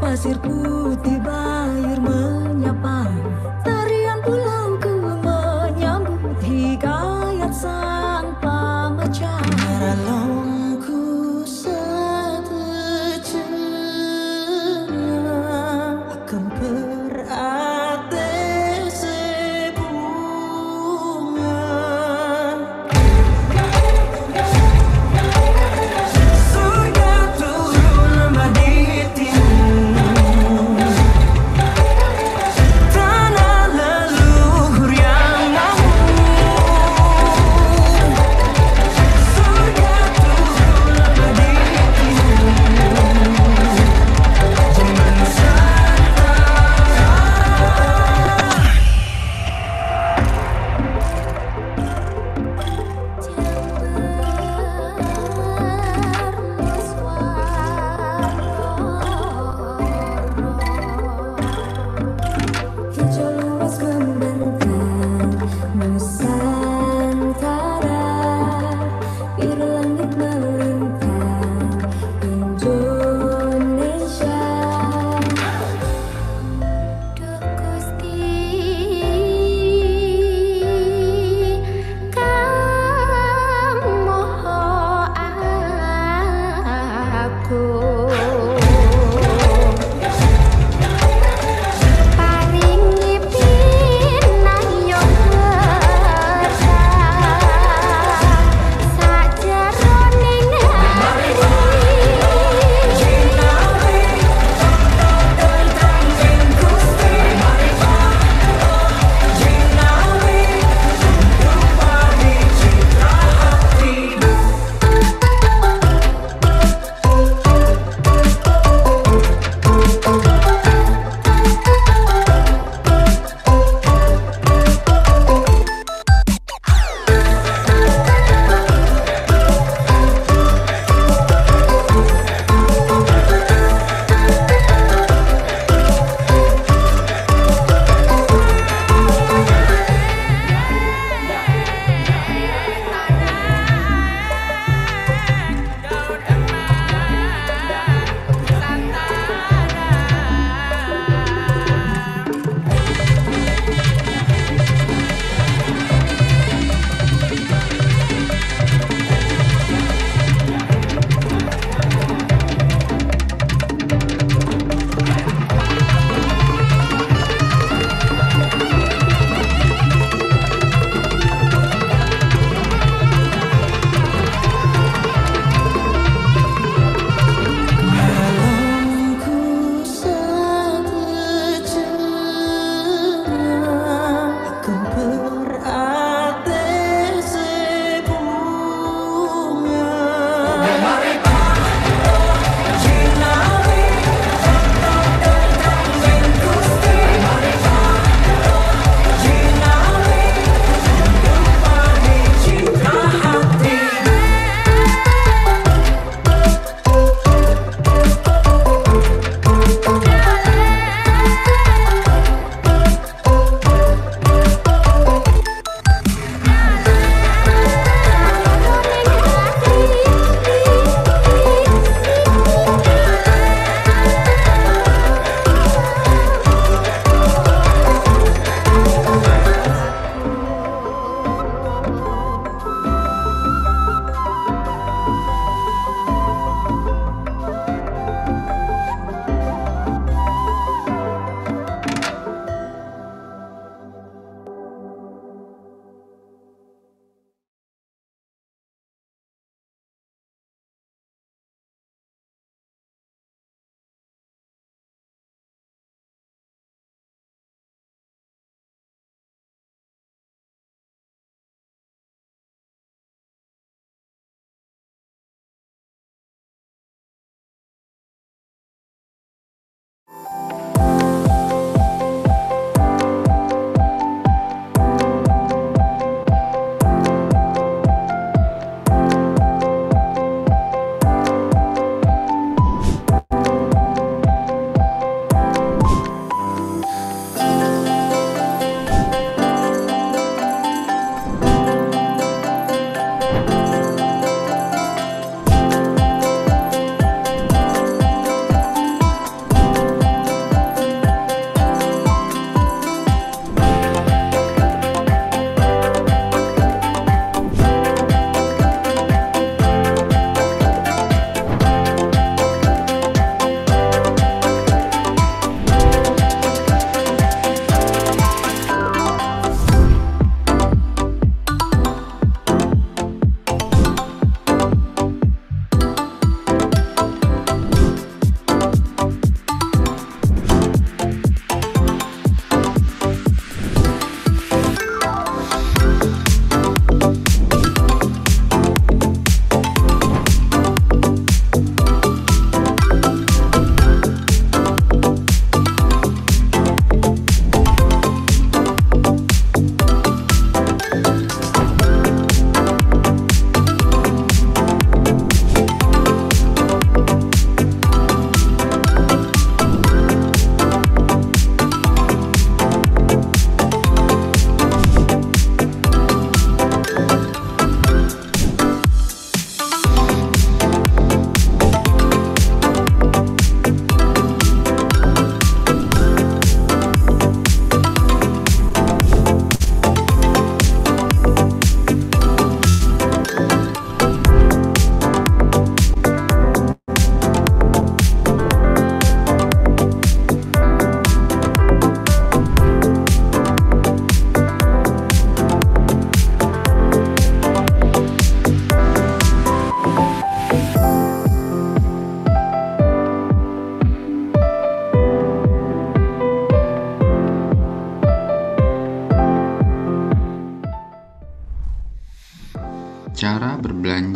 pasir putih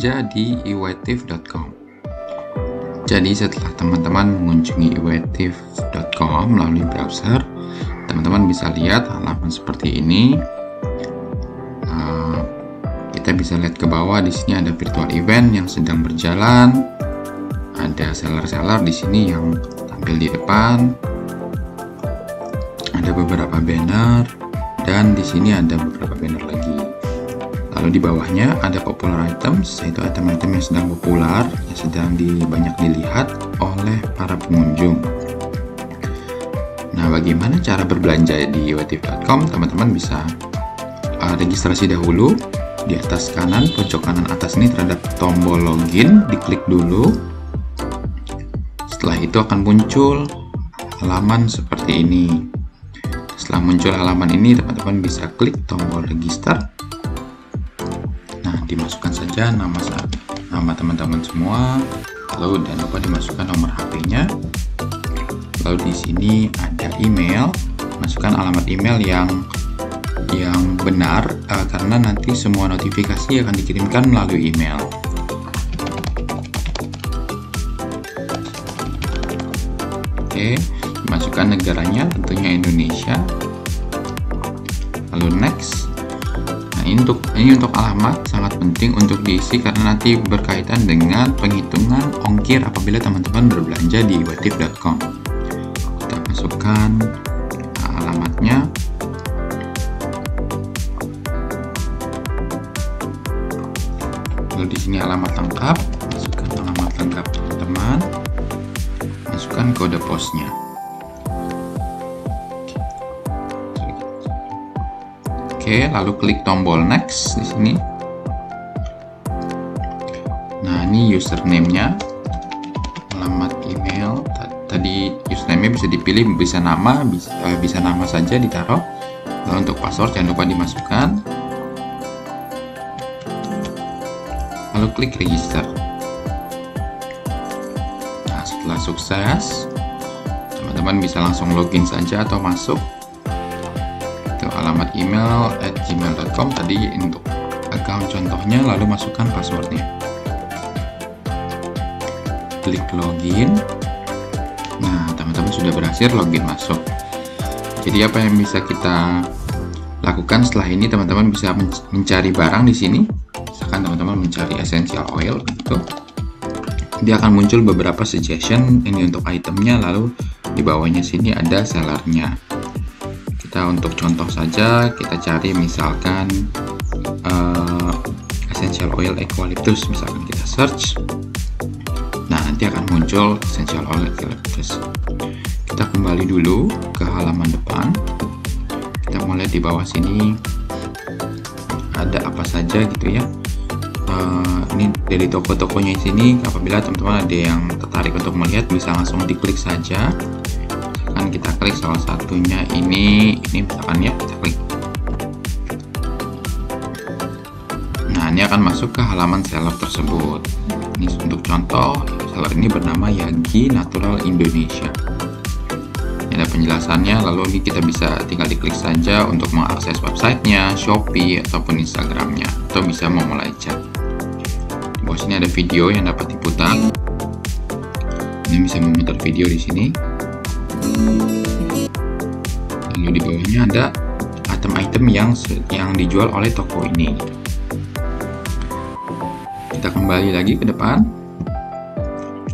saja di iwetif.com. Jadi setelah teman-teman mengunjungi iwetif.com melalui browser, teman-teman bisa lihat halaman seperti ini. Ah, kita bisa lihat ke bawah di sini ada virtual event yang sedang berjalan, ada seller-seller di sini yang tampil di depan, ada beberapa banner, dan di sini ada beberapa banner lagi. Lalu di bawahnya ada popular items yaitu item-item yang sedang populer yang sedang di, banyak dilihat oleh para pengunjung nah bagaimana cara berbelanja di wtif.com teman-teman bisa uh, registrasi dahulu di atas kanan pojok kanan atas ini terhadap tombol login diklik dulu setelah itu akan muncul halaman seperti ini setelah muncul halaman ini teman-teman bisa klik tombol register saja nama nama teman-teman semua lalu dan lupa dimasukkan nomor HP-nya lalu di sini ada email masukkan alamat email yang yang benar uh, karena nanti semua notifikasi akan dikirimkan melalui email oke masukkan negaranya tentunya Indonesia lalu next ini untuk ini untuk alamat sangat penting untuk diisi karena nanti berkaitan dengan penghitungan ongkir apabila teman-teman berbelanja di watif.com kita masukkan lalu klik tombol next di sini. Nah, ini username-nya. Alamat email tadi username-nya bisa dipilih bisa nama, bisa, eh, bisa nama saja ditaruh. Lalu untuk password jangan lupa dimasukkan. Lalu klik register. Nah, setelah sukses, teman-teman bisa langsung login saja atau masuk alamat email gmail.com tadi untuk account contohnya lalu masukkan passwordnya klik login nah teman-teman sudah berhasil login masuk jadi apa yang bisa kita lakukan setelah ini teman-teman bisa mencari barang di sini misalkan teman-teman mencari essential oil gitu dia akan muncul beberapa suggestion ini untuk itemnya lalu di bawahnya sini ada sellernya kita untuk contoh saja kita cari misalkan uh, essential oil eucalyptus misalkan kita search nah nanti akan muncul essential oil eucalyptus kita kembali dulu ke halaman depan kita mulai di bawah sini ada apa saja gitu ya uh, ini dari toko-tokonya sini apabila teman-teman ada yang tertarik untuk melihat bisa langsung diklik saja salah satunya ini ini misalkan ya kita klik nah ini akan masuk ke halaman seller tersebut ini untuk contoh seller ini bernama Yagi Natural Indonesia ini ada penjelasannya lalu ini kita bisa tinggal diklik saja untuk mengakses websitenya Shopee ataupun Instagramnya atau bisa memulai chat di bawah sini ada video yang dapat diputar ini bisa memutar video di sini lalu di bawahnya ada item-item yang yang dijual oleh toko ini kita kembali lagi ke depan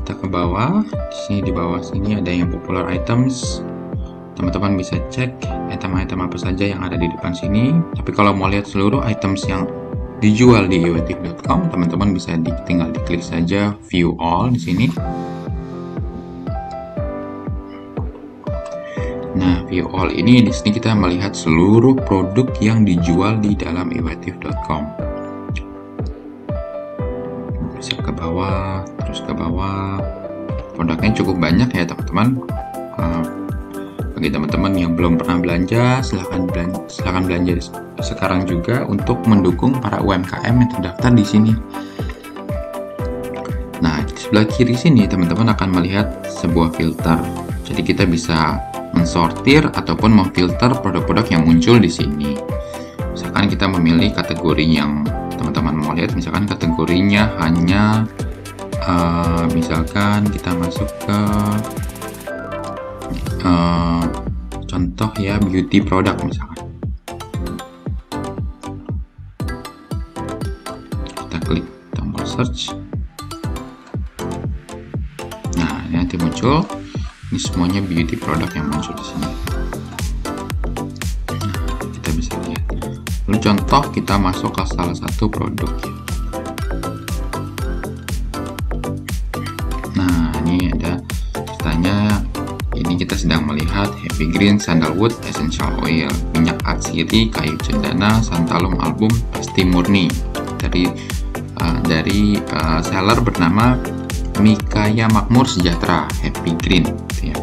kita ke bawah di sini di bawah sini ada yang popular items teman-teman bisa cek item-item apa saja yang ada di depan sini tapi kalau mau lihat seluruh items yang dijual di iwetik.com teman-teman bisa di, tinggal diklik saja view all di sini Nah, view all ini di sini kita melihat seluruh produk yang dijual di dalam evative.com. Bisa ke bawah, terus ke bawah. Produknya cukup banyak ya teman-teman. Uh, bagi teman-teman yang belum pernah belanja, silahkan belanja, silahkan belanja sekarang juga untuk mendukung para UMKM yang terdaftar di sini. Nah, di sebelah kiri sini teman-teman akan melihat sebuah filter. Jadi kita bisa mensortir ataupun memfilter produk-produk yang muncul di sini. Misalkan kita memilih kategori yang teman-teman mau lihat, misalkan kategorinya hanya uh, misalkan kita masuk ke uh, contoh ya beauty produk, misalkan. Kita klik tombol search. Nah, ini nanti muncul ini semuanya beauty product yang muncul di sini kita bisa lihat lalu contoh kita masuk ke salah satu produk nah ini ada ceritanya ini kita sedang melihat happy green sandalwood essential oil minyak atsiri kayu cendana santalum album pasti murni dari uh, dari uh, seller bernama Mikaya Makmur Sejahtera Happy Green ya.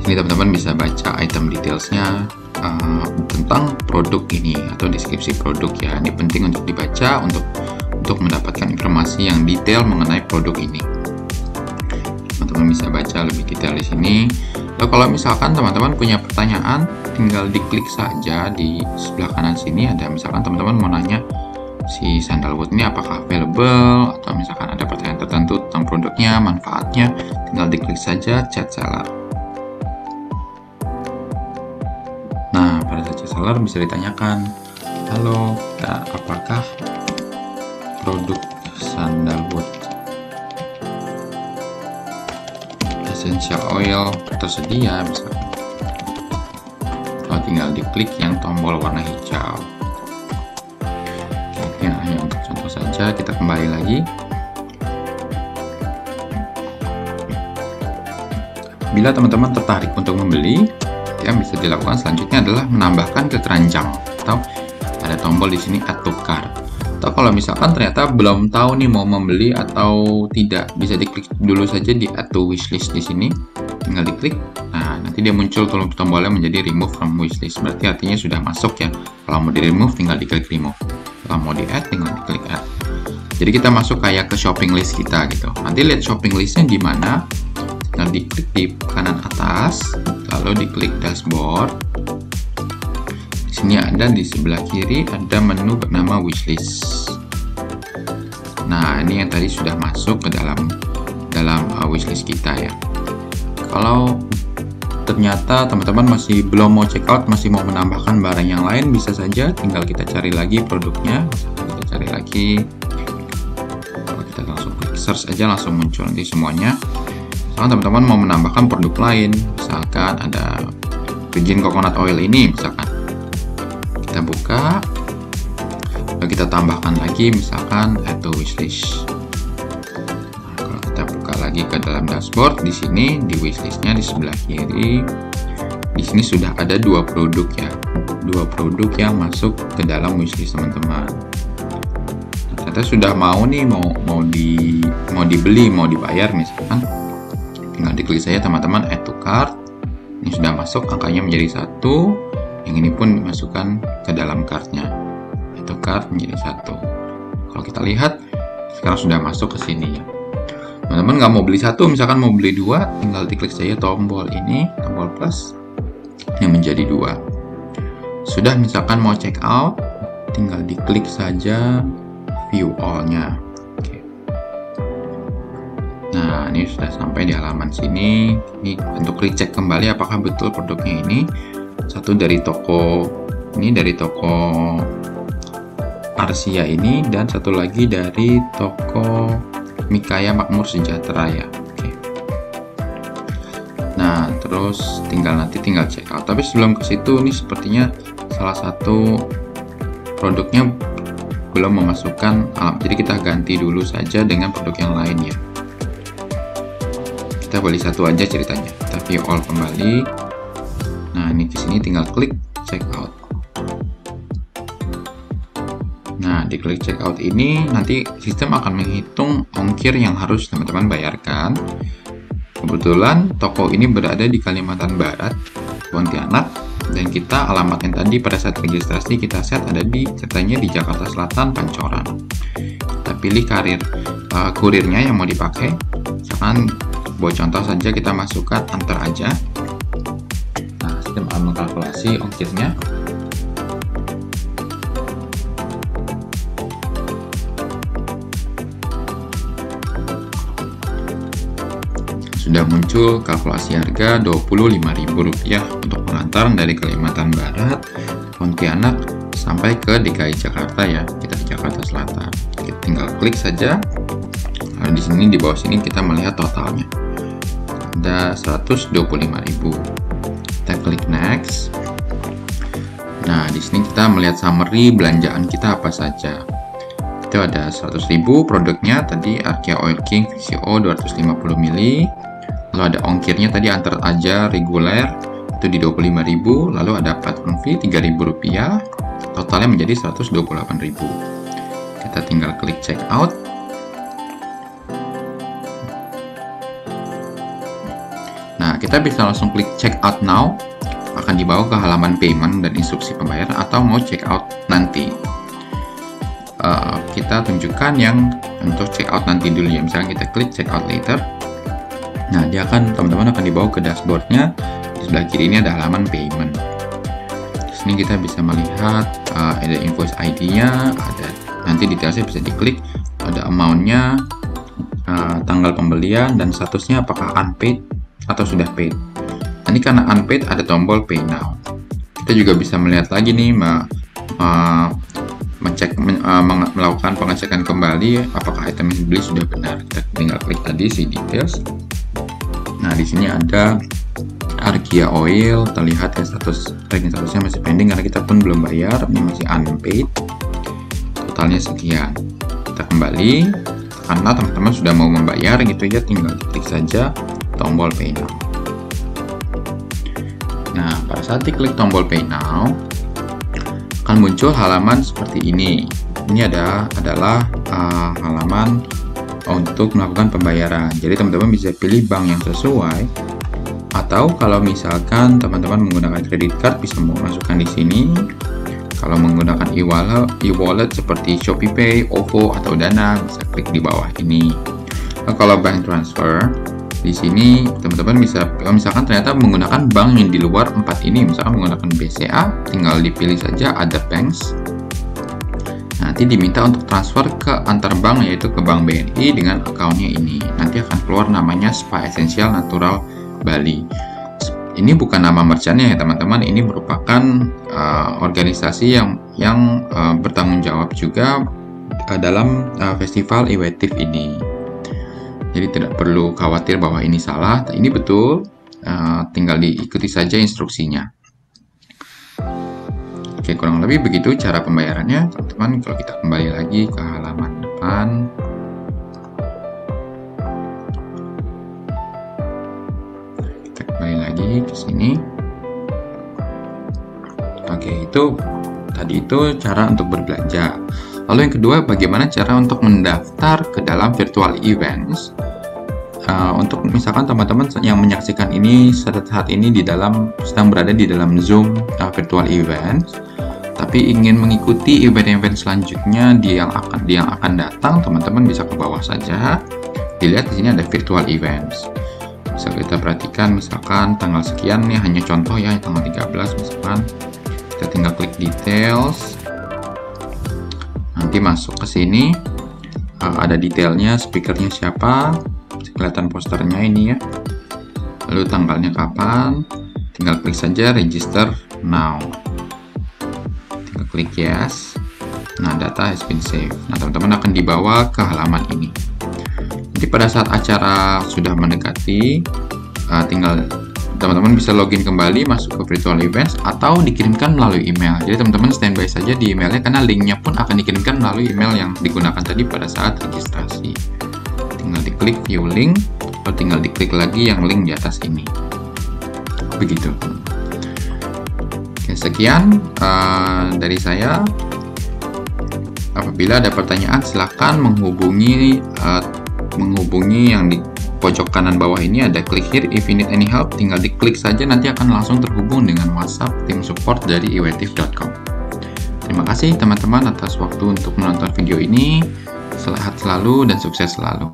Ini teman-teman bisa baca item detailsnya uh, tentang produk ini atau deskripsi produk ya. Ini penting untuk dibaca untuk untuk mendapatkan informasi yang detail mengenai produk ini. Teman-teman bisa baca lebih detail di sini. Lalu kalau misalkan teman-teman punya pertanyaan, tinggal diklik saja di sebelah kanan sini ada misalkan teman-teman mau nanya si sandalwood ini apakah available atau misalkan ada pertanyaan tertentu tentang produknya, manfaatnya, tinggal diklik saja chat seller. Nah, pada saat chat seller bisa ditanyakan, halo, apakah produk sandalwood essential oil tersedia misalkan? Kalau tinggal diklik yang tombol warna hijau ya hanya untuk contoh saja kita kembali lagi bila teman-teman tertarik untuk membeli yang bisa dilakukan selanjutnya adalah menambahkan ke keranjang atau ada tombol di sini add to cart atau kalau misalkan ternyata belum tahu nih mau membeli atau tidak bisa diklik dulu saja di add to wishlist di sini tinggal diklik nanti dia muncul tolong tombolnya menjadi remove from wishlist berarti artinya sudah masuk ya kalau mau di remove tinggal di klik remove kalau mau di add tinggal di klik add jadi kita masuk kayak ke shopping list kita gitu nanti lihat shopping listnya gimana mana tinggal diklik di kanan atas lalu diklik dashboard di sini ada di sebelah kiri ada menu bernama wishlist nah ini yang tadi sudah masuk ke dalam dalam uh, wishlist kita ya kalau ternyata teman-teman masih belum mau check out, masih mau menambahkan barang yang lain, bisa saja tinggal kita cari lagi produknya, kita cari lagi, kita langsung klik search aja langsung muncul nanti semuanya. Misalkan teman-teman mau menambahkan produk lain, misalkan ada virgin coconut oil ini, misalkan kita buka, kita tambahkan lagi, misalkan add to wishlist lagi ke dalam dashboard di sini di wishlistnya di sebelah kiri di sini sudah ada dua produk ya dua produk yang masuk ke dalam wishlist teman-teman ternyata sudah mau nih mau mau di mau dibeli mau dibayar misalkan tinggal diklik saja teman-teman add to cart ini sudah masuk angkanya menjadi satu yang ini pun dimasukkan ke dalam kartnya add to cart menjadi satu kalau kita lihat sekarang sudah masuk ke sini ya teman-teman nggak mau beli satu misalkan mau beli dua tinggal diklik saja tombol ini tombol plus yang menjadi dua sudah misalkan mau check out tinggal diklik saja view all-nya Oke. Nah, ini sudah sampai di halaman sini. Ini untuk recheck kembali apakah betul produknya ini satu dari toko ini dari toko Arsia ini dan satu lagi dari toko Mikaya makmur sejahtera ya Oke. nah terus tinggal nanti tinggal check out tapi sebelum ke situ ini sepertinya salah satu produknya belum memasukkan alam jadi kita ganti dulu saja dengan produk yang lain ya kita beli satu aja ceritanya Tapi all kembali nah ini di sini tinggal klik check out di klik checkout ini nanti sistem akan menghitung ongkir yang harus teman-teman bayarkan. Kebetulan toko ini berada di Kalimantan Barat, Pontianak, dan kita alamat yang tadi pada saat registrasi kita set ada di katanya di Jakarta Selatan, Pancoran. Kita pilih karir uh, kurirnya yang mau dipakai. Misalkan buat contoh saja kita masukkan antar aja. Nah, sistem akan mengkalkulasi ongkirnya. sudah muncul kalkulasi harga Rp25.000 untuk pengantar dari Kalimantan Barat, Pontianak, sampai ke DKI Jakarta ya, kita di Jakarta Selatan. Kita tinggal klik saja. Nah, di sini di bawah sini kita melihat totalnya. Ada 125.000. Kita klik next. Nah, di sini kita melihat summary belanjaan kita apa saja itu ada 100.000 produknya tadi Arkea Oil King VCO 250 ml lalu ada ongkirnya tadi antar aja reguler itu di 25.000 lalu ada platform fee 3.000 rupiah totalnya menjadi 128.000 kita tinggal klik check out nah kita bisa langsung klik check out now akan dibawa ke halaman payment dan instruksi pembayaran atau mau check out nanti uh, kita tunjukkan yang untuk check out nanti dulu ya misalnya kita klik check out later Nah, dia akan teman-teman akan dibawa ke dashboardnya. Di sebelah kiri ini ada halaman payment. Di sini kita bisa melihat uh, ada invoice ID-nya, ada nanti detailnya bisa diklik, ada amount-nya, uh, tanggal pembelian dan statusnya apakah unpaid atau sudah paid. Nah, ini karena unpaid ada tombol pay now. Kita juga bisa melihat lagi nih ma, ma, eh, mencek men, uh, melakukan pengecekan kembali apakah item yang dibeli sudah benar. Kita tinggal klik tadi si details Nah, di sini ada Arkia Oil terlihat ya status rekening statusnya masih pending karena kita pun belum bayar, ini masih unpaid. Totalnya sekian. Kita kembali karena teman-teman sudah mau membayar gitu ya tinggal klik saja tombol pay now. Nah, pada saat diklik tombol pay now akan muncul halaman seperti ini. Ini ada adalah uh, halaman untuk melakukan pembayaran. Jadi teman-teman bisa pilih bank yang sesuai atau kalau misalkan teman-teman menggunakan kredit card bisa memasukkan di sini. Kalau menggunakan e-wallet, e seperti ShopeePay, OVO atau Dana bisa klik di bawah ini. Nah, kalau bank transfer di sini teman-teman bisa misalkan ternyata menggunakan bank yang di luar empat ini misalkan menggunakan BCA tinggal dipilih saja ada banks Nanti diminta untuk transfer ke antar bank yaitu ke bank BNI dengan akunnya ini. Nanti akan keluar namanya Spa Essential Natural Bali. Ini bukan nama merchantnya ya teman-teman, ini merupakan uh, organisasi yang yang uh, bertanggung jawab juga uh, dalam uh, festival Iwetif ini. Jadi tidak perlu khawatir bahwa ini salah, ini betul, uh, tinggal diikuti saja instruksinya. Oke, kurang lebih begitu cara pembayarannya, teman-teman. Kalau kita kembali lagi ke halaman depan, kita kembali lagi ke sini. Oke, itu tadi itu cara untuk berbelanja. Lalu yang kedua, bagaimana cara untuk mendaftar ke dalam virtual events? Uh, untuk misalkan teman-teman yang menyaksikan ini saat saat ini di dalam sedang berada di dalam Zoom uh, virtual events tapi ingin mengikuti event-event selanjutnya di yang akan di yang akan datang, teman-teman bisa ke bawah saja. Dilihat di sini ada virtual events. Bisa kita perhatikan misalkan tanggal sekian nih hanya contoh ya tanggal 13 misalkan. Kita tinggal klik details. Nanti masuk ke sini eh, ada detailnya, speakernya siapa, kelihatan posternya ini ya. Lalu tanggalnya kapan? Tinggal klik saja register now klik yes nah data has been saved nah teman-teman akan dibawa ke halaman ini jadi pada saat acara sudah mendekati uh, tinggal teman-teman bisa login kembali masuk ke virtual events atau dikirimkan melalui email jadi teman-teman standby saja di emailnya karena linknya pun akan dikirimkan melalui email yang digunakan tadi pada saat registrasi tinggal diklik view link atau tinggal diklik lagi yang link di atas ini begitu sekian uh, dari saya. Apabila ada pertanyaan, silahkan menghubungi uh, menghubungi yang di pojok kanan bawah ini ada klik here if you need any help tinggal diklik saja nanti akan langsung terhubung dengan WhatsApp tim support dari iwetif.com Terima kasih teman-teman atas waktu untuk menonton video ini. Selamat selalu dan sukses selalu.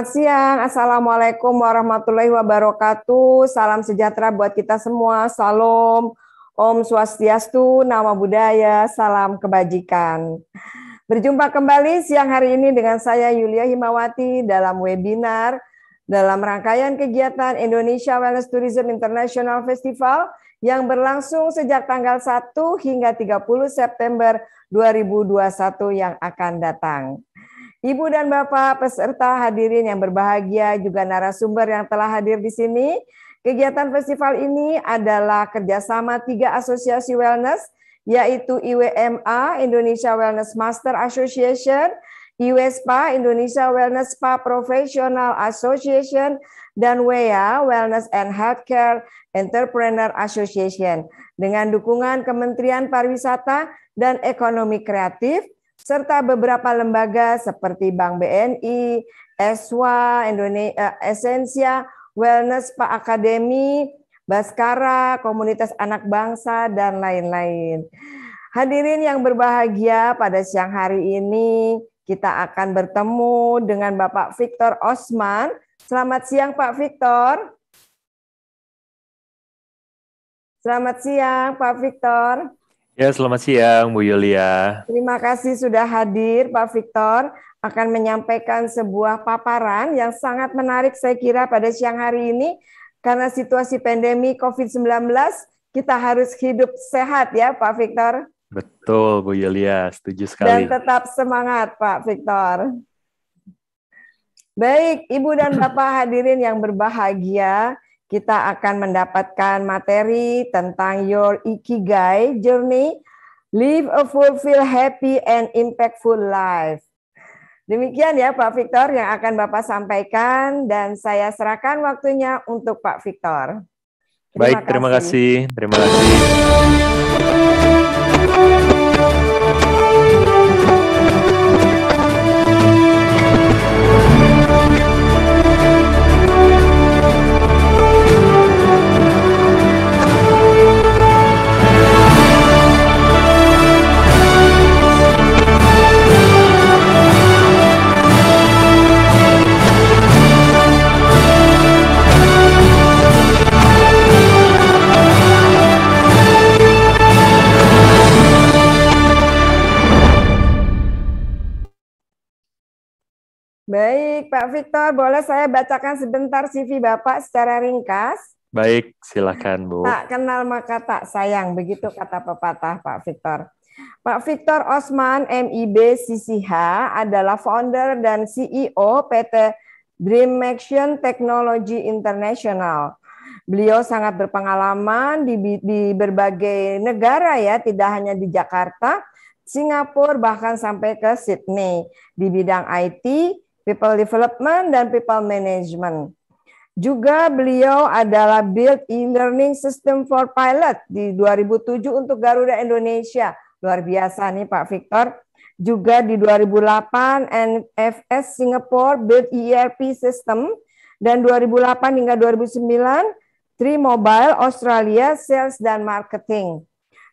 Selamat siang, Assalamualaikum warahmatullahi wabarakatuh. Salam sejahtera buat kita semua. Salam, Om Swastiastu, Nama Budaya, Salam Kebajikan. Berjumpa kembali siang hari ini dengan saya Yulia Himawati dalam webinar dalam rangkaian kegiatan Indonesia Wellness Tourism International Festival yang berlangsung sejak tanggal 1 hingga 30 September 2021 yang akan datang. Ibu dan Bapak peserta hadirin yang berbahagia juga narasumber yang telah hadir di sini. Kegiatan festival ini adalah kerjasama tiga asosiasi wellness yaitu IWMA Indonesia Wellness Master Association, IWSPA Indonesia Wellness Spa Professional Association, dan WEA Wellness and Healthcare Entrepreneur Association dengan dukungan Kementerian Pariwisata dan Ekonomi Kreatif serta beberapa lembaga seperti Bank BNI, Eswa, Indonesia, eh, Esensia, Wellness Pak Akademi, Baskara, Komunitas Anak Bangsa, dan lain-lain. Hadirin yang berbahagia pada siang hari ini, kita akan bertemu dengan Bapak Victor Osman. Selamat siang Pak Victor. Selamat siang Pak Victor. Ya, selamat siang Bu Yulia. Terima kasih sudah hadir Pak Victor akan menyampaikan sebuah paparan yang sangat menarik saya kira pada siang hari ini karena situasi pandemi COVID-19 kita harus hidup sehat ya Pak Victor. Betul Bu Yulia, setuju sekali. Dan tetap semangat Pak Victor. Baik, Ibu dan Bapak hadirin yang berbahagia, kita akan mendapatkan materi tentang your ikigai journey, live a fulfilled, happy and impactful life. Demikian ya Pak Victor yang akan Bapak sampaikan dan saya serahkan waktunya untuk Pak Victor. Terima Baik, kasih. terima kasih. Terima kasih. Baik, Pak Victor, boleh saya bacakan sebentar CV Bapak secara ringkas? Baik, silakan Bu. Tak kenal maka tak sayang, begitu kata pepatah Pak Victor. Pak Victor Osman, MIB CCH, adalah founder dan CEO PT Dream Action Technology International. Beliau sangat berpengalaman di, di berbagai negara ya, tidak hanya di Jakarta, Singapura, bahkan sampai ke Sydney. Di bidang IT, people development dan people management. Juga beliau adalah Build e-learning system for pilot di 2007 untuk Garuda Indonesia. Luar biasa nih Pak Victor. Juga di 2008 NFS Singapore Build ERP system dan 2008 hingga 2009 Tri Mobile Australia Sales dan Marketing.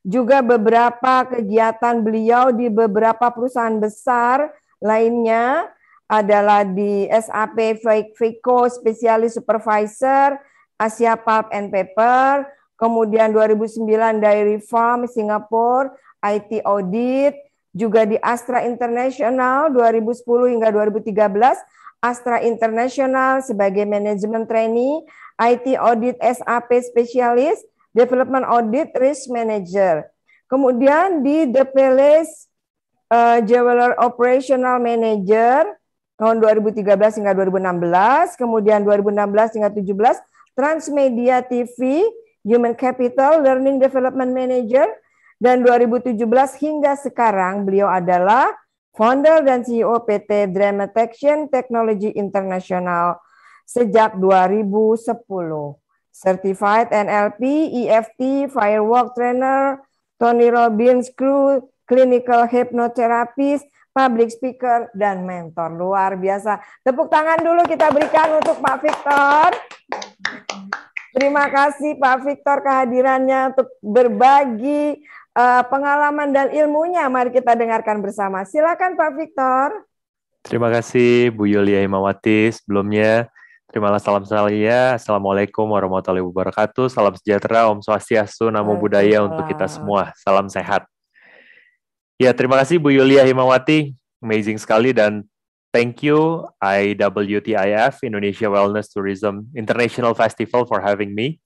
Juga beberapa kegiatan beliau di beberapa perusahaan besar lainnya adalah di SAP Vico Specialist Supervisor Asia Pulp and Paper, kemudian 2009 Dairy Farm Singapura, IT Audit, juga di Astra International 2010 hingga 2013, Astra International sebagai Management trainee, IT Audit SAP Specialist Development Audit Risk Manager. Kemudian di The Palace uh, eh, Jeweler Operational Manager, tahun 2013 hingga 2016, kemudian 2016 hingga 17 Transmedia TV, Human Capital, Learning Development Manager, dan 2017 hingga sekarang beliau adalah founder dan CEO PT Dramatection Technology International sejak 2010. Certified NLP, EFT, Firework Trainer, Tony Robbins Crew, Clinical Hypnotherapist, public speaker, dan mentor. Luar biasa. Tepuk tangan dulu kita berikan untuk Pak Victor. Terima kasih Pak Victor kehadirannya untuk berbagi uh, pengalaman dan ilmunya. Mari kita dengarkan bersama. Silakan Pak Victor. Terima kasih Bu Yulia Himawati sebelumnya. Terimalah salam salia. Assalamualaikum warahmatullahi wabarakatuh. Salam sejahtera, Om Swastiastu, Namo Budaya untuk kita semua. Salam sehat. Ya, terima kasih Bu Yulia Himawati. Amazing sekali dan thank you IWTIF Indonesia Wellness Tourism International Festival for having me.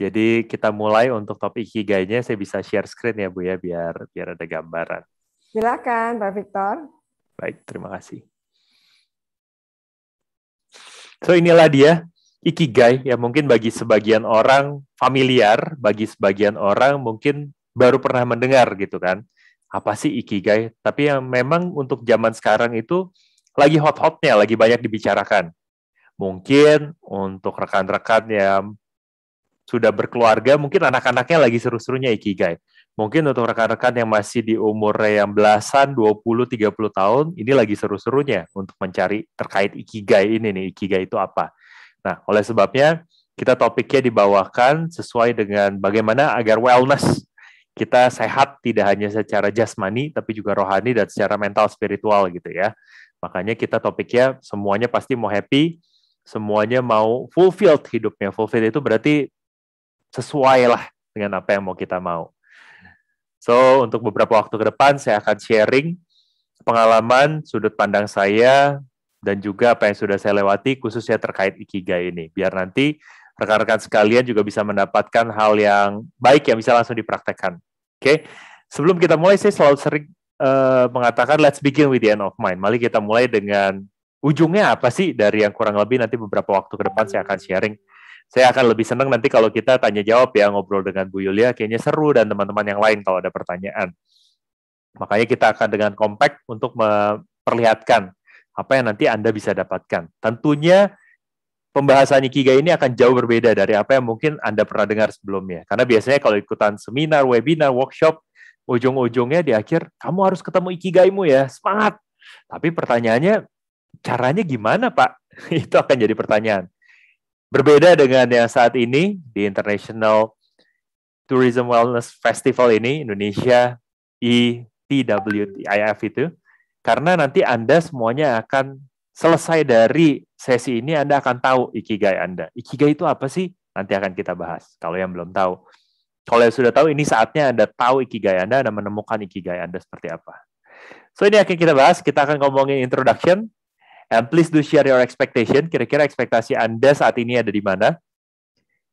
Jadi kita mulai untuk topik ikigainya, Saya bisa share screen ya Bu ya biar biar ada gambaran. Silakan Pak Victor. Baik, terima kasih. So inilah dia Ikigai ya mungkin bagi sebagian orang familiar, bagi sebagian orang mungkin baru pernah mendengar gitu kan apa sih ikigai? Tapi yang memang untuk zaman sekarang itu lagi hot-hotnya, lagi banyak dibicarakan. Mungkin untuk rekan-rekan yang sudah berkeluarga, mungkin anak-anaknya lagi seru-serunya ikigai. Mungkin untuk rekan-rekan yang masih di umur yang belasan, 20, 30 tahun, ini lagi seru-serunya untuk mencari terkait ikigai ini nih, ikigai itu apa. Nah, oleh sebabnya kita topiknya dibawakan sesuai dengan bagaimana agar wellness kita sehat tidak hanya secara jasmani tapi juga rohani dan secara mental spiritual gitu ya. Makanya kita topiknya semuanya pasti mau happy, semuanya mau fulfilled hidupnya. Fulfilled itu berarti sesuai lah dengan apa yang mau kita mau. So, untuk beberapa waktu ke depan saya akan sharing pengalaman, sudut pandang saya, dan juga apa yang sudah saya lewati khususnya terkait ikiga ini. Biar nanti rekan-rekan sekalian juga bisa mendapatkan hal yang baik yang bisa langsung dipraktekkan. Oke, okay? sebelum kita mulai saya selalu sering uh, mengatakan let's begin with the end of mind. Mari kita mulai dengan ujungnya apa sih dari yang kurang lebih nanti beberapa waktu ke depan saya akan sharing. Saya akan lebih senang nanti kalau kita tanya jawab ya ngobrol dengan Bu Yulia kayaknya seru dan teman-teman yang lain kalau ada pertanyaan. Makanya kita akan dengan kompak untuk memperlihatkan apa yang nanti Anda bisa dapatkan. Tentunya pembahasan Ikigai ini akan jauh berbeda dari apa yang mungkin Anda pernah dengar sebelumnya. Karena biasanya kalau ikutan seminar, webinar, workshop, ujung-ujungnya di akhir, kamu harus ketemu Ikigaimu ya, semangat. Tapi pertanyaannya, caranya gimana Pak? Itu akan jadi pertanyaan. Berbeda dengan yang saat ini di International Tourism Wellness Festival ini, Indonesia e ITWIF itu, karena nanti Anda semuanya akan selesai dari sesi ini Anda akan tahu ikigai Anda. Ikigai itu apa sih? Nanti akan kita bahas kalau yang belum tahu. Kalau yang sudah tahu ini saatnya Anda tahu ikigai Anda dan menemukan ikigai Anda seperti apa. So ini akan kita bahas, kita akan ngomongin introduction and please do share your expectation. Kira-kira ekspektasi Anda saat ini ada di mana?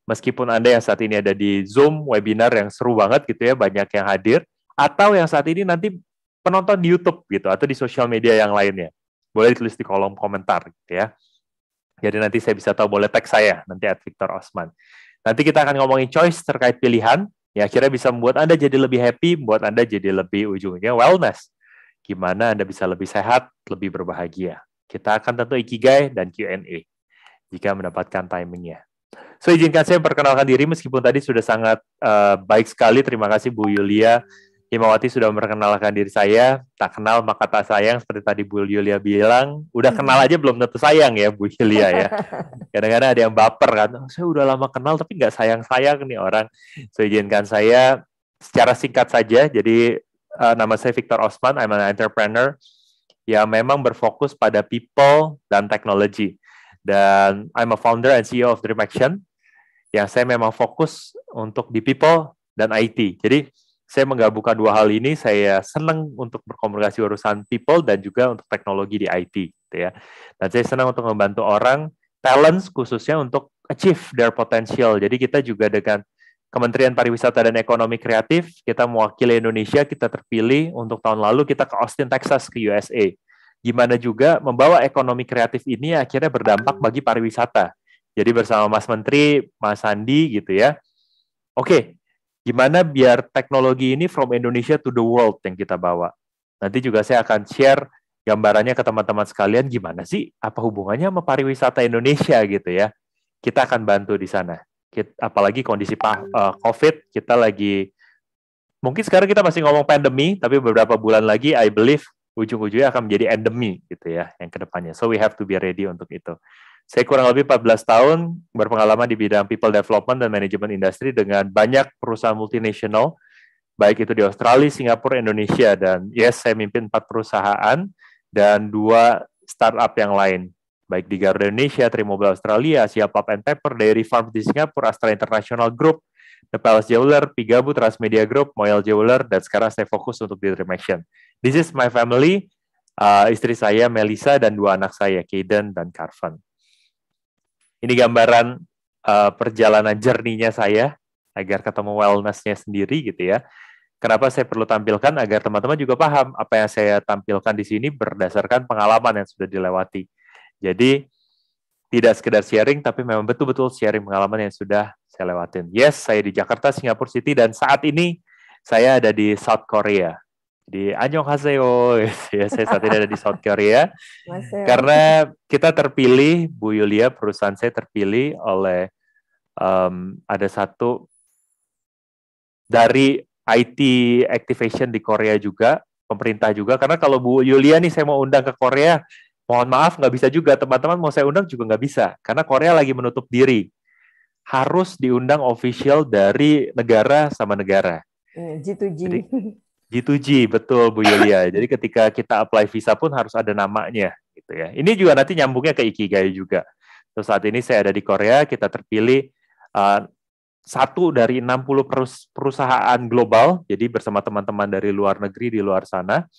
Meskipun Anda yang saat ini ada di Zoom webinar yang seru banget gitu ya, banyak yang hadir atau yang saat ini nanti penonton di YouTube gitu atau di sosial media yang lainnya boleh ditulis di kolom komentar gitu ya. Jadi nanti saya bisa tahu boleh tag saya nanti at Victor Osman. Nanti kita akan ngomongin choice terkait pilihan ya akhirnya bisa membuat Anda jadi lebih happy, membuat Anda jadi lebih ujungnya wellness. Gimana Anda bisa lebih sehat, lebih berbahagia. Kita akan tentu ikigai dan Q&A jika mendapatkan timingnya. So izinkan saya memperkenalkan diri meskipun tadi sudah sangat uh, baik sekali. Terima kasih Bu Yulia Himawati sudah memperkenalkan diri saya, tak kenal maka tak sayang seperti tadi Bu Yulia bilang, udah kenal aja belum tentu sayang ya Bu Yulia ya. Kadang-kadang ada yang baper kan, oh, saya udah lama kenal tapi nggak sayang-sayang nih orang. So izinkan saya secara singkat saja, jadi uh, nama saya Victor Osman, I'm an entrepreneur yang memang berfokus pada people dan technology. Dan I'm a founder and CEO of Dream Action, yang saya memang fokus untuk di people dan IT. Jadi saya menggabungkan dua hal ini. Saya senang untuk berkomunikasi urusan people dan juga untuk teknologi di IT, gitu ya. Dan saya senang untuk membantu orang talents khususnya untuk achieve their potential. Jadi kita juga dengan Kementerian Pariwisata dan Ekonomi Kreatif, kita mewakili Indonesia, kita terpilih untuk tahun lalu kita ke Austin, Texas, ke USA. Gimana juga membawa ekonomi kreatif ini akhirnya berdampak bagi pariwisata. Jadi bersama Mas Menteri, Mas Sandi gitu ya. Oke, gimana biar teknologi ini from Indonesia to the world yang kita bawa. Nanti juga saya akan share gambarannya ke teman-teman sekalian gimana sih apa hubungannya sama pariwisata Indonesia gitu ya. Kita akan bantu di sana. Kita, apalagi kondisi uh, COVID kita lagi mungkin sekarang kita masih ngomong pandemi tapi beberapa bulan lagi I believe ujung-ujungnya akan menjadi endemi gitu ya yang kedepannya. So we have to be ready untuk itu. Saya kurang lebih 14 tahun berpengalaman di bidang people development dan manajemen industri dengan banyak perusahaan multinasional, baik itu di Australia, Singapura, Indonesia, dan yes, saya mimpin empat perusahaan dan dua startup yang lain, baik di Garuda Indonesia, Trimobile Australia, Asia Pop and Pepper, Dairy Farm di Singapura, Astra International Group, The Palace Jeweler, Pigabu Transmedia Group, Moyal Jeweler, dan sekarang saya fokus untuk di Dreamaction. This is my family, uh, istri saya Melissa dan dua anak saya, Kaden dan Carvan. Ini gambaran uh, perjalanan jerninya saya agar ketemu wellnessnya sendiri gitu ya. Kenapa saya perlu tampilkan agar teman-teman juga paham apa yang saya tampilkan di sini berdasarkan pengalaman yang sudah dilewati. Jadi tidak sekedar sharing tapi memang betul-betul sharing pengalaman yang sudah saya lewatin. Yes, saya di Jakarta, Singapura City dan saat ini saya ada di South Korea di Anjong Haseo, gitu ya, saya saat ini ada di South Korea. Karena kita terpilih, Bu Yulia, perusahaan saya terpilih oleh um, ada satu dari IT activation di Korea juga, pemerintah juga. Karena kalau Bu Yulia nih saya mau undang ke Korea, mohon maaf nggak bisa juga. Teman-teman mau saya undang juga nggak bisa. Karena Korea lagi menutup diri. Harus diundang official dari negara sama negara. G2G. Eh, Jadi, G2G, betul Bu Yulia. Jadi ketika kita apply visa pun harus ada namanya gitu ya. Ini juga nanti nyambungnya ke Ikigai juga. Terus saat ini saya ada di Korea, kita terpilih uh, satu dari 60 perus perusahaan global, jadi bersama teman-teman dari luar negeri di luar sana,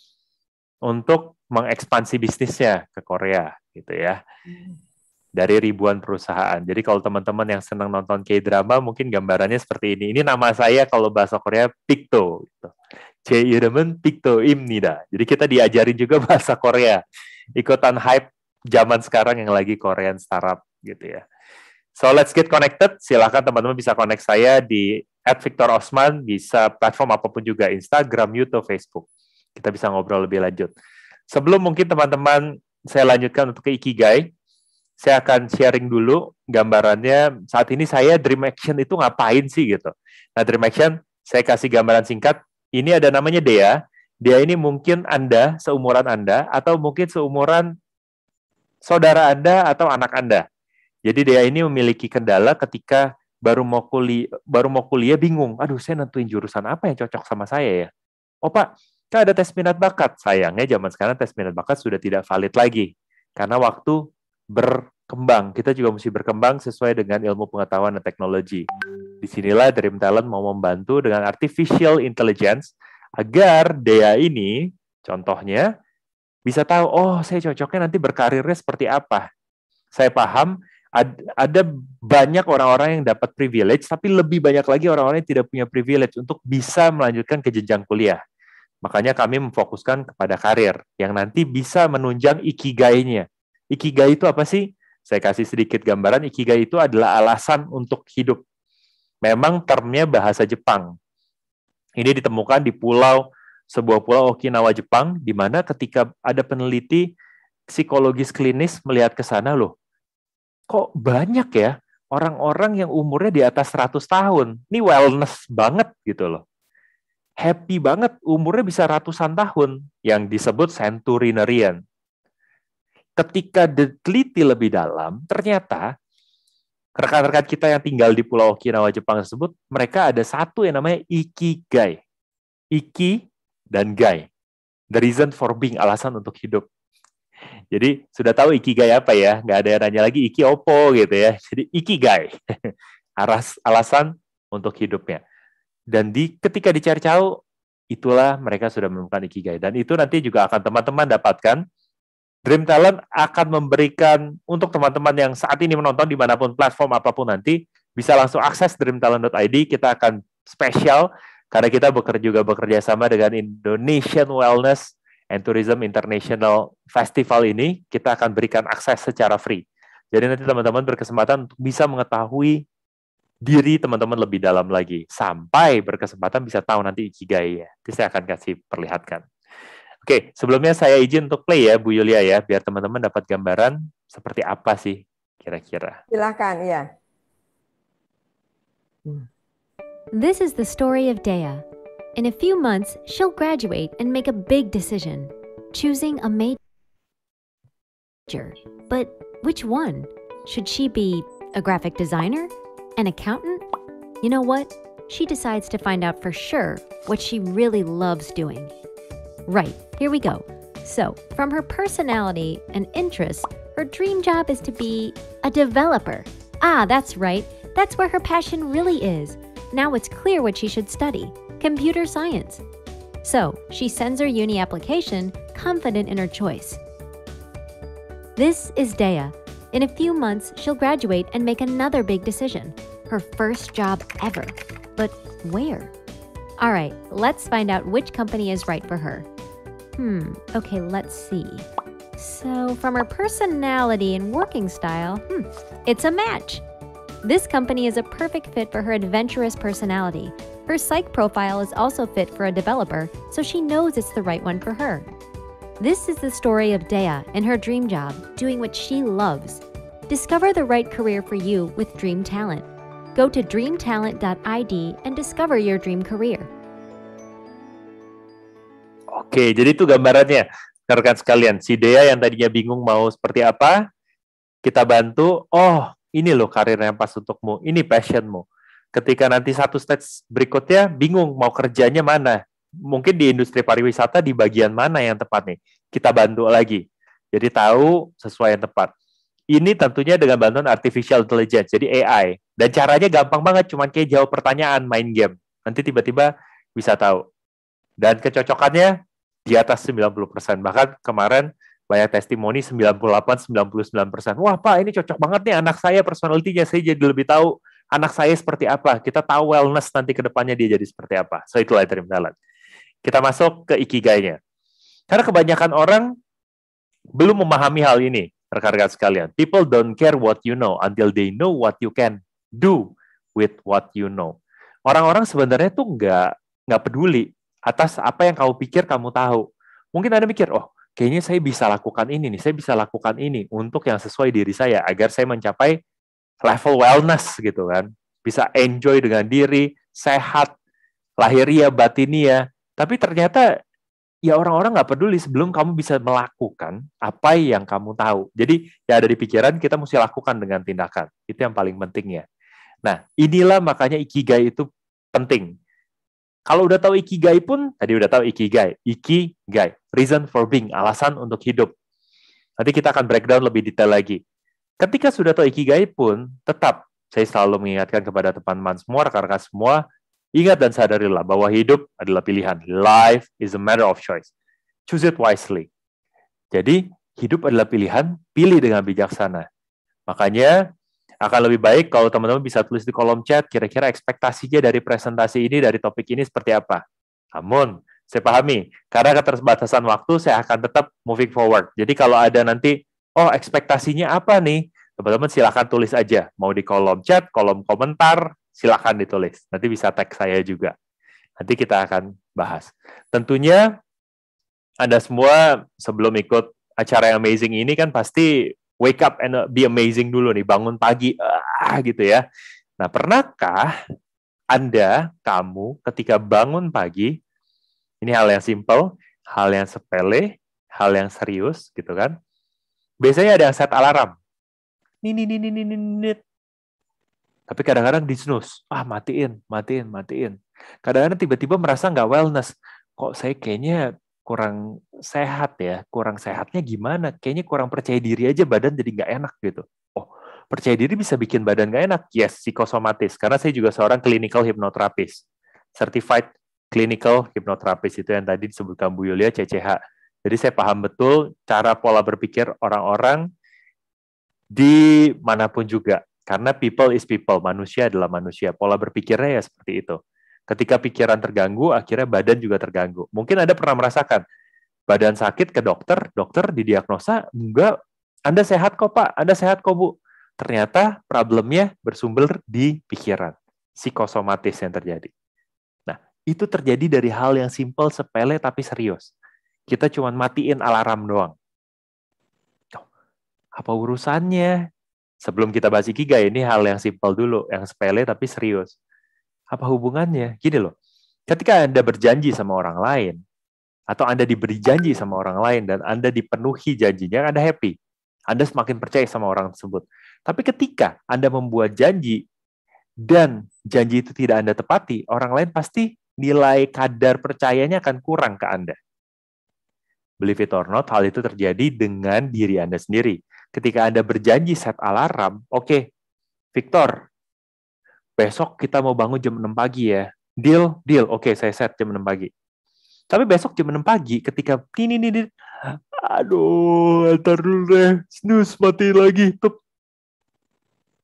untuk mengekspansi bisnisnya ke Korea gitu ya. Hmm. Dari ribuan perusahaan. Jadi kalau teman-teman yang senang nonton K-drama mungkin gambarannya seperti ini. Ini nama saya kalau bahasa Korea Picto gitu 제 이름은 빅토입니다. Jadi kita diajarin juga bahasa Korea. Ikutan hype zaman sekarang yang lagi Korean startup gitu ya. So let's get connected. Silahkan teman-teman bisa connect saya di @victor_osman. Victor Osman, bisa platform apapun juga, Instagram, YouTube, Facebook. Kita bisa ngobrol lebih lanjut. Sebelum mungkin teman-teman saya lanjutkan untuk ke Ikigai, saya akan sharing dulu gambarannya. Saat ini saya Dream Action itu ngapain sih gitu. Nah Dream Action, saya kasih gambaran singkat, ini ada namanya Dea. Dea ini mungkin Anda, seumuran Anda, atau mungkin seumuran saudara Anda atau anak Anda. Jadi Dea ini memiliki kendala ketika baru mau kuliah, baru mau kuliah bingung. Aduh, saya nentuin jurusan apa yang cocok sama saya ya? Oh Pak, kan ada tes minat bakat. Sayangnya zaman sekarang tes minat bakat sudah tidak valid lagi. Karena waktu berkembang. Kita juga mesti berkembang sesuai dengan ilmu pengetahuan dan teknologi. Disinilah Dream Talent mau membantu dengan artificial intelligence agar Dea ini, contohnya, bisa tahu, oh saya cocoknya nanti berkarirnya seperti apa. Saya paham ada banyak orang-orang yang dapat privilege, tapi lebih banyak lagi orang-orang yang tidak punya privilege untuk bisa melanjutkan ke jenjang kuliah. Makanya kami memfokuskan kepada karir yang nanti bisa menunjang ikigainya Ikigai itu apa sih? Saya kasih sedikit gambaran, ikigai itu adalah alasan untuk hidup memang termnya bahasa Jepang. Ini ditemukan di pulau sebuah pulau Okinawa Jepang di mana ketika ada peneliti psikologis klinis melihat ke sana loh. Kok banyak ya orang-orang yang umurnya di atas 100 tahun. Ini wellness banget gitu loh. Happy banget umurnya bisa ratusan tahun yang disebut centenarian. Ketika diteliti lebih dalam, ternyata rekan-rekan kita yang tinggal di Pulau Okinawa Jepang tersebut, mereka ada satu yang namanya ikigai. Iki dan gai. The reason for being, alasan untuk hidup. Jadi sudah tahu ikigai apa ya, nggak ada yang nanya lagi iki opo gitu ya. Jadi ikigai, Aras, alasan untuk hidupnya. Dan di ketika dicari tahu, itulah mereka sudah menemukan ikigai. Dan itu nanti juga akan teman-teman dapatkan Dream Talent akan memberikan untuk teman-teman yang saat ini menonton dimanapun platform apapun nanti bisa langsung akses dreamtalent.id kita akan spesial karena kita bekerja juga bekerja sama dengan Indonesian Wellness and Tourism International Festival ini kita akan berikan akses secara free. Jadi nanti teman-teman berkesempatan untuk bisa mengetahui diri teman-teman lebih dalam lagi sampai berkesempatan bisa tahu nanti ikigai ya. Nanti saya akan kasih perlihatkan. Oke, sebelumnya saya izin untuk play ya Bu Yulia ya, biar teman-teman dapat gambaran seperti apa sih kira-kira. Silakan ya. This is the story of Dea. In a few months, she'll graduate and make a big decision, choosing a major. But which one? Should she be a graphic designer? An accountant? You know what? She decides to find out for sure what she really loves doing Right, here we go. So, from her personality and interests, her dream job is to be a developer. Ah, that's right. That's where her passion really is. Now it's clear what she should study computer science. So, she sends her uni application confident in her choice. This is Dea. In a few months, she'll graduate and make another big decision her first job ever. But where? All right, let's find out which company is right for her. Hmm, okay, let's see. So, from her personality and working style, hmm, it's a match. This company is a perfect fit for her adventurous personality. Her psych profile is also fit for a developer, so she knows it's the right one for her. This is the story of Dea and her dream job, doing what she loves. Discover the right career for you with Dream Talent. Go to dreamtalent.id and discover your dream career. Oke, jadi itu gambarannya. Rekan sekalian, si Dea yang tadinya bingung mau seperti apa, kita bantu, oh ini loh karir yang pas untukmu, ini passionmu. Ketika nanti satu stage berikutnya bingung mau kerjanya mana, mungkin di industri pariwisata di bagian mana yang tepat nih, kita bantu lagi. Jadi tahu sesuai yang tepat. Ini tentunya dengan bantuan artificial intelligence, jadi AI. Dan caranya gampang banget, cuman kayak jawab pertanyaan main game. Nanti tiba-tiba bisa tahu. Dan kecocokannya di atas 90%. Bahkan kemarin banyak testimoni 98-99%. Wah Pak, ini cocok banget nih anak saya personalitinya. Saya jadi lebih tahu anak saya seperti apa. Kita tahu wellness nanti ke depannya dia jadi seperti apa. So itulah yang Talent. Kita masuk ke ikigai Karena kebanyakan orang belum memahami hal ini, rekan-rekan sekalian. People don't care what you know until they know what you can do with what you know. Orang-orang sebenarnya tuh nggak nggak peduli atas apa yang kamu pikir kamu tahu. Mungkin Anda mikir, oh kayaknya saya bisa lakukan ini nih, saya bisa lakukan ini untuk yang sesuai diri saya agar saya mencapai level wellness gitu kan. Bisa enjoy dengan diri, sehat, lahiria, batinia. Tapi ternyata ya orang-orang nggak peduli sebelum kamu bisa melakukan apa yang kamu tahu. Jadi ya ada di pikiran kita mesti lakukan dengan tindakan. Itu yang paling pentingnya. Nah inilah makanya ikigai itu penting. Kalau udah tahu ikigai pun, tadi udah tahu ikigai, ikigai, reason for being, alasan untuk hidup. Nanti kita akan breakdown lebih detail lagi. Ketika sudah tahu ikigai pun, tetap saya selalu mengingatkan kepada teman-teman semua, rekan-rekan semua, ingat dan sadarilah bahwa hidup adalah pilihan. Life is a matter of choice. Choose it wisely. Jadi, hidup adalah pilihan, pilih dengan bijaksana. Makanya, akan lebih baik kalau teman-teman bisa tulis di kolom chat kira-kira ekspektasinya dari presentasi ini dari topik ini seperti apa. Namun saya pahami karena keterbatasan waktu saya akan tetap moving forward. Jadi kalau ada nanti oh ekspektasinya apa nih? Teman-teman silahkan tulis aja mau di kolom chat, kolom komentar, silahkan ditulis. Nanti bisa tag saya juga. Nanti kita akan bahas. Tentunya Anda semua sebelum ikut acara yang amazing ini kan pasti wake up and uh, be amazing dulu nih, bangun pagi, ah gitu ya. Nah, pernahkah Anda, kamu ketika bangun pagi, ini hal yang simple, hal yang sepele, hal yang serius gitu kan. Biasanya ada yang set alarm. nih nih nih nih. Tapi kadang-kadang disnus, ah matiin, matiin, matiin. Kadang-kadang tiba-tiba merasa nggak wellness. Kok saya kayaknya kurang sehat ya kurang sehatnya gimana kayaknya kurang percaya diri aja badan jadi nggak enak gitu oh percaya diri bisa bikin badan nggak enak yes psikosomatis karena saya juga seorang clinical hypnotherapist certified clinical hypnotherapist itu yang tadi disebutkan Bu Yulia CCH jadi saya paham betul cara pola berpikir orang-orang di manapun juga karena people is people, manusia adalah manusia. Pola berpikirnya ya seperti itu. Ketika pikiran terganggu, akhirnya badan juga terganggu. Mungkin Anda pernah merasakan badan sakit ke dokter, dokter didiagnosa, enggak, Anda sehat kok Pak, Anda sehat kok Bu. Ternyata problemnya bersumber di pikiran, psikosomatis yang terjadi. Nah, itu terjadi dari hal yang simpel, sepele, tapi serius. Kita cuma matiin alarm doang. apa urusannya? Sebelum kita bahas ikiga, ini hal yang simpel dulu, yang sepele tapi serius apa hubungannya? Gini loh, ketika Anda berjanji sama orang lain, atau Anda diberi janji sama orang lain, dan Anda dipenuhi janjinya, Anda happy. Anda semakin percaya sama orang tersebut. Tapi ketika Anda membuat janji, dan janji itu tidak Anda tepati, orang lain pasti nilai kadar percayanya akan kurang ke Anda. Believe it or not, hal itu terjadi dengan diri Anda sendiri. Ketika Anda berjanji set alarm, oke, okay, Victor, besok kita mau bangun jam 6 pagi ya. Deal, deal. Oke, okay, saya set jam 6 pagi. Tapi besok jam 6 pagi ketika ini ini, ini aduh, ntar dulu deh, Snus mati lagi. Tup.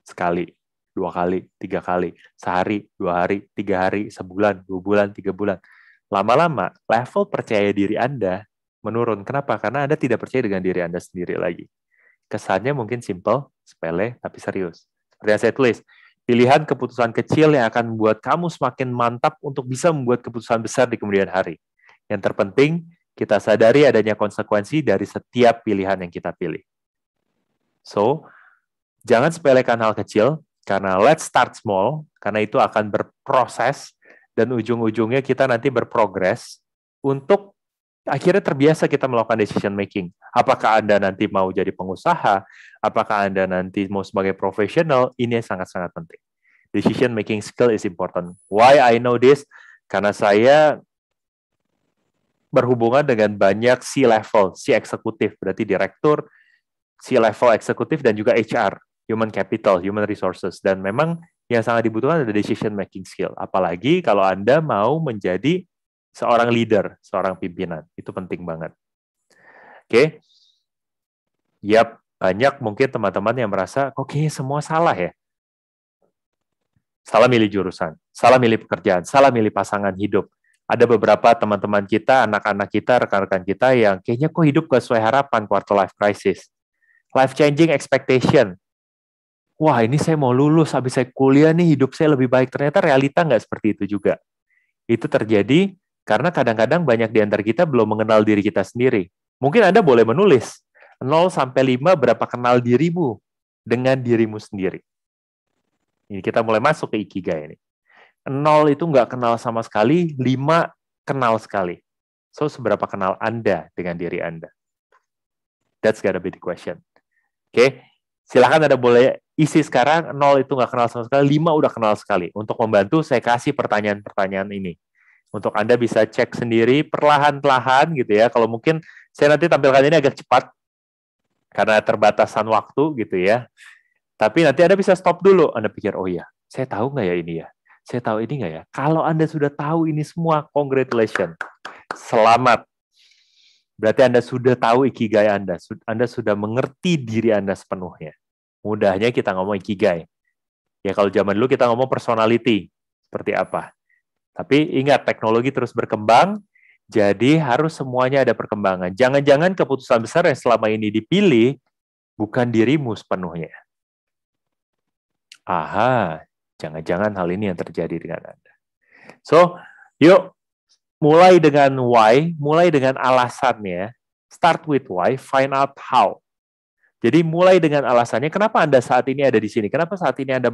Sekali, dua kali, tiga kali, sehari, dua hari, tiga hari, sebulan, dua bulan, tiga bulan. Lama-lama level percaya diri Anda menurun. Kenapa? Karena Anda tidak percaya dengan diri Anda sendiri lagi. Kesannya mungkin simple, sepele, tapi serius. Seperti yang saya tulis, Pilihan keputusan kecil yang akan membuat kamu semakin mantap untuk bisa membuat keputusan besar di kemudian hari. Yang terpenting, kita sadari adanya konsekuensi dari setiap pilihan yang kita pilih. So, jangan sepelekan hal kecil, karena let's start small, karena itu akan berproses, dan ujung-ujungnya kita nanti berprogres untuk akhirnya terbiasa kita melakukan decision making. Apakah Anda nanti mau jadi pengusaha, apakah Anda nanti mau sebagai profesional, ini sangat-sangat penting. Decision making skill is important. Why I know this? Karena saya berhubungan dengan banyak C-level, C-eksekutif, berarti direktur, C-level eksekutif, dan juga HR, human capital, human resources. Dan memang yang sangat dibutuhkan adalah decision making skill. Apalagi kalau Anda mau menjadi seorang leader, seorang pimpinan. Itu penting banget. Oke. Okay. Yap, banyak mungkin teman-teman yang merasa oke, kayaknya semua salah ya. Salah milih jurusan, salah milih pekerjaan, salah milih pasangan hidup. Ada beberapa teman-teman kita, anak-anak kita, rekan-rekan kita yang kayaknya kok hidup gak sesuai harapan quarter life crisis. Life changing expectation. Wah ini saya mau lulus, habis saya kuliah nih hidup saya lebih baik. Ternyata realita nggak seperti itu juga. Itu terjadi karena kadang-kadang banyak di antara kita belum mengenal diri kita sendiri. Mungkin Anda boleh menulis 0 sampai 5 berapa kenal dirimu dengan dirimu sendiri. Ini kita mulai masuk ke ikigai ini. 0 itu nggak kenal sama sekali, 5 kenal sekali. So, seberapa kenal Anda dengan diri Anda? That's gotta be the question. Oke, okay? silahkan Anda boleh isi sekarang, 0 itu nggak kenal sama sekali, 5 udah kenal sekali. Untuk membantu, saya kasih pertanyaan-pertanyaan ini untuk Anda bisa cek sendiri perlahan-lahan gitu ya. Kalau mungkin saya nanti tampilkan ini agak cepat karena terbatasan waktu gitu ya. Tapi nanti Anda bisa stop dulu. Anda pikir, oh ya, saya tahu nggak ya ini ya? Saya tahu ini nggak ya? Kalau Anda sudah tahu ini semua, congratulations. Selamat. Berarti Anda sudah tahu ikigai Anda. Anda sudah mengerti diri Anda sepenuhnya. Mudahnya kita ngomong ikigai. Ya kalau zaman dulu kita ngomong personality. Seperti apa? Tapi ingat, teknologi terus berkembang, jadi harus semuanya ada perkembangan. Jangan-jangan keputusan besar yang selama ini dipilih bukan dirimu sepenuhnya. Aha, jangan-jangan hal ini yang terjadi dengan Anda. So, yuk mulai dengan why, mulai dengan alasannya. Start with why, find out how. Jadi mulai dengan alasannya, kenapa Anda saat ini ada di sini? Kenapa saat ini Anda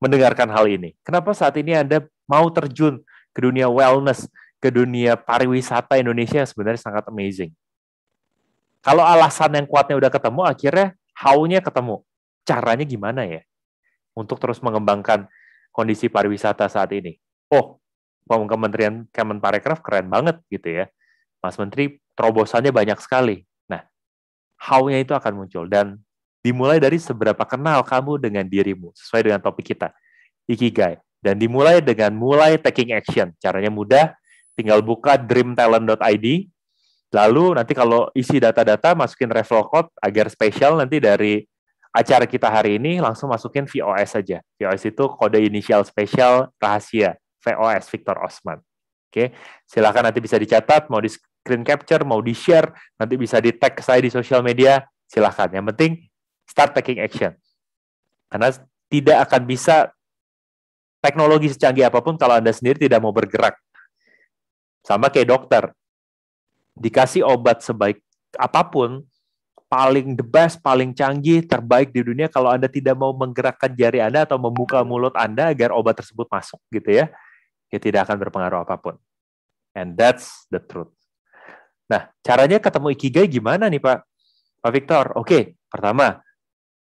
mendengarkan hal ini? Kenapa saat ini Anda mau terjun ke dunia wellness, ke dunia pariwisata Indonesia yang sebenarnya sangat amazing. Kalau alasan yang kuatnya udah ketemu, akhirnya how-nya ketemu. Caranya gimana ya untuk terus mengembangkan kondisi pariwisata saat ini? Oh, Kementerian Kemenparekraf keren banget gitu ya. Mas Menteri terobosannya banyak sekali. Nah, how-nya itu akan muncul dan dimulai dari seberapa kenal kamu dengan dirimu sesuai dengan topik kita. Ikigai. Dan dimulai dengan mulai taking action. Caranya mudah, tinggal buka dreamtalent.id, lalu nanti kalau isi data-data masukin referral code agar spesial nanti dari acara kita hari ini langsung masukin VOS saja. VOS itu kode inisial spesial rahasia. VOS Victor Osman. Oke, silakan nanti bisa dicatat, mau di screen capture, mau di share, nanti bisa di tag saya di sosial media, silakan. Yang penting start taking action. Karena tidak akan bisa teknologi secanggih apapun kalau Anda sendiri tidak mau bergerak. Sama kayak dokter. Dikasih obat sebaik apapun, paling the best, paling canggih, terbaik di dunia kalau Anda tidak mau menggerakkan jari Anda atau membuka mulut Anda agar obat tersebut masuk gitu ya. Ya tidak akan berpengaruh apapun. And that's the truth. Nah, caranya ketemu ikigai gimana nih, Pak? Pak Victor, oke. Okay. Pertama,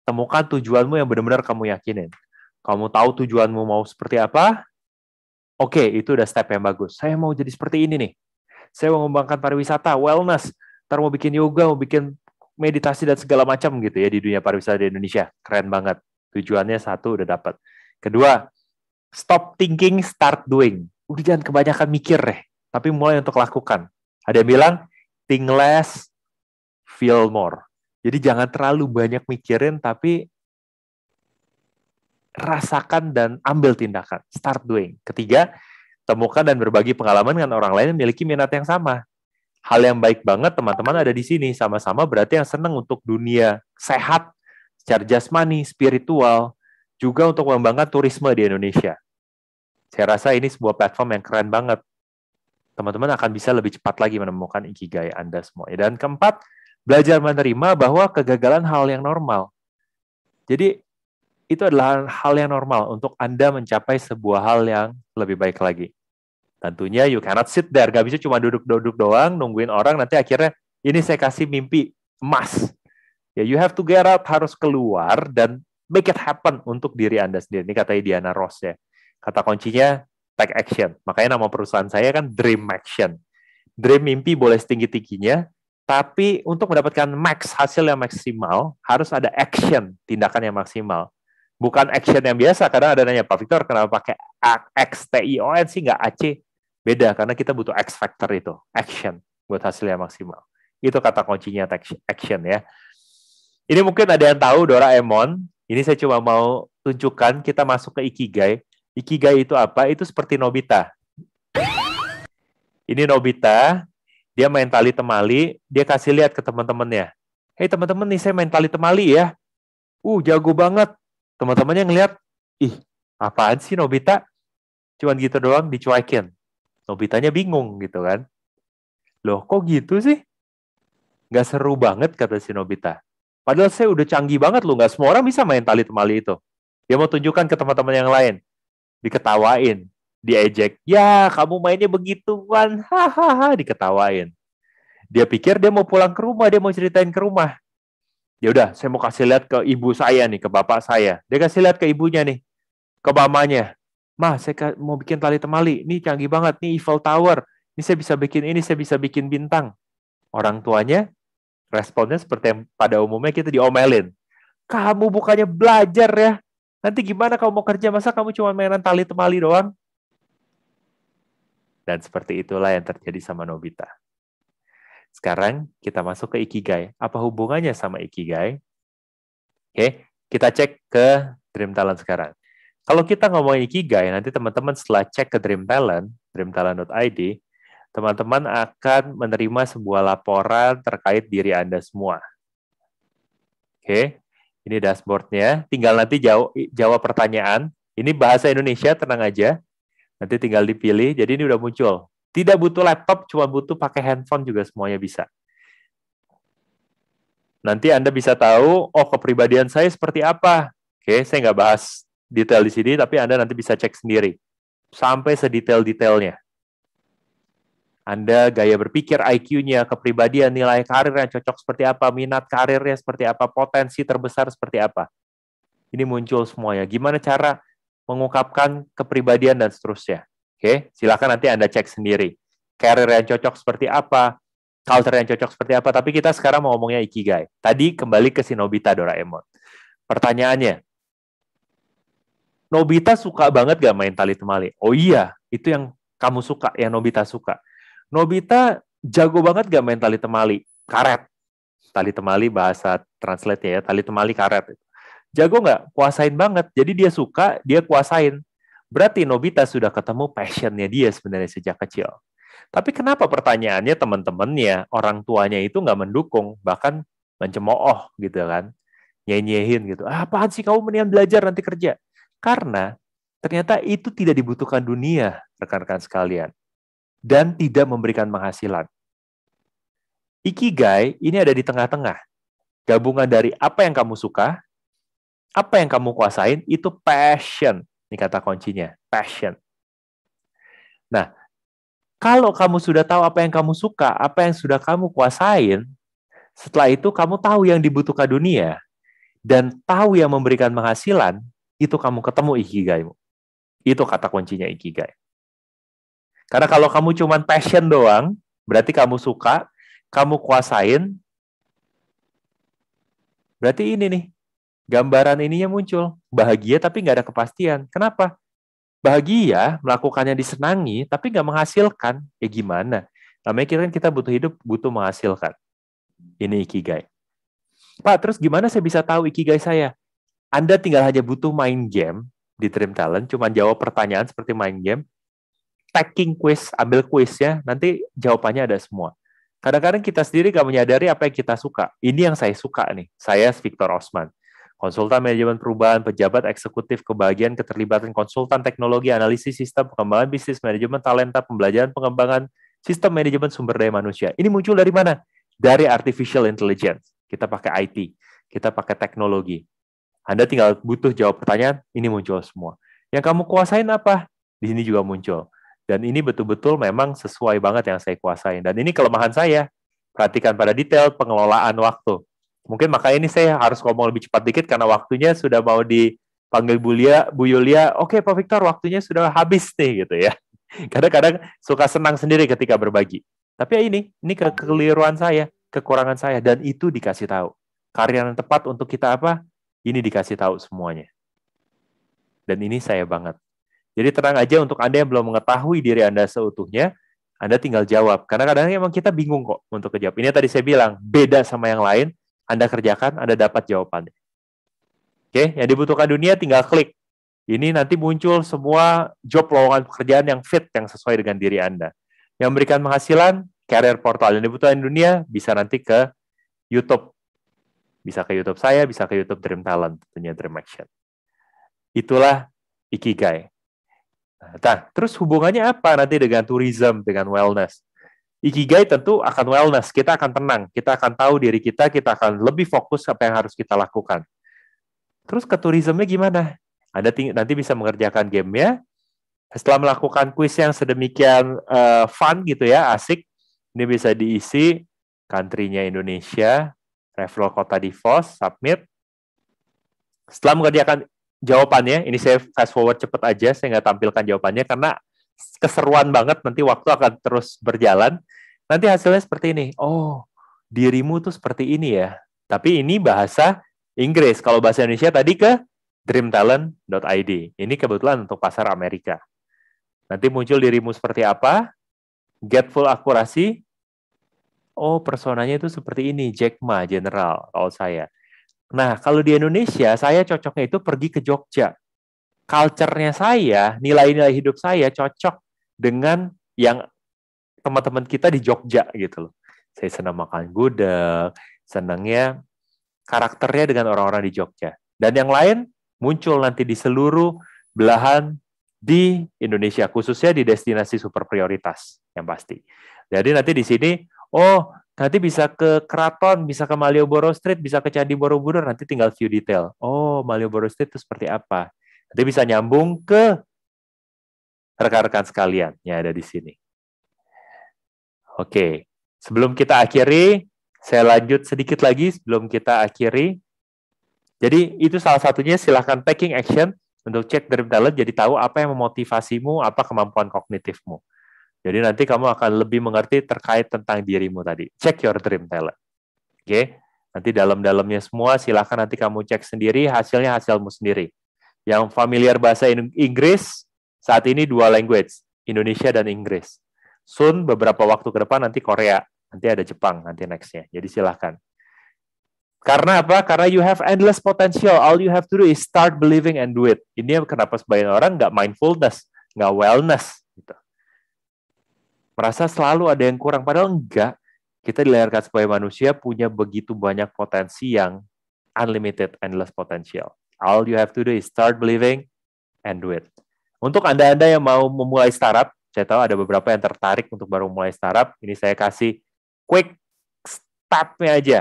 temukan tujuanmu yang benar-benar kamu yakinin. Kamu tahu tujuanmu mau seperti apa? Oke, okay, itu udah step yang bagus. Saya mau jadi seperti ini nih. Saya mau mengembangkan pariwisata, wellness, ntar mau bikin yoga, mau bikin meditasi dan segala macam gitu ya di dunia pariwisata di Indonesia. Keren banget. Tujuannya satu udah dapat. Kedua, stop thinking, start doing. Udah jangan kebanyakan mikir deh, tapi mulai untuk lakukan. Ada yang bilang, think less, feel more. Jadi jangan terlalu banyak mikirin, tapi rasakan dan ambil tindakan. Start doing. Ketiga, temukan dan berbagi pengalaman dengan orang lain yang memiliki minat yang sama. Hal yang baik banget teman-teman ada di sini. Sama-sama berarti yang senang untuk dunia sehat, secara jasmani, spiritual, juga untuk mengembangkan turisme di Indonesia. Saya rasa ini sebuah platform yang keren banget. Teman-teman akan bisa lebih cepat lagi menemukan ikigai Anda semua. Dan keempat, belajar menerima bahwa kegagalan hal yang normal. Jadi itu adalah hal yang normal untuk Anda mencapai sebuah hal yang lebih baik lagi. Tentunya you cannot sit there, gak bisa cuma duduk-duduk doang, nungguin orang, nanti akhirnya ini saya kasih mimpi emas. Ya, you have to get out, harus keluar dan make it happen untuk diri Anda sendiri. Ini katanya Diana Ross ya. Kata kuncinya take action. Makanya nama perusahaan saya kan Dream Action. Dream mimpi boleh setinggi-tingginya, tapi untuk mendapatkan max hasil yang maksimal harus ada action, tindakan yang maksimal bukan action yang biasa. karena ada nanya, Pak Victor kenapa pakai X T I XTION sih nggak AC? Beda, karena kita butuh X factor itu, action, buat hasilnya maksimal. Itu kata kuncinya action ya. Ini mungkin ada yang tahu Doraemon. Ini saya cuma mau tunjukkan kita masuk ke Ikigai. Ikigai itu apa? Itu seperti Nobita. Ini Nobita, dia main tali temali, dia kasih lihat ke teman-temannya. Hei teman-teman nih saya main tali temali ya. Uh jago banget, teman-temannya ngeliat, ih apaan sih Nobita cuman gitu doang dicuekin Nobitanya bingung gitu kan loh kok gitu sih Gak seru banget kata si Nobita padahal saya udah canggih banget loh gak semua orang bisa main tali temali itu dia mau tunjukkan ke teman-teman yang lain diketawain diejek ya kamu mainnya begituan hahaha diketawain dia pikir dia mau pulang ke rumah dia mau ceritain ke rumah ya udah saya mau kasih lihat ke ibu saya nih ke bapak saya dia kasih lihat ke ibunya nih ke mamanya Ma, saya mau bikin tali temali ini canggih banget nih Eiffel Tower ini saya bisa bikin ini saya bisa bikin bintang orang tuanya responnya seperti yang pada umumnya kita diomelin kamu bukannya belajar ya nanti gimana kamu mau kerja masa kamu cuma mainan tali temali doang dan seperti itulah yang terjadi sama Nobita sekarang kita masuk ke Ikigai. Apa hubungannya sama Ikigai? Oke, kita cek ke Dream Talent sekarang. Kalau kita ngomongin Ikigai, nanti teman-teman setelah cek ke Dream Talent, dreamtalent.id, teman-teman akan menerima sebuah laporan terkait diri Anda semua. Oke, ini dashboardnya. Tinggal nanti jawab, jawab pertanyaan. Ini bahasa Indonesia, tenang aja. Nanti tinggal dipilih. Jadi ini udah muncul tidak butuh laptop, cuma butuh pakai handphone juga semuanya bisa. Nanti Anda bisa tahu, oh kepribadian saya seperti apa. Oke, saya nggak bahas detail di sini, tapi Anda nanti bisa cek sendiri. Sampai sedetail-detailnya. Anda gaya berpikir, IQ-nya, kepribadian, nilai karir yang cocok seperti apa, minat karirnya seperti apa, potensi terbesar seperti apa. Ini muncul semuanya. Gimana cara mengungkapkan kepribadian dan seterusnya. Oke, silakan nanti Anda cek sendiri. Karir yang cocok seperti apa, culture yang cocok seperti apa, tapi kita sekarang mau ngomongnya Ikigai. Tadi kembali ke si Nobita Doraemon. Pertanyaannya, Nobita suka banget gak main tali temali? Oh iya, itu yang kamu suka, yang Nobita suka. Nobita jago banget gak main tali temali? Karet. Tali temali bahasa translate ya, tali temali karet. Jago nggak? Kuasain banget. Jadi dia suka, dia kuasain Berarti Nobita sudah ketemu passionnya dia sebenarnya sejak kecil. Tapi kenapa pertanyaannya teman-temannya, orang tuanya itu nggak mendukung, bahkan mencemooh gitu kan, nyanyiin gitu. Ah, apaan sih kamu mendingan belajar nanti kerja? Karena ternyata itu tidak dibutuhkan dunia, rekan-rekan sekalian. Dan tidak memberikan penghasilan. Ikigai ini ada di tengah-tengah. Gabungan dari apa yang kamu suka, apa yang kamu kuasain, itu passion. Ini kata kuncinya, passion. Nah, kalau kamu sudah tahu apa yang kamu suka, apa yang sudah kamu kuasain, setelah itu kamu tahu yang dibutuhkan dunia dan tahu yang memberikan penghasilan, itu kamu ketemu ikigaimu. Itu kata kuncinya ikigai. Karena kalau kamu cuma passion doang, berarti kamu suka, kamu kuasain, berarti ini nih, gambaran ininya muncul. Bahagia tapi nggak ada kepastian. Kenapa? Bahagia melakukannya disenangi tapi nggak menghasilkan. Ya gimana? Namanya kita kan kita butuh hidup, butuh menghasilkan. Ini ikigai. Pak, terus gimana saya bisa tahu ikigai saya? Anda tinggal hanya butuh main game di Dream Talent, cuma jawab pertanyaan seperti main game, taking quiz, ambil quiz ya, nanti jawabannya ada semua. Kadang-kadang kita sendiri gak menyadari apa yang kita suka. Ini yang saya suka nih, saya Victor Osman konsultan manajemen perubahan, pejabat eksekutif kebagian keterlibatan konsultan teknologi, analisis sistem, pengembangan bisnis, manajemen talenta, pembelajaran pengembangan sistem manajemen sumber daya manusia. Ini muncul dari mana? Dari artificial intelligence. Kita pakai IT, kita pakai teknologi. Anda tinggal butuh jawab pertanyaan, ini muncul semua. Yang kamu kuasain apa? Di sini juga muncul. Dan ini betul-betul memang sesuai banget yang saya kuasain. Dan ini kelemahan saya. Perhatikan pada detail pengelolaan waktu. Mungkin makanya ini saya harus ngomong lebih cepat dikit karena waktunya sudah mau dipanggil Bulia, Bu Yulia. Oke, okay, Pak Victor, waktunya sudah habis nih gitu ya. Kadang-kadang suka senang sendiri ketika berbagi. Tapi ya ini, ini kekeliruan saya, kekurangan saya dan itu dikasih tahu. Karya yang tepat untuk kita apa? Ini dikasih tahu semuanya. Dan ini saya banget. Jadi tenang aja untuk Anda yang belum mengetahui diri Anda seutuhnya, anda tinggal jawab. Karena kadang-kadang memang kita bingung kok untuk kejawab. Ini tadi saya bilang, beda sama yang lain. Anda kerjakan, Anda dapat jawaban. Oke, yang dibutuhkan dunia tinggal klik. Ini nanti muncul semua job lowongan pekerjaan yang fit, yang sesuai dengan diri Anda. Yang memberikan penghasilan, career portal. Yang dibutuhkan dunia bisa nanti ke YouTube. Bisa ke YouTube saya, bisa ke YouTube Dream Talent, tentunya Dream Action. Itulah Ikigai. Nah, terus hubungannya apa nanti dengan tourism, dengan wellness? Ikigai tentu akan wellness, kita akan tenang, kita akan tahu diri kita, kita akan lebih fokus apa yang harus kita lakukan. Terus ke turismnya gimana? Anda nanti bisa mengerjakan gamenya, setelah melakukan kuis yang sedemikian uh, fun gitu ya, asik, ini bisa diisi country-nya Indonesia, travel kota di Vos, submit. Setelah mengerjakan jawabannya, ini saya fast forward cepat aja, saya nggak tampilkan jawabannya karena keseruan banget nanti waktu akan terus berjalan nanti hasilnya seperti ini oh dirimu tuh seperti ini ya tapi ini bahasa Inggris kalau bahasa Indonesia tadi ke dreamtalent.id ini kebetulan untuk pasar Amerika nanti muncul dirimu seperti apa get full akurasi oh personanya itu seperti ini Jack Ma general kalau saya nah kalau di Indonesia saya cocoknya itu pergi ke Jogja culture-nya saya, nilai-nilai hidup saya cocok dengan yang teman-teman kita di Jogja gitu loh. Saya senang makan gudeg, senangnya karakternya dengan orang-orang di Jogja. Dan yang lain muncul nanti di seluruh belahan di Indonesia, khususnya di destinasi super prioritas yang pasti. Jadi nanti di sini, oh nanti bisa ke Keraton, bisa ke Malioboro Street, bisa ke Candi Borobudur, nanti tinggal view detail. Oh, Malioboro Street itu seperti apa? Nanti bisa nyambung ke rekan-rekan sekalian yang ada di sini. Oke, sebelum kita akhiri, saya lanjut sedikit lagi sebelum kita akhiri. Jadi itu salah satunya silahkan packing action untuk cek dari talent. jadi tahu apa yang memotivasimu, apa kemampuan kognitifmu. Jadi nanti kamu akan lebih mengerti terkait tentang dirimu tadi. Check your dream talent. Oke, okay? nanti dalam-dalamnya semua silahkan nanti kamu cek sendiri, hasilnya hasilmu sendiri. Yang familiar bahasa Inggris saat ini dua language, Indonesia dan Inggris. Soon beberapa waktu ke depan nanti Korea, nanti ada Jepang nanti nextnya. Jadi silahkan. Karena apa? Karena you have endless potential. All you have to do is start believing and do it. Ini kenapa sebagian orang nggak mindfulness, nggak wellness. Gitu. Merasa selalu ada yang kurang. Padahal enggak. Kita dilahirkan sebagai manusia punya begitu banyak potensi yang unlimited, endless potential. All you have to do is start believing and do it. Untuk Anda-Anda yang mau memulai startup, saya tahu ada beberapa yang tertarik untuk baru mulai startup. Ini saya kasih quick step-nya aja.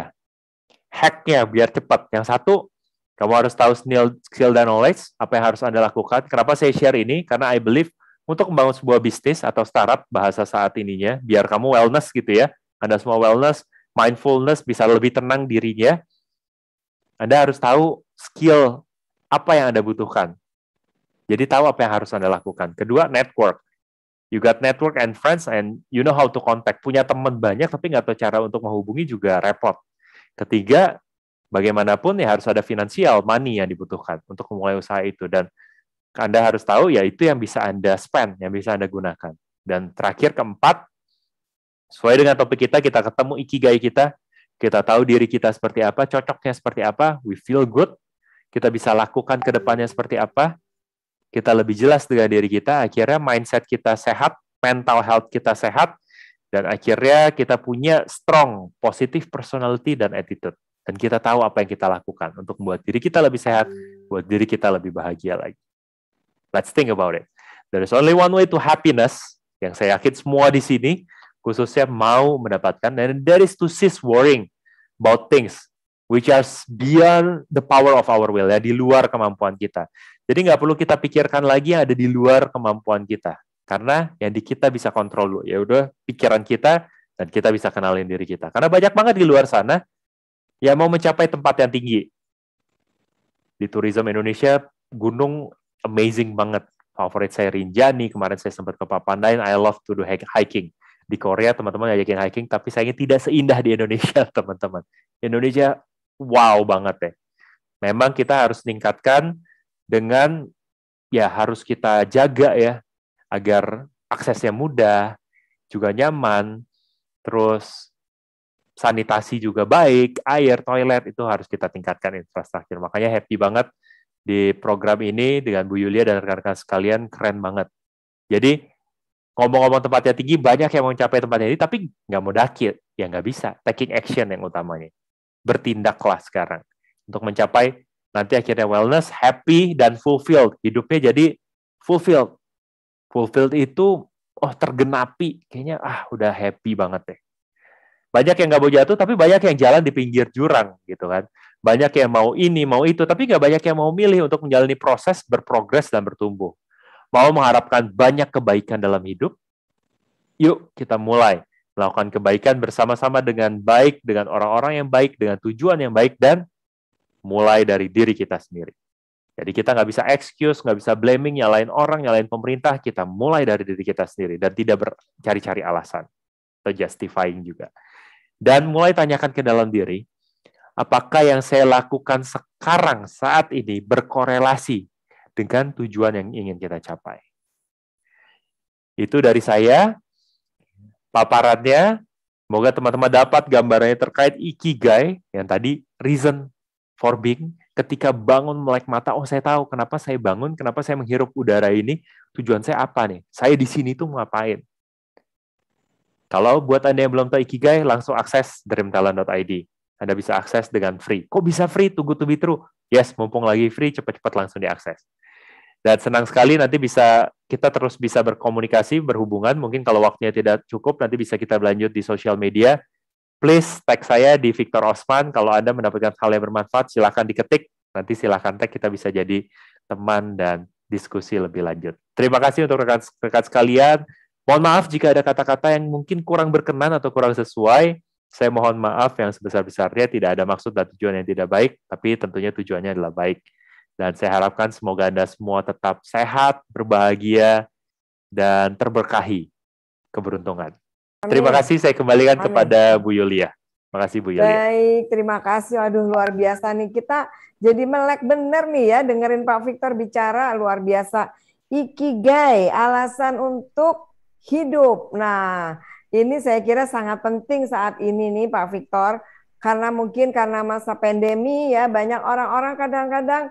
Hacknya biar cepat. Yang satu, kamu harus tahu skill dan knowledge, apa yang harus Anda lakukan. Kenapa saya share ini? Karena I believe untuk membangun sebuah bisnis atau startup bahasa saat ininya, biar kamu wellness gitu ya. Anda semua wellness, mindfulness, bisa lebih tenang dirinya. Anda harus tahu skill apa yang Anda butuhkan. Jadi tahu apa yang harus Anda lakukan. Kedua, network. You got network and friends and you know how to contact. Punya teman banyak tapi nggak tahu cara untuk menghubungi juga repot. Ketiga, bagaimanapun ya harus ada finansial, money yang dibutuhkan untuk memulai usaha itu. Dan Anda harus tahu ya itu yang bisa Anda spend, yang bisa Anda gunakan. Dan terakhir keempat, sesuai dengan topik kita, kita ketemu ikigai kita, kita tahu diri kita seperti apa, cocoknya seperti apa, we feel good, kita bisa lakukan ke depannya seperti apa, kita lebih jelas dengan diri kita, akhirnya mindset kita sehat, mental health kita sehat, dan akhirnya kita punya strong, positive personality dan attitude. Dan kita tahu apa yang kita lakukan untuk membuat diri kita lebih sehat, buat diri kita lebih bahagia lagi. Let's think about it. There is only one way to happiness, yang saya yakin semua di sini, khususnya mau mendapatkan, and there is to cease worrying about things which are beyond the power of our will ya di luar kemampuan kita. Jadi nggak perlu kita pikirkan lagi yang ada di luar kemampuan kita karena yang di kita bisa kontrol ya udah pikiran kita dan kita bisa kenalin diri kita. Karena banyak banget di luar sana yang mau mencapai tempat yang tinggi. Di tourism Indonesia gunung amazing banget. Favorit saya Rinjani, kemarin saya sempat ke Papandayan, I love to do hiking di Korea teman-teman ngajakin hiking tapi sayangnya tidak seindah di Indonesia teman-teman Indonesia wow banget ya. Memang kita harus tingkatkan dengan ya harus kita jaga ya agar aksesnya mudah, juga nyaman, terus sanitasi juga baik, air, toilet itu harus kita tingkatkan infrastruktur. Makanya happy banget di program ini dengan Bu Yulia dan rekan-rekan sekalian keren banget. Jadi ngomong-ngomong tempatnya tinggi banyak yang mau mencapai tempatnya ini tapi nggak mau dakit ya nggak bisa taking action yang utamanya bertindaklah sekarang untuk mencapai nanti akhirnya wellness, happy dan fulfilled. Hidupnya jadi fulfilled. Fulfilled itu oh tergenapi, kayaknya ah udah happy banget deh. Banyak yang nggak mau jatuh, tapi banyak yang jalan di pinggir jurang gitu kan. Banyak yang mau ini, mau itu, tapi nggak banyak yang mau milih untuk menjalani proses berprogres dan bertumbuh. Mau mengharapkan banyak kebaikan dalam hidup? Yuk kita mulai melakukan kebaikan bersama-sama dengan baik, dengan orang-orang yang baik, dengan tujuan yang baik, dan mulai dari diri kita sendiri. Jadi kita nggak bisa excuse, nggak bisa blaming, nyalain orang, nyalain pemerintah, kita mulai dari diri kita sendiri, dan tidak cari-cari alasan, atau justifying juga. Dan mulai tanyakan ke dalam diri, apakah yang saya lakukan sekarang, saat ini, berkorelasi dengan tujuan yang ingin kita capai. Itu dari saya, paparannya. Semoga teman-teman dapat gambarannya terkait ikigai yang tadi reason for being ketika bangun melek mata, oh saya tahu kenapa saya bangun, kenapa saya menghirup udara ini, tujuan saya apa nih? Saya di sini tuh ngapain? Kalau buat Anda yang belum tahu Ikigai, langsung akses dreamtalent.id. Anda bisa akses dengan free. Kok bisa free? Tunggu to be true. Yes, mumpung lagi free, cepat-cepat langsung diakses. Dan senang sekali nanti bisa kita terus bisa berkomunikasi, berhubungan. Mungkin kalau waktunya tidak cukup, nanti bisa kita lanjut di sosial media. Please tag saya di Victor Osman. Kalau Anda mendapatkan hal yang bermanfaat, silakan diketik. Nanti silakan tag, kita bisa jadi teman dan diskusi lebih lanjut. Terima kasih untuk rekan-rekan sekalian. Mohon maaf jika ada kata-kata yang mungkin kurang berkenan atau kurang sesuai. Saya mohon maaf yang sebesar-besarnya tidak ada maksud dan tujuan yang tidak baik, tapi tentunya tujuannya adalah baik. Dan saya harapkan semoga Anda semua tetap sehat, berbahagia, dan terberkahi keberuntungan. Amin. Terima kasih saya kembalikan Amin. kepada Bu Yulia. Terima kasih Bu Yulia. Baik, terima kasih. Aduh luar biasa nih kita jadi melek bener nih ya dengerin Pak Victor bicara luar biasa. Ikigai, alasan untuk hidup. Nah, ini saya kira sangat penting saat ini nih Pak Victor karena mungkin karena masa pandemi ya banyak orang-orang kadang-kadang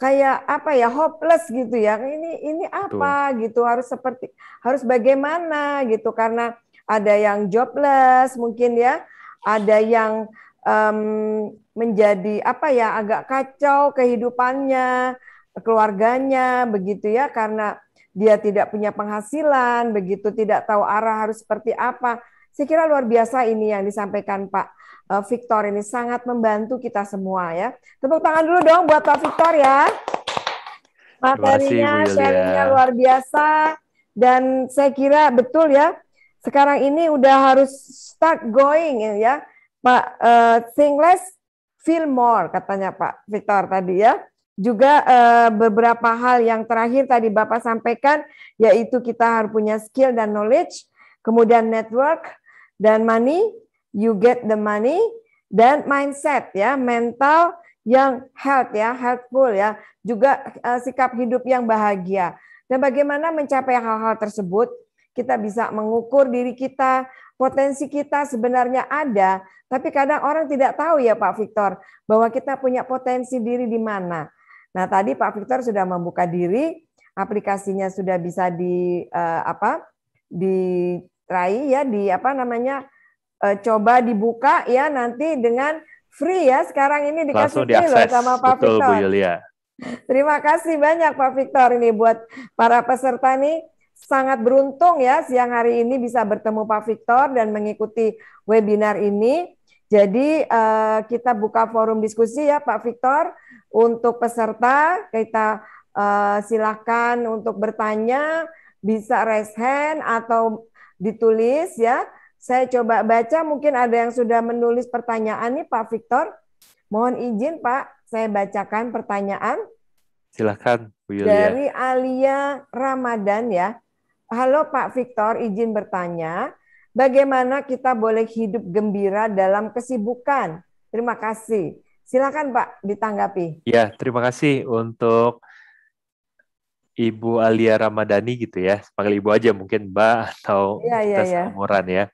kayak apa ya hopeless gitu ya ini ini apa Tuh. gitu harus seperti harus bagaimana gitu karena ada yang jobless mungkin ya ada yang um, menjadi apa ya agak kacau kehidupannya keluarganya begitu ya karena dia tidak punya penghasilan begitu tidak tahu arah harus seperti apa saya kira luar biasa ini yang disampaikan Pak Eh, Victor ini sangat membantu kita semua ya. Tepuk tangan dulu dong buat Pak Victor ya. Materinya, sharingnya luar biasa dan saya kira betul ya. Sekarang ini udah harus start going ya, Pak. Uh, eh, think less, feel more katanya Pak Victor tadi ya juga uh, beberapa hal yang terakhir tadi Bapak sampaikan yaitu kita harus punya skill dan knowledge, kemudian network dan money you get the money, dan mindset ya, mental yang health ya, helpful ya, juga uh, sikap hidup yang bahagia. Dan bagaimana mencapai hal-hal tersebut? Kita bisa mengukur diri kita, potensi kita sebenarnya ada, tapi kadang orang tidak tahu ya Pak Victor bahwa kita punya potensi diri di mana. Nah, tadi Pak Victor sudah membuka diri, aplikasinya sudah bisa di uh, apa? try ya di apa namanya? uh, coba dibuka ya nanti dengan free ya. Sekarang ini dikasih Langsung free loh sama Pak Betul, Victor. Bu Yulia. Terima kasih banyak Pak Victor ini buat para peserta nih sangat beruntung ya siang hari ini bisa bertemu Pak Victor dan mengikuti webinar ini. Jadi eh, kita buka forum diskusi ya Pak Victor untuk peserta kita eh, silakan untuk bertanya bisa raise hand atau ditulis ya saya coba baca, mungkin ada yang sudah menulis pertanyaan nih Pak Victor. Mohon izin Pak, saya bacakan pertanyaan. Silahkan Bu Yulia. Dari Alia Ramadan ya. Halo Pak Victor, izin bertanya. Bagaimana kita boleh hidup gembira dalam kesibukan? Terima kasih. Silakan Pak ditanggapi. Ya, terima kasih untuk Ibu Alia Ramadhani gitu ya. Panggil Ibu aja mungkin Mbak atau ya, ya, kita ya. seumuran ya.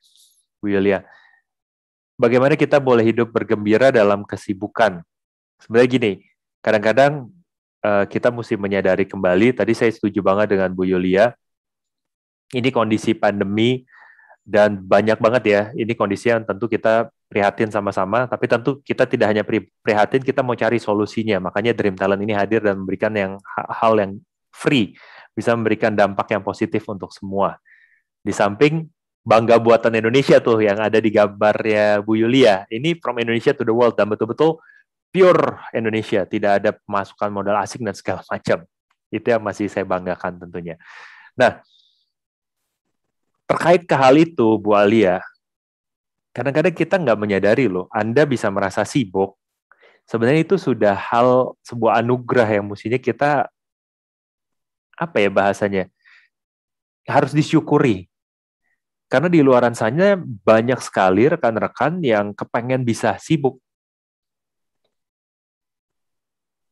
Bu iya, Yulia. Bagaimana kita boleh hidup bergembira dalam kesibukan? Sebenarnya gini, kadang-kadang uh, kita mesti menyadari kembali, tadi saya setuju banget dengan Bu Yulia, ini kondisi pandemi dan banyak banget ya, ini kondisi yang tentu kita prihatin sama-sama, tapi tentu kita tidak hanya prihatin, kita mau cari solusinya. Makanya Dream Talent ini hadir dan memberikan yang hal yang free, bisa memberikan dampak yang positif untuk semua. Di samping bangga buatan Indonesia tuh yang ada di gambarnya Bu Yulia. Ini from Indonesia to the world dan betul-betul pure Indonesia, tidak ada pemasukan modal asing dan segala macam. Itu yang masih saya banggakan tentunya. Nah, terkait ke hal itu Bu Alia, kadang-kadang kita nggak menyadari loh, Anda bisa merasa sibuk, sebenarnya itu sudah hal sebuah anugerah yang mestinya kita apa ya bahasanya harus disyukuri karena di luaran sana banyak sekali rekan-rekan yang kepengen bisa sibuk.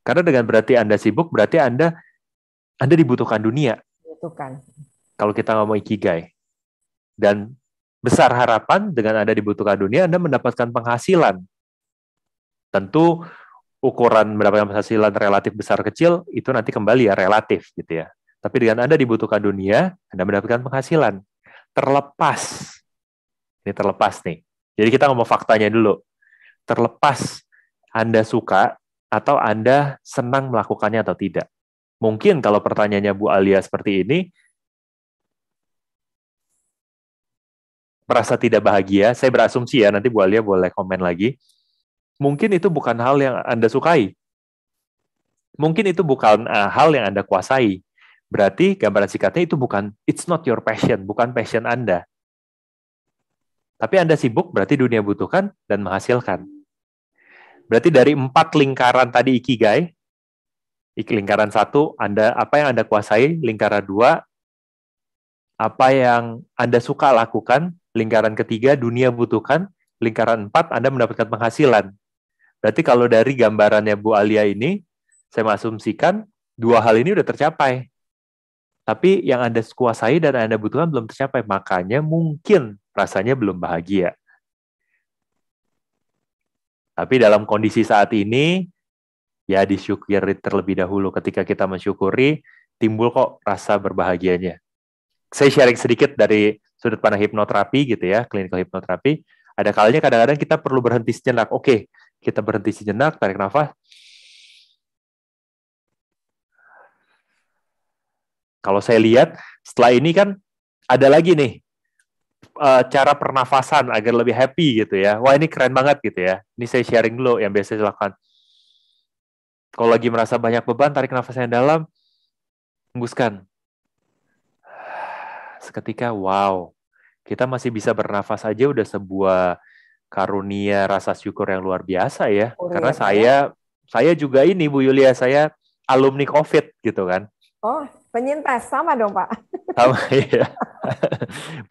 Karena dengan berarti Anda sibuk, berarti Anda Anda dibutuhkan dunia. Dibutuhkan. Kalau kita ngomong ikigai. Dan besar harapan dengan Anda dibutuhkan dunia, Anda mendapatkan penghasilan. Tentu ukuran mendapatkan penghasilan relatif besar kecil itu nanti kembali ya relatif gitu ya. Tapi dengan Anda dibutuhkan dunia, Anda mendapatkan penghasilan terlepas. Ini terlepas nih. Jadi kita ngomong faktanya dulu. Terlepas Anda suka atau Anda senang melakukannya atau tidak. Mungkin kalau pertanyaannya Bu Alia seperti ini, merasa tidak bahagia, saya berasumsi ya, nanti Bu Alia boleh komen lagi, mungkin itu bukan hal yang Anda sukai. Mungkin itu bukan uh, hal yang Anda kuasai. Berarti gambaran sikatnya itu bukan it's not your passion, bukan passion Anda. Tapi Anda sibuk berarti dunia butuhkan dan menghasilkan. Berarti dari empat lingkaran tadi ikigai, lingkaran satu Anda apa yang Anda kuasai, lingkaran dua apa yang Anda suka lakukan, lingkaran ketiga dunia butuhkan, lingkaran empat Anda mendapatkan penghasilan. Berarti kalau dari gambarannya Bu Alia ini, saya mengasumsikan dua hal ini sudah tercapai tapi yang Anda kuasai dan Anda butuhkan belum tercapai, makanya mungkin rasanya belum bahagia. Tapi dalam kondisi saat ini, ya disyukuri terlebih dahulu. Ketika kita mensyukuri, timbul kok rasa berbahagianya. Saya sharing sedikit dari sudut pandang hipnoterapi gitu ya, klinikal hipnoterapi. Ada kalanya kadang-kadang kita perlu berhenti sejenak. Oke, kita berhenti sejenak, tarik nafas, Kalau saya lihat setelah ini kan ada lagi nih eh, cara pernafasan agar lebih happy gitu ya. Wah ini keren banget gitu ya. Ini saya sharing dulu yang biasa lakukan. Kalau lagi merasa banyak beban, tarik nafas yang dalam, hembuskan. Seketika, wow, kita masih bisa bernafas aja udah sebuah karunia rasa syukur yang luar biasa ya. Oh, Karena ya. saya ya. saya juga ini Bu Yulia, saya alumni COVID gitu kan. Oh. Penyintas sama dong Pak. Sama ya,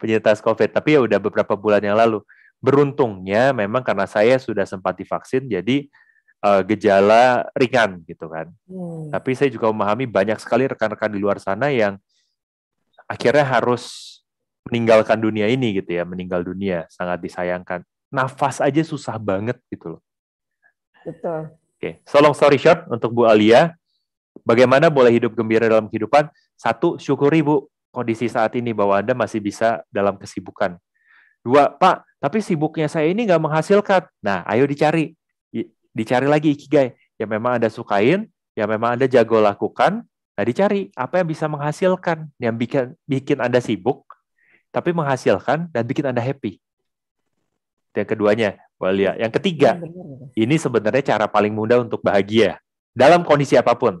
Penyintas COVID. Tapi ya udah beberapa bulan yang lalu. Beruntungnya memang karena saya sudah sempat divaksin, jadi uh, gejala ringan gitu kan. Hmm. Tapi saya juga memahami banyak sekali rekan-rekan di luar sana yang akhirnya harus meninggalkan dunia ini gitu ya, meninggal dunia sangat disayangkan. Nafas aja susah banget gitu loh. Betul. Oke, okay. so long story short untuk Bu Alia, Bagaimana boleh hidup gembira dalam kehidupan? Satu, syukuri Bu kondisi saat ini bahwa Anda masih bisa dalam kesibukan. Dua, Pak, tapi sibuknya saya ini nggak menghasilkan. Nah, ayo dicari. Dicari lagi ikigai. Yang memang Anda sukain, yang memang Anda jago lakukan. Nah, dicari apa yang bisa menghasilkan, yang bikin, bikin Anda sibuk, tapi menghasilkan dan bikin Anda happy. Dan keduanya, ya. Yang ketiga, iya, ini sebenarnya cara paling mudah untuk bahagia dalam kondisi apapun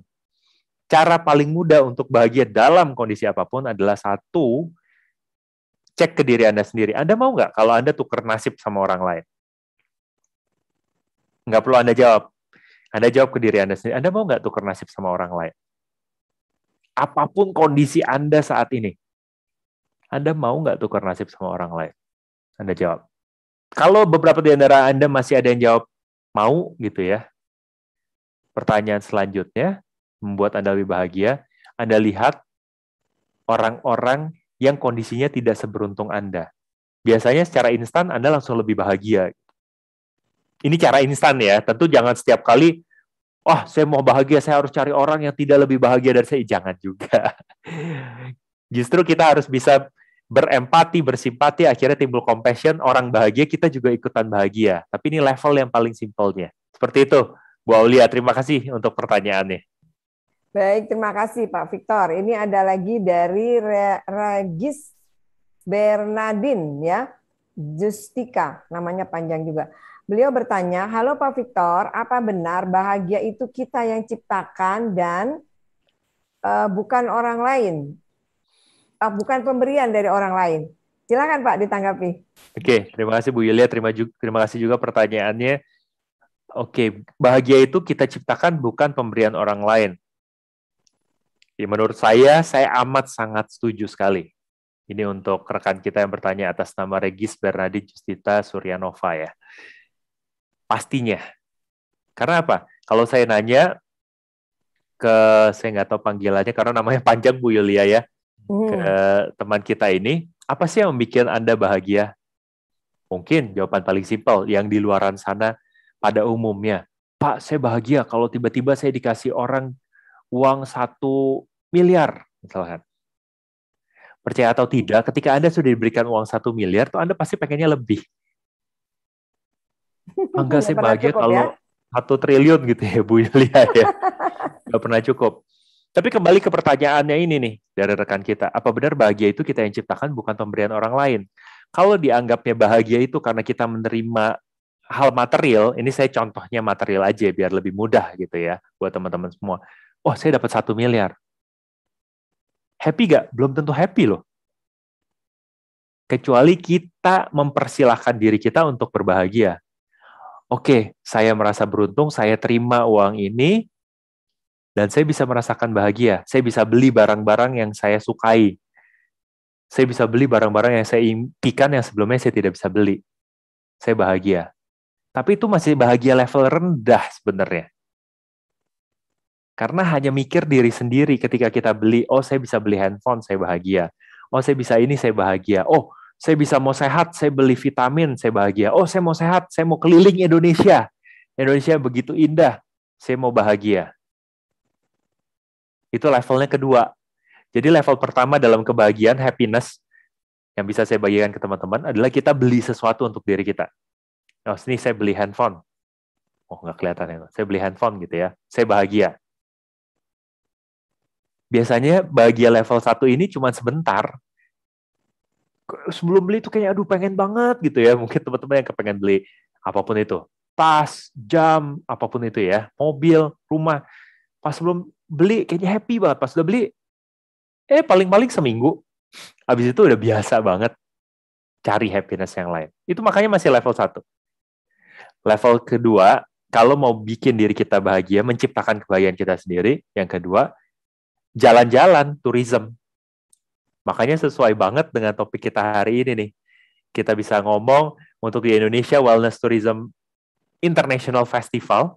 cara paling mudah untuk bahagia dalam kondisi apapun adalah satu, cek ke diri Anda sendiri. Anda mau nggak kalau Anda tuker nasib sama orang lain? Nggak perlu Anda jawab. Anda jawab ke diri Anda sendiri. Anda mau nggak tuker nasib sama orang lain? Apapun kondisi Anda saat ini, Anda mau nggak tuker nasib sama orang lain? Anda jawab. Kalau beberapa di antara Anda masih ada yang jawab mau gitu ya. Pertanyaan selanjutnya, membuat Anda lebih bahagia, Anda lihat orang-orang yang kondisinya tidak seberuntung Anda. Biasanya secara instan Anda langsung lebih bahagia. Ini cara instan ya, tentu jangan setiap kali, oh saya mau bahagia, saya harus cari orang yang tidak lebih bahagia dari saya. Jangan juga. Justru kita harus bisa berempati, bersimpati, akhirnya timbul compassion, orang bahagia, kita juga ikutan bahagia. Tapi ini level yang paling simpelnya. Seperti itu, Bu Aulia. Terima kasih untuk pertanyaannya. Baik, terima kasih Pak Victor. Ini ada lagi dari Regis Bernardin ya, Justika, namanya panjang juga. Beliau bertanya, halo Pak Victor, apa benar bahagia itu kita yang ciptakan dan uh, bukan orang lain, uh, bukan pemberian dari orang lain? Silakan Pak ditanggapi. Oke, terima kasih Bu Yulia, terima, terima kasih juga pertanyaannya. Oke, bahagia itu kita ciptakan bukan pemberian orang lain Ya, menurut saya, saya amat sangat setuju sekali. Ini untuk rekan kita yang bertanya atas nama Regis Bernadi Justita Suryanova ya. Pastinya. Karena apa? Kalau saya nanya ke saya nggak tahu panggilannya karena namanya panjang Bu Yulia ya. Hmm. Ke teman kita ini, apa sih yang membuat Anda bahagia? Mungkin jawaban paling simpel yang di luaran sana pada umumnya. Pak, saya bahagia kalau tiba-tiba saya dikasih orang uang satu miliar misalkan. Percaya atau tidak, ketika Anda sudah diberikan uang satu miliar, tuh Anda pasti pengennya lebih. Enggak sih bahagia kalau ya? satu ya? triliun gitu ya Bu Yulia ya. Gak pernah cukup. Tapi kembali ke pertanyaannya ini nih dari rekan kita. Apa benar bahagia itu kita yang ciptakan bukan pemberian orang lain? Kalau dianggapnya bahagia itu karena kita menerima hal material, ini saya contohnya material aja biar lebih mudah gitu ya buat teman-teman semua. Oh saya dapat satu miliar, Happy gak? Belum tentu happy loh. Kecuali kita mempersilahkan diri kita untuk berbahagia. Oke, saya merasa beruntung, saya terima uang ini, dan saya bisa merasakan bahagia. Saya bisa beli barang-barang yang saya sukai. Saya bisa beli barang-barang yang saya impikan yang sebelumnya saya tidak bisa beli. Saya bahagia. Tapi itu masih bahagia level rendah sebenarnya. Karena hanya mikir diri sendiri ketika kita beli, oh saya bisa beli handphone, saya bahagia. Oh saya bisa ini, saya bahagia. Oh saya bisa mau sehat, saya beli vitamin, saya bahagia. Oh saya mau sehat, saya mau keliling Indonesia. Indonesia begitu indah, saya mau bahagia. Itu levelnya kedua. Jadi level pertama dalam kebahagiaan, happiness, yang bisa saya bagikan ke teman-teman adalah kita beli sesuatu untuk diri kita. Oh, ini saya beli handphone. Oh, nggak kelihatan ya. Saya beli handphone gitu ya. Saya bahagia biasanya bahagia level satu ini cuma sebentar sebelum beli tuh kayaknya aduh pengen banget gitu ya mungkin teman-teman yang kepengen beli apapun itu tas jam apapun itu ya mobil rumah pas sebelum beli kayaknya happy banget pas udah beli eh paling-paling seminggu habis itu udah biasa banget cari happiness yang lain itu makanya masih level satu level kedua kalau mau bikin diri kita bahagia menciptakan kebahagiaan kita sendiri yang kedua jalan-jalan, tourism. Makanya sesuai banget dengan topik kita hari ini nih. Kita bisa ngomong untuk di Indonesia Wellness Tourism International Festival,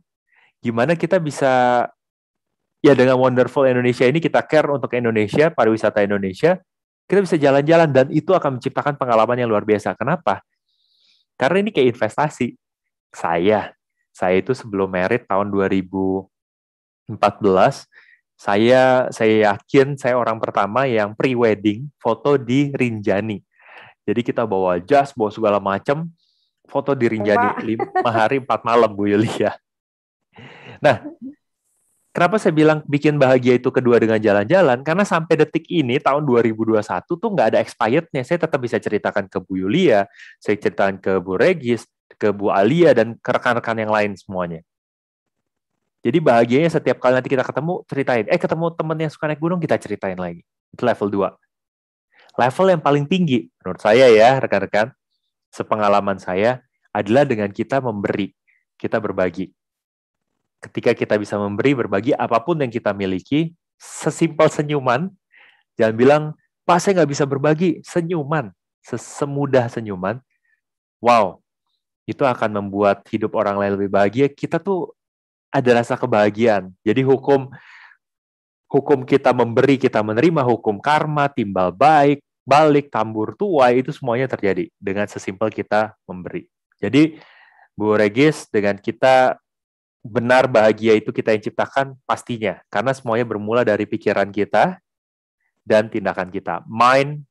gimana kita bisa ya dengan Wonderful Indonesia ini kita care untuk Indonesia, pariwisata Indonesia, kita bisa jalan-jalan dan itu akan menciptakan pengalaman yang luar biasa. Kenapa? Karena ini kayak investasi. Saya, saya itu sebelum merit tahun 2014, saya saya yakin saya orang pertama yang pre-wedding foto di Rinjani. Jadi kita bawa jas, bawa segala macam, foto di Rinjani lima hari empat malam Bu Yuli ya. Nah, kenapa saya bilang bikin bahagia itu kedua dengan jalan-jalan? Karena sampai detik ini tahun 2021 tuh nggak ada expirednya. Saya tetap bisa ceritakan ke Bu Yulia, saya ceritakan ke Bu Regis, ke Bu Alia dan ke rekan-rekan yang lain semuanya. Jadi bahagianya setiap kali nanti kita ketemu, ceritain. Eh, ketemu temen yang suka naik gunung, kita ceritain lagi. Itu level 2. Level yang paling tinggi, menurut saya ya, rekan-rekan, sepengalaman saya, adalah dengan kita memberi, kita berbagi. Ketika kita bisa memberi, berbagi apapun yang kita miliki, sesimpel senyuman, jangan bilang, Pak, saya nggak bisa berbagi, senyuman, sesemudah senyuman, wow, itu akan membuat hidup orang lain lebih bahagia. Kita tuh ada rasa kebahagiaan. Jadi hukum hukum kita memberi, kita menerima hukum karma, timbal baik, balik, tambur tuai itu semuanya terjadi dengan sesimpel kita memberi. Jadi Bu Regis dengan kita benar bahagia itu kita yang ciptakan pastinya karena semuanya bermula dari pikiran kita dan tindakan kita. Mind,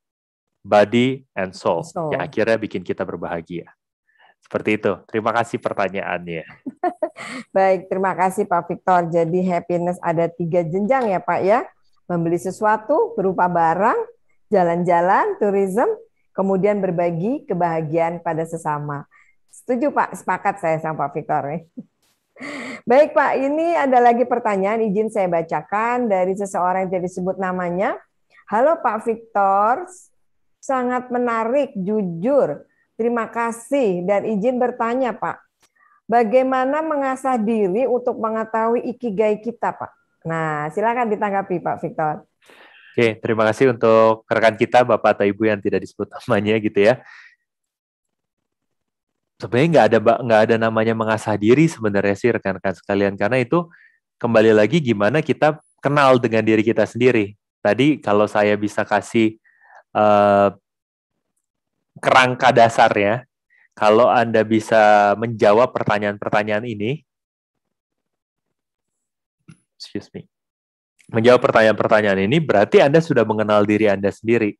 body, and soul, soul. yang akhirnya bikin kita berbahagia. Seperti itu. Terima kasih pertanyaannya. Baik, terima kasih Pak Victor. Jadi happiness ada tiga jenjang ya Pak ya. Membeli sesuatu berupa barang, jalan-jalan, tourism, kemudian berbagi kebahagiaan pada sesama. Setuju Pak, sepakat saya sama Pak Victor. Baik Pak, ini ada lagi pertanyaan, izin saya bacakan dari seseorang yang disebut namanya. Halo Pak Victor, sangat menarik, jujur, Terima kasih dan izin bertanya, Pak. Bagaimana mengasah diri untuk mengetahui ikigai kita, Pak? Nah, silakan ditanggapi, Pak Victor. Oke, terima kasih untuk rekan kita, Bapak atau Ibu yang tidak disebut namanya gitu ya. Sebenarnya nggak ada nggak ada namanya mengasah diri sebenarnya sih rekan-rekan sekalian karena itu kembali lagi gimana kita kenal dengan diri kita sendiri. Tadi kalau saya bisa kasih uh, kerangka dasarnya, kalau Anda bisa menjawab pertanyaan-pertanyaan ini, excuse me, menjawab pertanyaan-pertanyaan ini berarti Anda sudah mengenal diri Anda sendiri.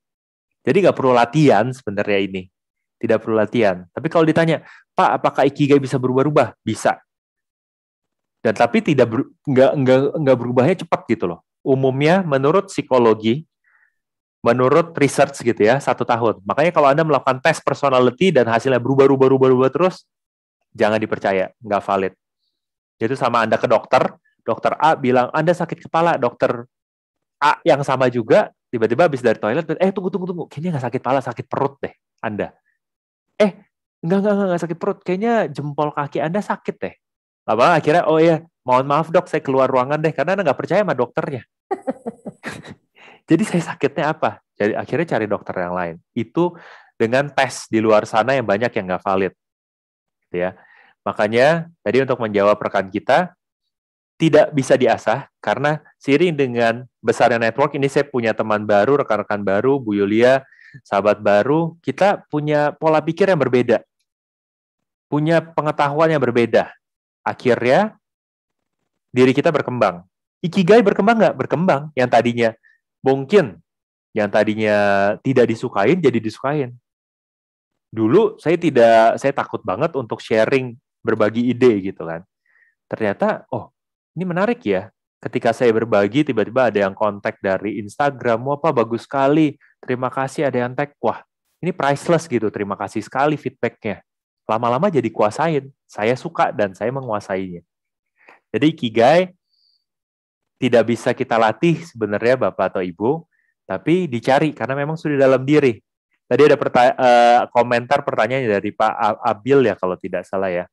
Jadi nggak perlu latihan sebenarnya ini. Tidak perlu latihan. Tapi kalau ditanya, Pak, apakah Ikigai bisa berubah-ubah? Bisa. Dan tapi tidak nggak nggak nggak berubahnya cepat gitu loh. Umumnya menurut psikologi menurut research gitu ya satu tahun. Makanya kalau anda melakukan tes personality dan hasilnya berubah-ubah-ubah-ubah terus, jangan dipercaya, nggak valid. Itu sama anda ke dokter, dokter A bilang anda sakit kepala, dokter A yang sama juga tiba-tiba habis dari toilet, eh tunggu tunggu tunggu, kayaknya nggak sakit kepala, sakit perut deh anda. Eh nggak nggak nggak sakit perut, kayaknya jempol kaki anda sakit deh. Lama akhirnya oh ya mohon maaf dok, saya keluar ruangan deh karena anda nggak percaya sama dokternya. Jadi saya sakitnya apa? Jadi akhirnya cari dokter yang lain. Itu dengan tes di luar sana yang banyak yang nggak valid. Gitu ya. Makanya tadi untuk menjawab rekan kita, tidak bisa diasah karena seiring dengan besarnya network ini saya punya teman baru, rekan-rekan baru, Bu Yulia, sahabat baru, kita punya pola pikir yang berbeda. Punya pengetahuan yang berbeda. Akhirnya diri kita berkembang. Ikigai berkembang nggak? Berkembang. Yang tadinya mungkin yang tadinya tidak disukain jadi disukain. Dulu saya tidak saya takut banget untuk sharing berbagi ide gitu kan. Ternyata oh ini menarik ya. Ketika saya berbagi tiba-tiba ada yang kontak dari Instagram, wah apa bagus sekali. Terima kasih ada yang tag. Wah, ini priceless gitu. Terima kasih sekali feedbacknya. Lama-lama jadi kuasain. Saya suka dan saya menguasainya. Jadi kigai tidak bisa kita latih sebenarnya Bapak atau Ibu, tapi dicari karena memang sudah dalam diri. Tadi ada perta eh, komentar pertanyaan dari Pak Abil ya kalau tidak salah ya,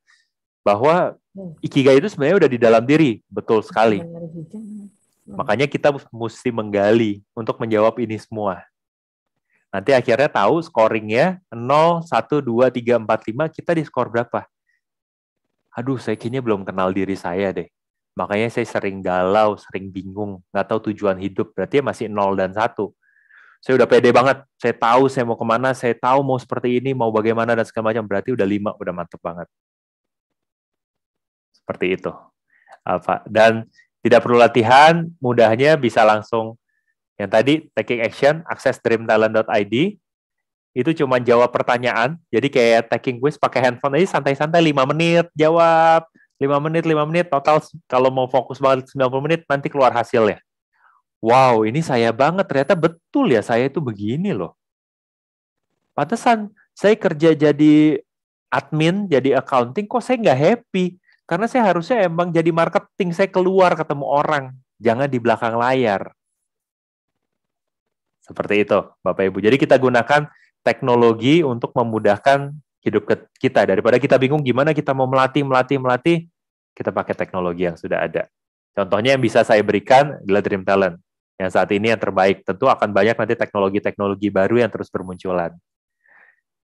bahwa hmm. ikigai itu sebenarnya sudah di dalam diri, betul sekali. Iya, hmm. Makanya kita mesti menggali untuk menjawab ini semua. Nanti akhirnya tahu scoringnya 0, 1, 2, 3, 4, 5, kita di skor berapa? Aduh, saya kayaknya belum kenal diri saya deh. Makanya saya sering galau, sering bingung, nggak tahu tujuan hidup. Berarti ya masih nol dan satu. Saya udah pede banget. Saya tahu saya mau kemana, saya tahu mau seperti ini, mau bagaimana dan segala macam. Berarti udah lima, udah mantep banget. Seperti itu. Apa? Dan tidak perlu latihan, mudahnya bisa langsung yang tadi taking action, akses dreamtalent.id, itu cuma jawab pertanyaan. Jadi kayak taking quiz pakai handphone aja santai-santai 5 menit jawab. 5 menit, 5 menit, total kalau mau fokus banget 90 menit, nanti keluar hasilnya. Wow, ini saya banget, ternyata betul ya saya itu begini loh. Pantesan saya kerja jadi admin, jadi accounting, kok saya nggak happy? Karena saya harusnya emang jadi marketing, saya keluar ketemu orang, jangan di belakang layar. Seperti itu, Bapak Ibu. Jadi kita gunakan teknologi untuk memudahkan hidup kita daripada kita bingung gimana kita mau melatih melatih melatih kita pakai teknologi yang sudah ada contohnya yang bisa saya berikan adalah Dream Talent yang saat ini yang terbaik tentu akan banyak nanti teknologi-teknologi baru yang terus bermunculan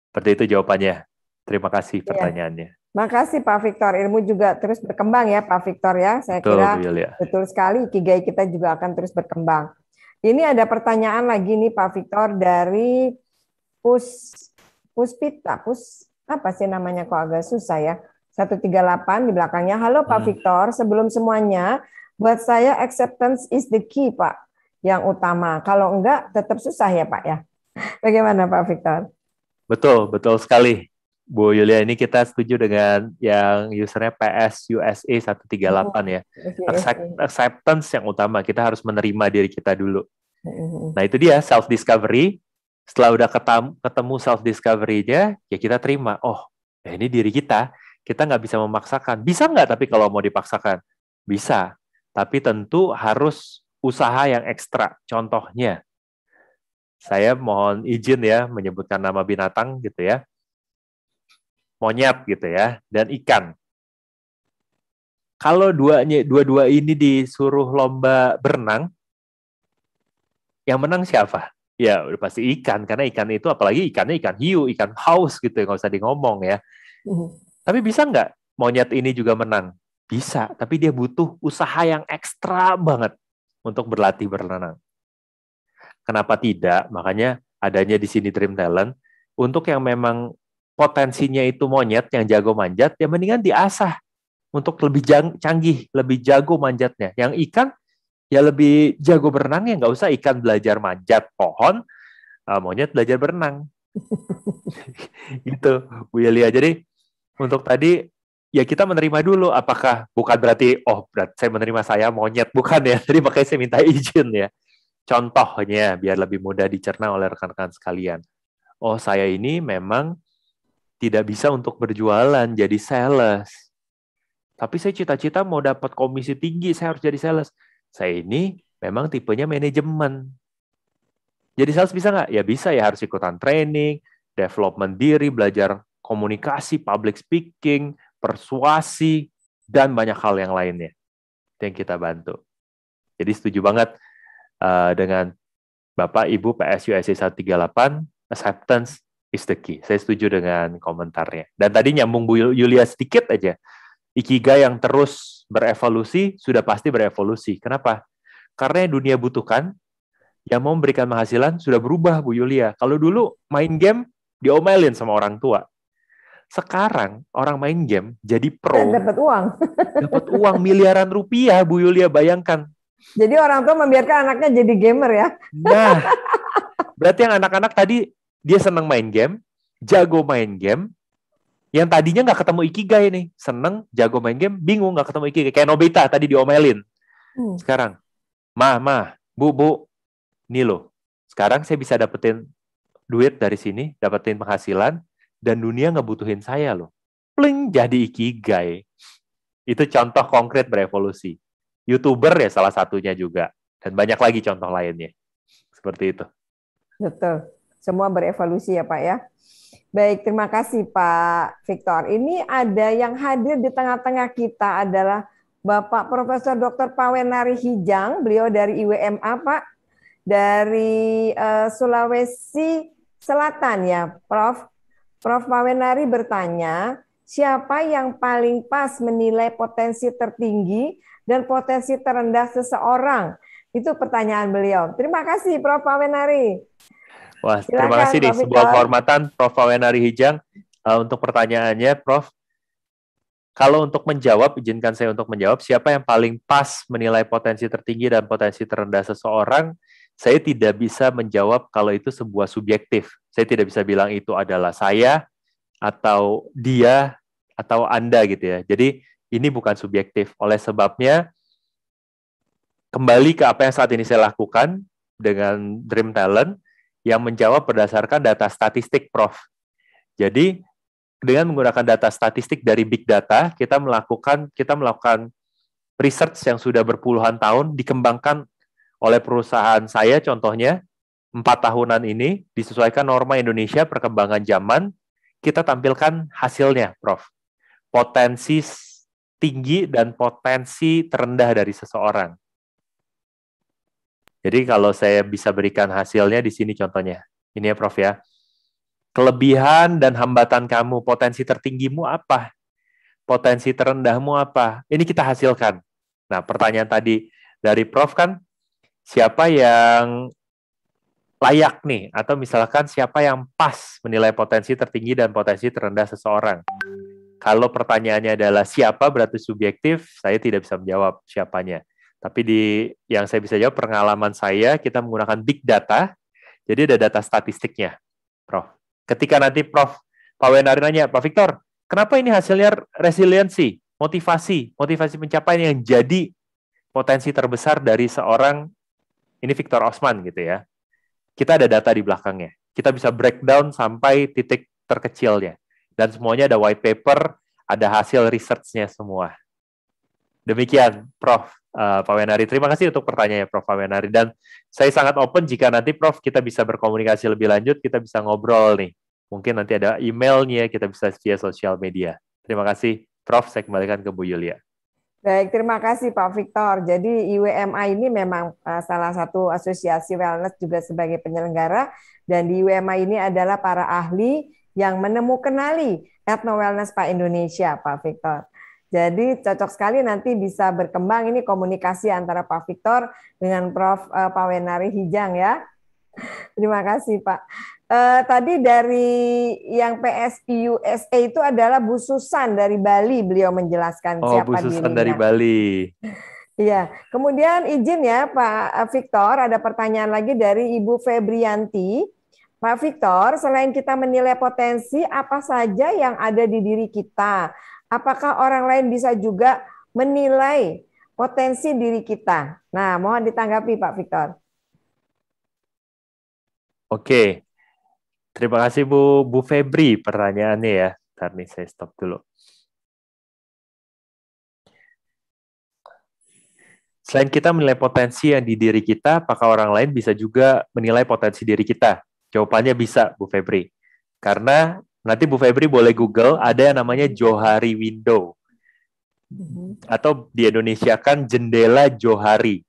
seperti itu jawabannya terima kasih iya. pertanyaannya ya. Makasih Pak Victor, ilmu juga terus berkembang ya Pak Victor ya. Saya betul, kira betul, ya. betul sekali kigai kita juga akan terus berkembang. Ini ada pertanyaan lagi nih Pak Victor dari Pus Puspita, Pus apa sih namanya kok agak susah ya. 138 di belakangnya. Halo Pak hmm. Victor, sebelum semuanya, buat saya acceptance is the key, Pak, yang utama. Kalau enggak tetap susah ya, Pak ya. Bagaimana Pak Victor? Betul, betul sekali. Bu Yulia ini kita setuju dengan yang usernya PSUSA e 138 ya. Hmm. Acceptance yang utama, kita harus menerima diri kita dulu. Hmm. Nah itu dia self discovery, setelah udah ketemu, ketemu self discovery-nya, ya kita terima. Oh, ya ini diri kita. Kita nggak bisa memaksakan. Bisa nggak tapi kalau mau dipaksakan? Bisa. Tapi tentu harus usaha yang ekstra. Contohnya, saya mohon izin ya menyebutkan nama binatang gitu ya. Monyet gitu ya, dan ikan kalau duanya dua-dua ini disuruh lomba berenang yang menang siapa ya udah pasti ikan karena ikan itu apalagi ikannya ikan hiu ikan haus gitu nggak usah di ngomong ya hmm. tapi bisa nggak monyet ini juga menang bisa tapi dia butuh usaha yang ekstra banget untuk berlatih berenang kenapa tidak makanya adanya di sini dream talent untuk yang memang potensinya itu monyet yang jago manjat ya mendingan diasah untuk lebih canggih lebih jago manjatnya yang ikan ya lebih jago berenang ya nggak usah ikan belajar manjat pohon, uh, monyet belajar berenang. gitu, Bu Yelia. Jadi untuk tadi ya kita menerima dulu apakah bukan berarti oh berat saya menerima saya monyet bukan ya jadi makanya saya minta izin ya contohnya biar lebih mudah dicerna oleh rekan-rekan sekalian oh saya ini memang tidak bisa untuk berjualan jadi sales tapi saya cita-cita mau dapat komisi tinggi saya harus jadi sales saya ini memang tipenya manajemen. Jadi sales bisa nggak? Ya bisa ya harus ikutan training, development diri, belajar komunikasi, public speaking, persuasi, dan banyak hal yang lainnya yang kita bantu. Jadi setuju banget uh, dengan Bapak Ibu PSU SC 138, acceptance is the key. Saya setuju dengan komentarnya. Dan tadi nyambung Bu Yulia sedikit aja ikiga yang terus berevolusi sudah pasti berevolusi. Kenapa? Karena yang dunia butuhkan, yang mau memberikan penghasilan sudah berubah Bu Yulia. Kalau dulu main game diomelin sama orang tua. Sekarang orang main game jadi pro. Dapat uang. Dapat uang miliaran rupiah Bu Yulia bayangkan. Jadi orang tua membiarkan anaknya jadi gamer ya. Nah, berarti yang anak-anak tadi dia senang main game, jago main game, yang tadinya nggak ketemu ikigai nih seneng jago main game bingung nggak ketemu ikigai kayak Nobita tadi diomelin hmm. sekarang mah mah bu bu nih loh sekarang saya bisa dapetin duit dari sini dapetin penghasilan dan dunia ngebutuhin saya loh pling jadi ikigai itu contoh konkret berevolusi youtuber ya salah satunya juga dan banyak lagi contoh lainnya seperti itu betul semua berevolusi ya pak ya Baik, terima kasih Pak Victor. Ini ada yang hadir di tengah-tengah kita adalah Bapak Profesor Dr. Pawenari Hijang, beliau dari IWMA Pak, dari uh, Sulawesi Selatan ya Prof. Prof. Pawenari bertanya, siapa yang paling pas menilai potensi tertinggi dan potensi terendah seseorang? Itu pertanyaan beliau. Terima kasih Prof. Pawenari. Wah, Silakan, terima kasih nih sebuah kehormatan Prof. Wenari Hijang uh, untuk pertanyaannya, Prof. Kalau untuk menjawab, izinkan saya untuk menjawab, siapa yang paling pas menilai potensi tertinggi dan potensi terendah seseorang? Saya tidak bisa menjawab kalau itu sebuah subjektif. Saya tidak bisa bilang itu adalah saya atau dia atau Anda gitu ya. Jadi ini bukan subjektif. Oleh sebabnya kembali ke apa yang saat ini saya lakukan dengan Dream Talent, yang menjawab berdasarkan data statistik, Prof. Jadi dengan menggunakan data statistik dari big data, kita melakukan kita melakukan research yang sudah berpuluhan tahun dikembangkan oleh perusahaan saya contohnya empat tahunan ini disesuaikan norma Indonesia perkembangan zaman kita tampilkan hasilnya Prof potensi tinggi dan potensi terendah dari seseorang jadi kalau saya bisa berikan hasilnya di sini contohnya. Ini ya Prof ya. Kelebihan dan hambatan kamu, potensi tertinggimu apa? Potensi terendahmu apa? Ini kita hasilkan. Nah, pertanyaan tadi dari Prof kan siapa yang layak nih atau misalkan siapa yang pas menilai potensi tertinggi dan potensi terendah seseorang. Kalau pertanyaannya adalah siapa berarti subjektif, saya tidak bisa menjawab siapanya tapi di yang saya bisa jawab pengalaman saya kita menggunakan big data. Jadi ada data statistiknya, Prof. Ketika nanti Prof Pak Wenari nanya, Pak Victor, kenapa ini hasilnya resiliensi, motivasi, motivasi pencapaian yang jadi potensi terbesar dari seorang ini Victor Osman gitu ya. Kita ada data di belakangnya. Kita bisa breakdown sampai titik terkecilnya. Dan semuanya ada white paper, ada hasil research-nya semua. Demikian, Prof. Uh, Pak Wenari. Terima kasih untuk pertanyaannya, Prof. Pak Wenari. Dan saya sangat open jika nanti, Prof, kita bisa berkomunikasi lebih lanjut, kita bisa ngobrol nih. Mungkin nanti ada emailnya, kita bisa via sosial media. Terima kasih, Prof. Saya kembalikan ke Bu Yulia. Baik, terima kasih Pak Victor. Jadi IWMA ini memang uh, salah satu asosiasi wellness juga sebagai penyelenggara dan di IWMA ini adalah para ahli yang menemukan kenali etno Wellness Pak Indonesia, Pak Victor. Jadi cocok sekali nanti bisa berkembang ini komunikasi antara Pak Victor dengan Prof. Eh, Pak Wenari Hijang ya. Terima kasih Pak. Uh, tadi dari yang USA itu adalah Bu Susan dari Bali, beliau menjelaskan oh, siapa Bu Susan dirinya. dari Bali. Iya, kemudian izin ya Pak eh, Victor, ada pertanyaan lagi dari Ibu Febrianti. Pak Victor, selain kita menilai potensi, apa saja yang ada di diri kita? Apakah orang lain bisa juga menilai potensi diri kita? Nah, mohon ditanggapi Pak Victor. Oke. Terima kasih Bu Bu Febri pertanyaannya ya. Ntar nih saya stop dulu. Selain kita menilai potensi yang di diri kita, apakah orang lain bisa juga menilai potensi diri kita? Jawabannya bisa, Bu Febri. Karena Nanti Bu Febri boleh Google, ada yang namanya Johari Window. Mhm. Atau di Indonesia kan jendela Johari.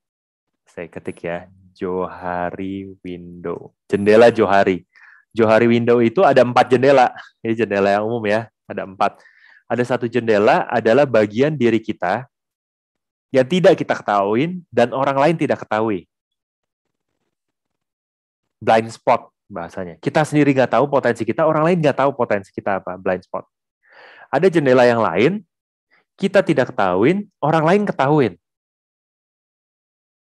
Saya ketik ya, Johari Window. Jendela Johari. Johari Window itu ada empat jendela. Ini jendela yang umum ya, ada empat. Ada satu jendela adalah bagian diri kita yang tidak kita ketahuin dan orang lain tidak ketahui. Blind spot bahasanya. Kita sendiri nggak tahu potensi kita, orang lain nggak tahu potensi kita apa, blind spot. Ada jendela yang lain, kita tidak ketahuin, orang lain ketahuin.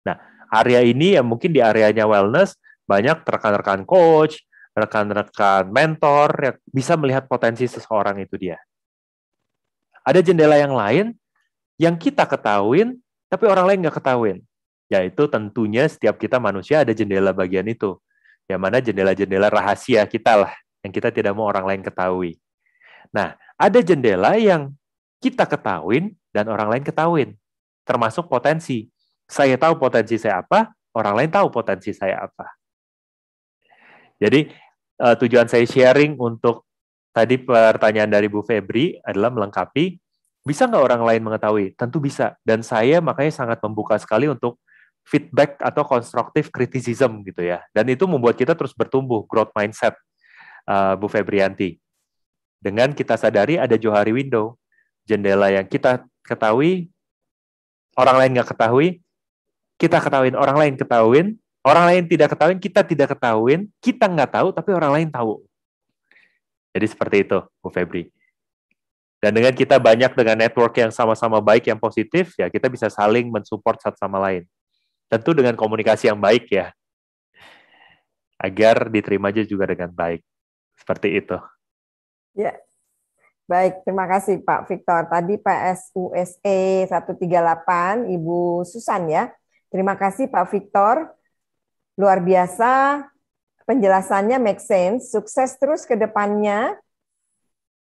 Nah, area ini ya mungkin di areanya wellness, banyak rekan-rekan coach, rekan-rekan mentor yang bisa melihat potensi seseorang itu dia. Ada jendela yang lain yang kita ketahuin, tapi orang lain nggak ketahuin. Yaitu tentunya setiap kita manusia ada jendela bagian itu yang mana jendela-jendela rahasia kita lah yang kita tidak mau orang lain ketahui. Nah, ada jendela yang kita ketahui dan orang lain ketahui. termasuk potensi. Saya tahu potensi saya apa, orang lain tahu potensi saya apa. Jadi eh, tujuan saya sharing untuk tadi pertanyaan dari Bu Febri adalah melengkapi, bisa nggak orang lain mengetahui? Tentu bisa. Dan saya makanya sangat membuka sekali untuk feedback atau constructive criticism gitu ya. Dan itu membuat kita terus bertumbuh growth mindset uh, Bu Febrianti. Dengan kita sadari ada Johari window, jendela yang kita ketahui orang lain nggak ketahui, kita ketahuin orang lain ketahuin, orang lain tidak ketahuin, kita tidak ketahuin, kita nggak tahu tapi orang lain tahu. Jadi seperti itu Bu Febri. Dan dengan kita banyak dengan network yang sama-sama baik, yang positif, ya kita bisa saling mensupport satu sama lain. Tentu dengan komunikasi yang baik ya. Agar diterima aja juga dengan baik. Seperti itu. Ya. Baik, terima kasih Pak Victor. Tadi PSUSE 138 Ibu Susan ya. Terima kasih Pak Victor. Luar biasa penjelasannya make sense. Sukses terus ke depannya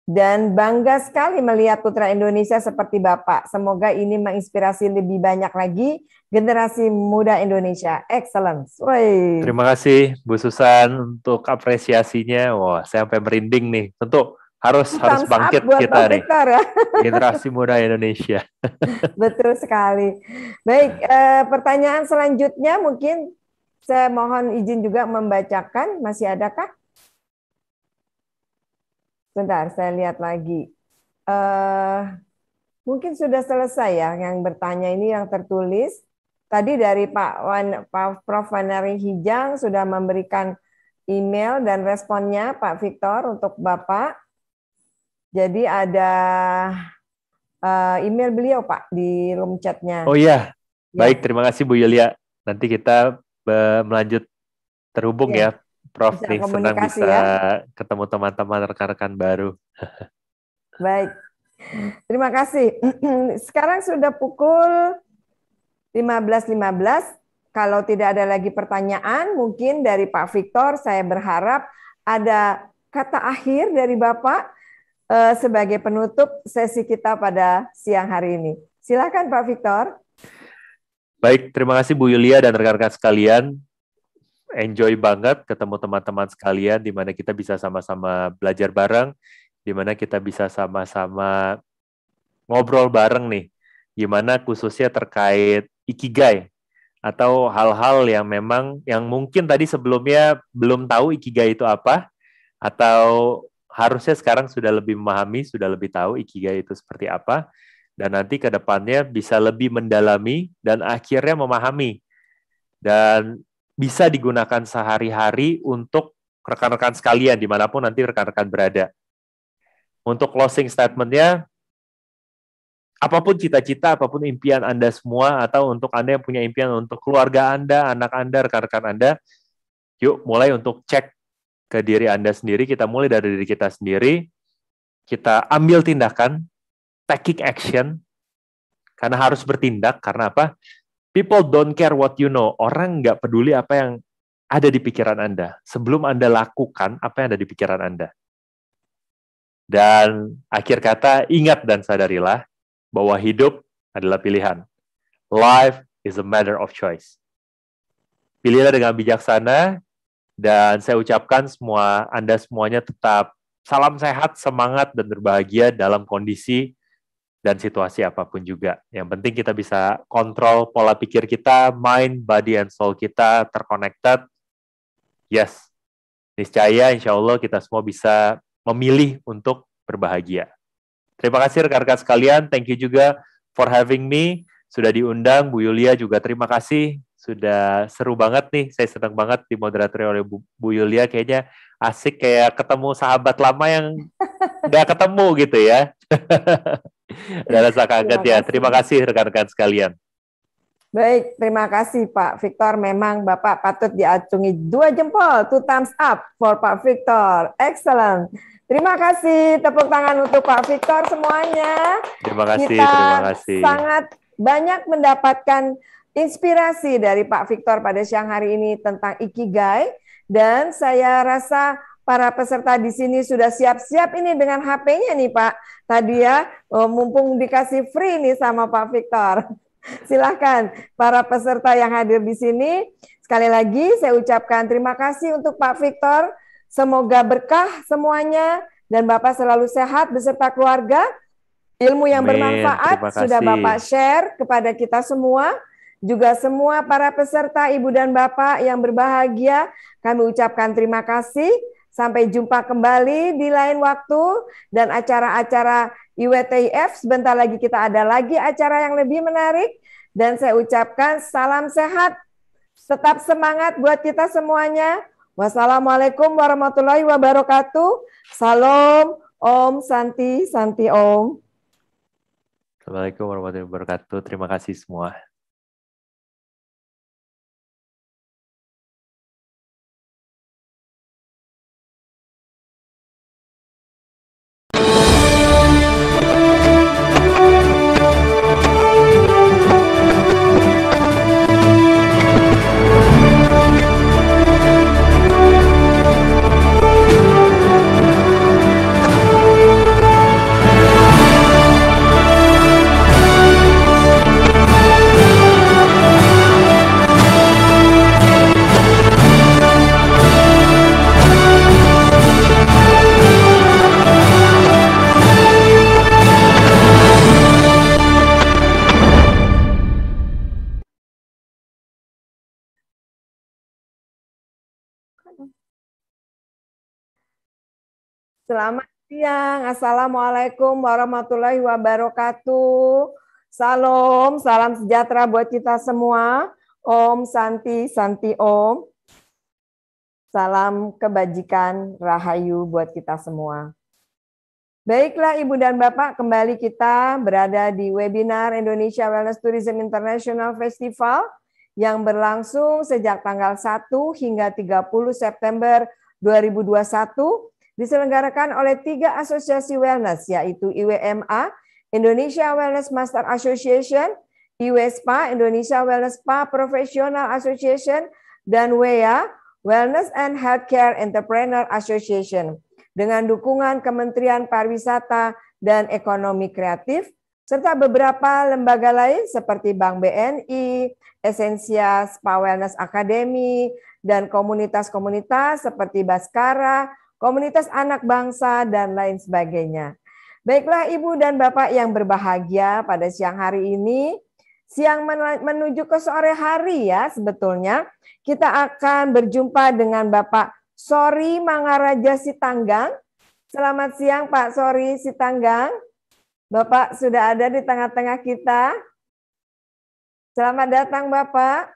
dan bangga sekali melihat putra Indonesia seperti Bapak. Semoga ini menginspirasi lebih banyak lagi generasi muda Indonesia. Excellence. Woy. Terima kasih Bu Susan untuk apresiasinya. Wah, saya sampai merinding nih. Tentu harus Thumbs harus bangkit kita nih. Ya. Generasi muda Indonesia. Betul sekali. Baik, eh, pertanyaan selanjutnya mungkin saya mohon izin juga membacakan. Masih adakah? Sebentar, saya lihat lagi. Uh, mungkin sudah selesai ya yang bertanya ini yang tertulis. Tadi dari Pak, Wan, Pak Prof. Vanari Hijang sudah memberikan email dan responnya Pak Victor untuk Bapak. Jadi ada eh, email beliau Pak di room chatnya. Oh iya, ya. baik terima kasih Bu Yulia. Nanti kita eh, melanjut terhubung ya. ya Prof nih senang bisa ya. ketemu teman-teman rekan-rekan baru. Baik. Terima kasih. Sekarang sudah pukul 15.15. 15. Kalau tidak ada lagi pertanyaan, mungkin dari Pak Victor saya berharap ada kata akhir dari Bapak eh, sebagai penutup sesi kita pada siang hari ini. Silakan Pak Victor. Baik, terima kasih Bu Yulia dan rekan-rekan sekalian enjoy banget ketemu teman-teman sekalian di mana kita bisa sama-sama belajar bareng, di mana kita bisa sama-sama ngobrol bareng nih. Gimana khususnya terkait ikigai atau hal-hal yang memang yang mungkin tadi sebelumnya belum tahu ikigai itu apa atau harusnya sekarang sudah lebih memahami, sudah lebih tahu ikigai itu seperti apa dan nanti ke depannya bisa lebih mendalami dan akhirnya memahami. Dan bisa digunakan sehari-hari untuk rekan-rekan sekalian dimanapun nanti rekan-rekan berada. Untuk closing statementnya, apapun cita-cita, apapun impian Anda semua, atau untuk Anda yang punya impian untuk keluarga Anda, anak Anda, rekan-rekan Anda, yuk mulai untuk cek ke diri Anda sendiri, kita mulai dari diri kita sendiri, kita ambil tindakan, taking action, karena harus bertindak, karena apa? People don't care what you know. Orang nggak peduli apa yang ada di pikiran Anda sebelum Anda lakukan apa yang ada di pikiran Anda. Dan akhir kata, ingat dan sadarilah bahwa hidup adalah pilihan. Life is a matter of choice. Pilihlah dengan bijaksana dan saya ucapkan semua Anda semuanya tetap salam sehat, semangat dan berbahagia dalam kondisi dan situasi apapun juga. Yang penting kita bisa kontrol pola pikir kita, mind, body, and soul kita terconnected. Yes, niscaya insya Allah kita semua bisa memilih untuk berbahagia. Terima kasih rekan-rekan sekalian. Thank you juga for having me. Sudah diundang, Bu Yulia juga terima kasih. Sudah seru banget nih. Saya senang banget dimoderatori oleh Bu, Bu Yulia. Kayaknya asik kayak ketemu sahabat lama yang nggak ketemu gitu ya. Ada rasa kaget terima ya. Kasih. Terima kasih rekan-rekan sekalian. Baik, terima kasih Pak Victor. Memang Bapak patut diacungi dua jempol, two thumbs up for Pak Victor. Excellent. Terima kasih, tepuk tangan untuk Pak Victor semuanya. Terima kasih, Kita terima kasih. Sangat banyak mendapatkan inspirasi dari Pak Victor pada siang hari ini tentang Ikigai dan saya rasa para peserta di sini sudah siap-siap ini dengan HP-nya nih Pak. Tadi ya, oh, mumpung dikasih free nih sama Pak Victor. Silahkan para peserta yang hadir di sini. Sekali lagi saya ucapkan terima kasih untuk Pak Victor. Semoga berkah semuanya dan Bapak selalu sehat beserta keluarga. Ilmu yang Amin. bermanfaat sudah Bapak share kepada kita semua juga semua para peserta Ibu dan Bapak yang berbahagia, kami ucapkan terima kasih. Sampai jumpa kembali di lain waktu dan acara-acara IWTIF. Sebentar lagi kita ada lagi acara yang lebih menarik. Dan saya ucapkan salam sehat. Tetap semangat buat kita semuanya. Wassalamualaikum warahmatullahi wabarakatuh. Salam Om Santi, Santi Om. Assalamualaikum warahmatullahi wabarakatuh. Terima kasih semua. Selamat siang. Assalamualaikum warahmatullahi wabarakatuh. Salam, salam sejahtera buat kita semua. Om Santi, Santi Om. Salam kebajikan rahayu buat kita semua. Baiklah Ibu dan Bapak, kembali kita berada di webinar Indonesia Wellness Tourism International Festival yang berlangsung sejak tanggal 1 hingga 30 September 2021 diselenggarakan oleh tiga asosiasi wellness, yaitu IWMA, Indonesia Wellness Master Association, IWSPA, Indonesia Wellness Spa Professional Association, dan WEA, Wellness and Healthcare Entrepreneur Association, dengan dukungan Kementerian Pariwisata dan Ekonomi Kreatif, serta beberapa lembaga lain seperti Bank BNI, Esensia Spa Wellness Academy, dan komunitas-komunitas seperti Baskara, komunitas anak bangsa, dan lain sebagainya. Baiklah Ibu dan Bapak yang berbahagia pada siang hari ini, siang menuju ke sore hari ya sebetulnya, kita akan berjumpa dengan Bapak Sori Mangaraja Sitanggang. Selamat siang Pak Sori Sitanggang. Bapak sudah ada di tengah-tengah kita. Selamat datang Bapak.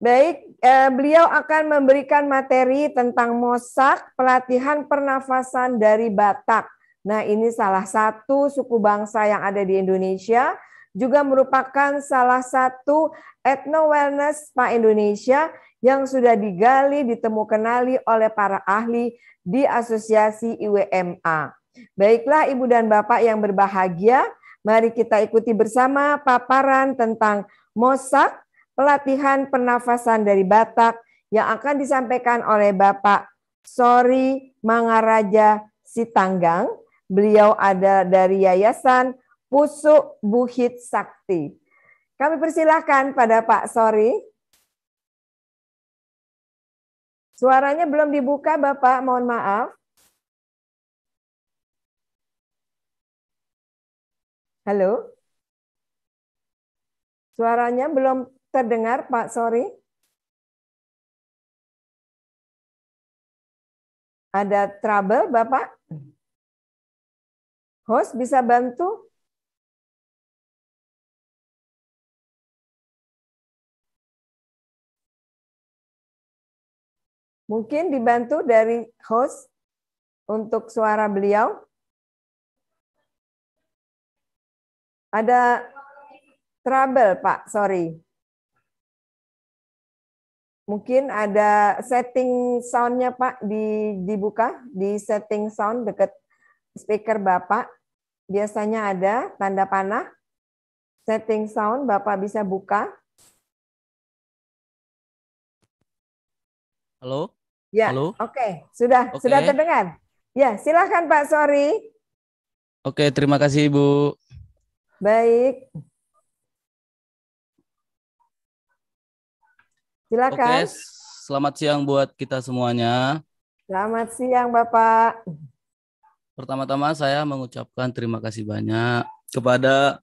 Baik, eh, beliau akan memberikan materi tentang mosak, pelatihan pernafasan dari Batak. Nah, ini salah satu suku bangsa yang ada di Indonesia, juga merupakan salah satu etno wellness Pak Indonesia yang sudah digali ditemu, kenali oleh para ahli di Asosiasi IWMA. Baiklah Ibu dan Bapak yang berbahagia, mari kita ikuti bersama paparan tentang mosak pelatihan pernafasan dari Batak yang akan disampaikan oleh Bapak Sori Mangaraja Sitanggang. Beliau ada dari Yayasan Pusuk Buhit Sakti. Kami persilahkan pada Pak Sori. Suaranya belum dibuka Bapak, mohon maaf. Halo? Suaranya belum Terdengar, Pak Sorry? Ada trouble, Bapak? Host bisa bantu? Mungkin dibantu dari host untuk suara beliau. Ada trouble, Pak. Sorry. Mungkin ada setting soundnya Pak di, dibuka di setting sound dekat speaker Bapak. Biasanya ada tanda panah. Setting sound Bapak bisa buka. Halo? Ya, Halo? oke. Okay. Sudah, okay. sudah terdengar? Ya, silahkan Pak Sorry. Oke, terima kasih Ibu. Baik. Silakan. Oke, selamat siang buat kita semuanya. Selamat siang Bapak. Pertama-tama saya mengucapkan terima kasih banyak kepada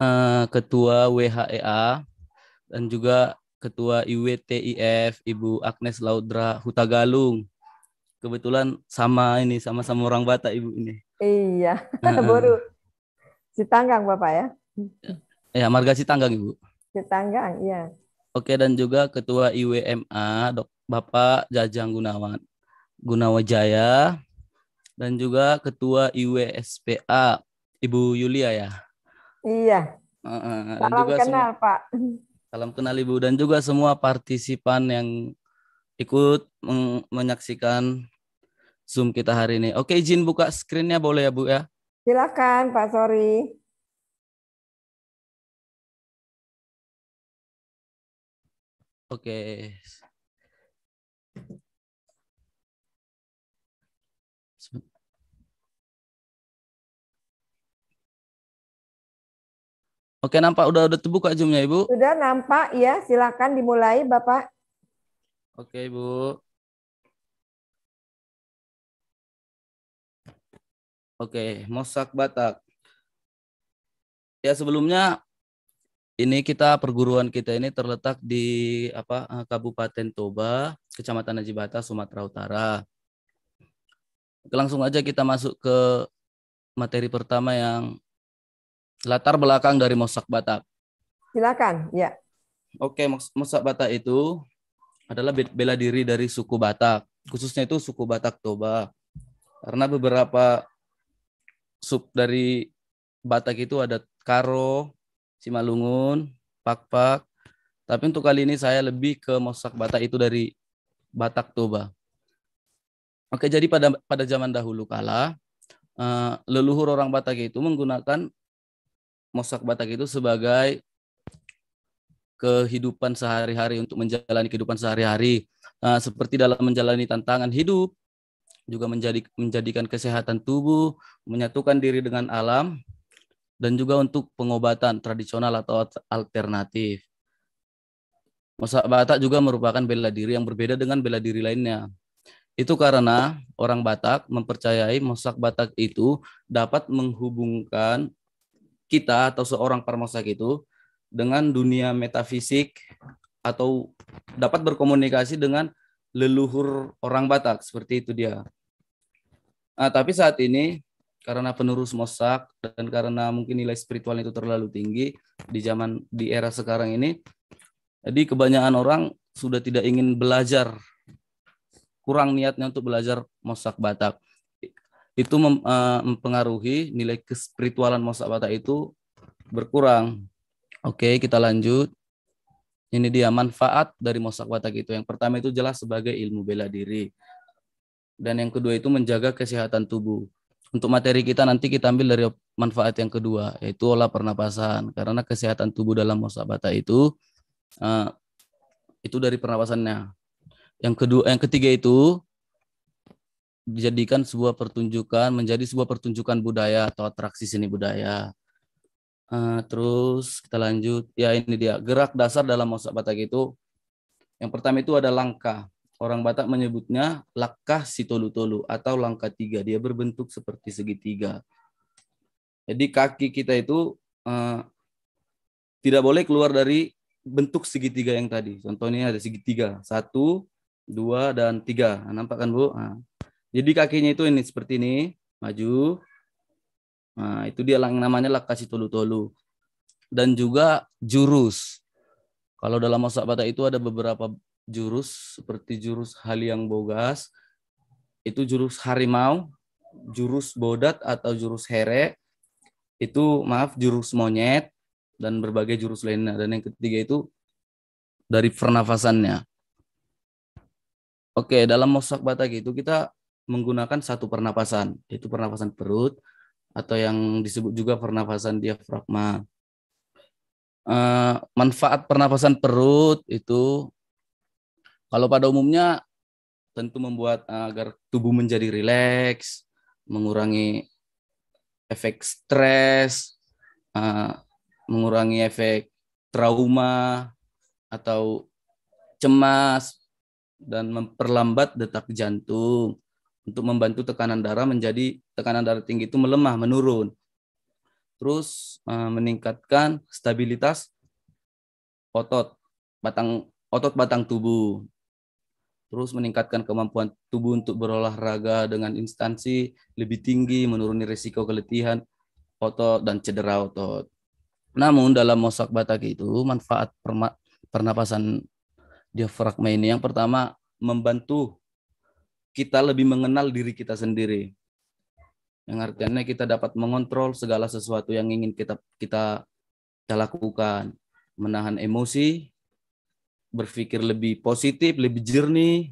uh, Ketua WHEA dan juga Ketua IWTIF Ibu Agnes Laudra Hutagalung. Kebetulan sama ini sama-sama orang Batak Ibu ini. Iya, baru Sitanggang Bapak ya? ya. Ya, marga Sitanggang Ibu. Sitanggang, iya. Oke dan juga Ketua IWMA Dok Bapak Jajang Gunawan Gunawajaya dan juga Ketua IWSPA Ibu Yulia ya. Iya. Uh, uh, salam juga kenal semua, Pak. Salam kenal Ibu dan juga semua partisipan yang ikut men menyaksikan Zoom kita hari ini. Oke izin buka screennya boleh ya Bu ya? Silakan Pak Sori. Oke. Oke, nampak udah udah terbuka zoomnya Ibu? Sudah nampak ya, silakan dimulai Bapak. Oke, Ibu. Oke, mosak Batak. Ya sebelumnya ini kita perguruan kita ini terletak di apa eh, Kabupaten Toba, Kecamatan Najibata, Sumatera Utara. Langsung aja kita masuk ke materi pertama yang latar belakang dari Mosak Batak. Silakan, ya. Oke, Mosak Batak itu adalah bela diri dari suku Batak, khususnya itu suku Batak Toba. Karena beberapa sub dari Batak itu ada Karo, Simalungun, Pak, Tapi untuk kali ini saya lebih ke Mosak Batak itu dari Batak Toba. Oke, jadi pada pada zaman dahulu kala eh, leluhur orang Batak itu menggunakan Mosak Batak itu sebagai kehidupan sehari-hari untuk menjalani kehidupan sehari-hari Uh, seperti dalam menjalani tantangan hidup juga menjadi menjadikan kesehatan tubuh menyatukan diri dengan alam dan juga untuk pengobatan tradisional atau alternatif. Masak Batak juga merupakan bela diri yang berbeda dengan bela diri lainnya. Itu karena orang Batak mempercayai masak Batak itu dapat menghubungkan kita atau seorang permasak itu dengan dunia metafisik atau dapat berkomunikasi dengan leluhur orang Batak seperti itu dia. Nah, tapi saat ini karena penerus mosak dan karena mungkin nilai spiritual itu terlalu tinggi di zaman di era sekarang ini. Jadi kebanyakan orang sudah tidak ingin belajar kurang niatnya untuk belajar mosak Batak. Itu eh, mempengaruhi nilai kespiritualan mosak Batak itu berkurang. Oke, kita lanjut. Ini dia manfaat dari mosak Batak itu. Yang pertama itu jelas sebagai ilmu bela diri. Dan yang kedua itu menjaga kesehatan tubuh untuk materi kita nanti kita ambil dari manfaat yang kedua yaitu olah pernapasan karena kesehatan tubuh dalam musabata itu uh, itu dari pernapasannya. Yang kedua yang ketiga itu dijadikan sebuah pertunjukan menjadi sebuah pertunjukan budaya atau atraksi seni budaya. Uh, terus kita lanjut ya ini dia gerak dasar dalam musabata itu yang pertama itu ada langkah Orang Batak menyebutnya lakah sitolu-tolu atau langkah tiga. Dia berbentuk seperti segitiga. Jadi kaki kita itu uh, tidak boleh keluar dari bentuk segitiga yang tadi. Contohnya ada segitiga. Satu, dua, dan tiga. Nah, nampak kan, Bu? Nah. Jadi kakinya itu ini seperti ini. Maju. Nah, itu dia namanya lakah sitolu tolu Dan juga jurus. Kalau dalam masak Batak itu ada beberapa jurus seperti jurus Haliang Bogas, itu jurus harimau, jurus bodat atau jurus here, itu maaf jurus monyet dan berbagai jurus lainnya. Dan yang ketiga itu dari pernafasannya. Oke, dalam mosak batak itu kita menggunakan satu pernapasan, yaitu pernapasan perut atau yang disebut juga pernapasan diafragma. Eh, manfaat pernapasan perut itu kalau pada umumnya tentu membuat eh, agar tubuh menjadi rileks, mengurangi efek stres, eh, mengurangi efek trauma atau cemas dan memperlambat detak jantung untuk membantu tekanan darah menjadi tekanan darah tinggi itu melemah menurun. Terus eh, meningkatkan stabilitas otot batang otot batang tubuh terus meningkatkan kemampuan tubuh untuk berolahraga dengan instansi lebih tinggi, menuruni risiko keletihan otot dan cedera otot. Namun dalam mosak batak itu manfaat pernapasan diafragma ini yang pertama membantu kita lebih mengenal diri kita sendiri. Yang artinya kita dapat mengontrol segala sesuatu yang ingin kita kita kita lakukan, menahan emosi, berpikir lebih positif, lebih jernih.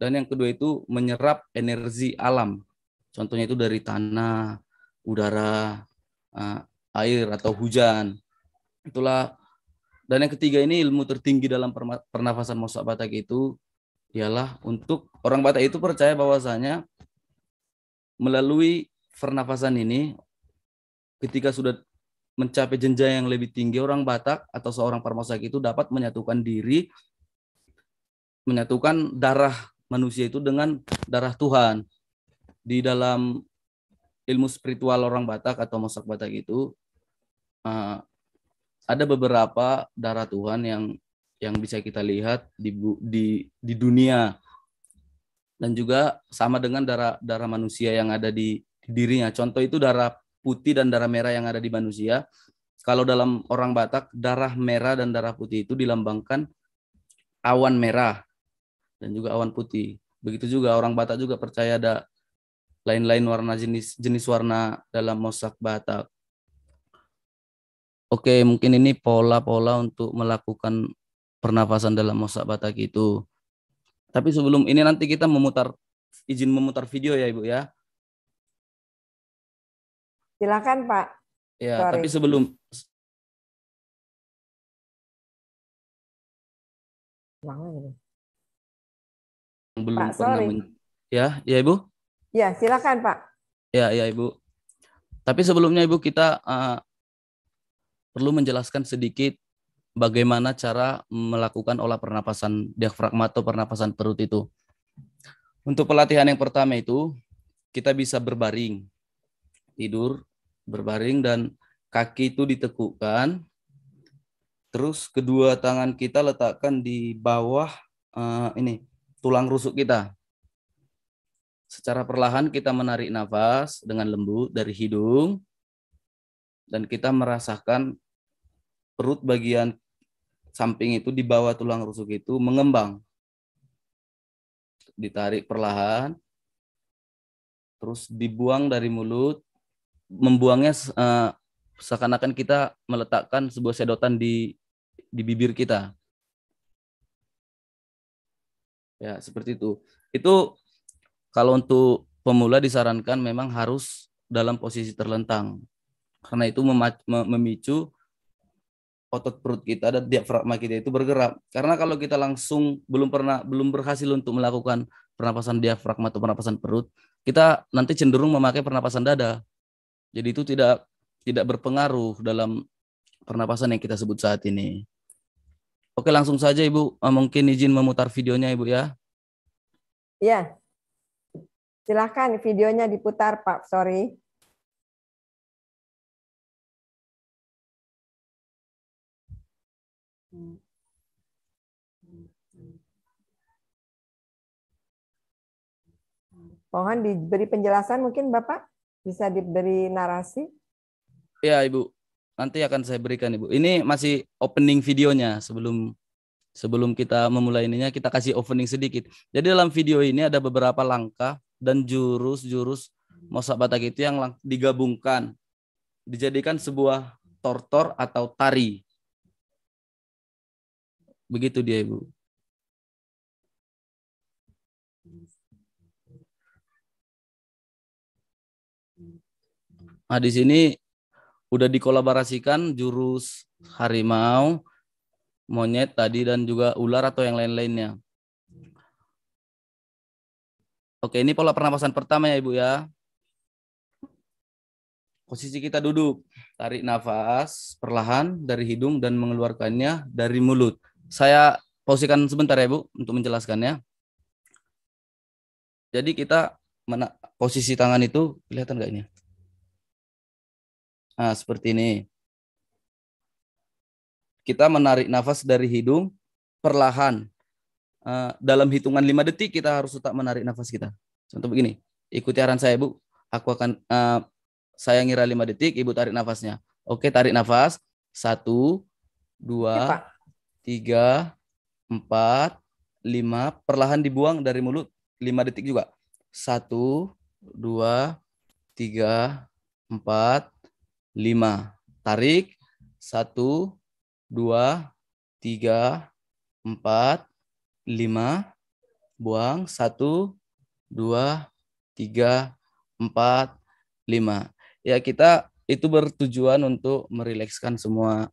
Dan yang kedua itu menyerap energi alam. Contohnya itu dari tanah, udara, eh, air atau hujan. Itulah dan yang ketiga ini ilmu tertinggi dalam pernafasan Mosok Batak itu ialah untuk orang Batak itu percaya bahwasanya melalui pernafasan ini ketika sudah mencapai jenjang yang lebih tinggi orang Batak atau seorang Parmasak itu dapat menyatukan diri menyatukan darah manusia itu dengan darah Tuhan di dalam ilmu spiritual orang Batak atau Masak Batak itu uh, ada beberapa darah Tuhan yang yang bisa kita lihat di di di dunia dan juga sama dengan darah darah manusia yang ada di dirinya contoh itu darah putih dan darah merah yang ada di manusia. Kalau dalam orang Batak, darah merah dan darah putih itu dilambangkan awan merah dan juga awan putih. Begitu juga orang Batak juga percaya ada lain-lain warna jenis jenis warna dalam mosak Batak. Oke, mungkin ini pola-pola untuk melakukan pernafasan dalam mosak Batak itu. Tapi sebelum ini nanti kita memutar izin memutar video ya Ibu ya. Silakan Pak. Ya, Sorry. tapi sebelum belum Pak, sorry. Men... ya ya ibu ya silakan pak ya ya ibu tapi sebelumnya ibu kita uh, perlu menjelaskan sedikit bagaimana cara melakukan olah pernapasan diafragma atau pernapasan perut itu untuk pelatihan yang pertama itu kita bisa berbaring tidur berbaring dan kaki itu ditekukkan. Terus kedua tangan kita letakkan di bawah uh, ini tulang rusuk kita. Secara perlahan kita menarik nafas dengan lembut dari hidung dan kita merasakan perut bagian samping itu di bawah tulang rusuk itu mengembang. Ditarik perlahan terus dibuang dari mulut membuangnya uh, seakan-akan kita meletakkan sebuah sedotan di di bibir kita. Ya, seperti itu. Itu kalau untuk pemula disarankan memang harus dalam posisi terlentang. Karena itu memicu otot perut kita dan diafragma kita itu bergerak. Karena kalau kita langsung belum pernah belum berhasil untuk melakukan pernapasan diafragma atau pernapasan perut, kita nanti cenderung memakai pernapasan dada jadi itu tidak tidak berpengaruh dalam pernapasan yang kita sebut saat ini. Oke, langsung saja Ibu, ah, mungkin izin memutar videonya Ibu ya. Iya. Silahkan videonya diputar Pak, sorry. Mohon diberi penjelasan mungkin Bapak? Bisa diberi narasi? Ya, Ibu. Nanti akan saya berikan, Ibu. Ini masih opening videonya sebelum sebelum kita memulai ininya kita kasih opening sedikit. Jadi dalam video ini ada beberapa langkah dan jurus-jurus Mosak Batak itu yang digabungkan dijadikan sebuah tortor atau tari. Begitu dia, Ibu. Nah, di sini udah dikolaborasikan jurus harimau, monyet tadi dan juga ular atau yang lain-lainnya. Oke, ini pola pernapasan pertama ya Ibu ya. Posisi kita duduk, tarik nafas perlahan dari hidung dan mengeluarkannya dari mulut. Saya pausikan sebentar ya ibu untuk menjelaskannya. Jadi kita mana posisi tangan itu kelihatan nggak ini? Nah, seperti ini. Kita menarik nafas dari hidung perlahan. Ah, dalam hitungan 5 detik kita harus tetap menarik nafas kita. Contoh begini. Ikuti arahan saya, Bu. Aku akan uh, saya ngira 5 detik, Ibu tarik nafasnya. Oke, tarik nafas. 1 2 3 4 5 perlahan dibuang dari mulut 5 detik juga. 1 2 3 4 lima. Tarik. Satu, dua, tiga, empat, lima. Buang. Satu, dua, tiga, empat, lima. Ya kita itu bertujuan untuk merilekskan semua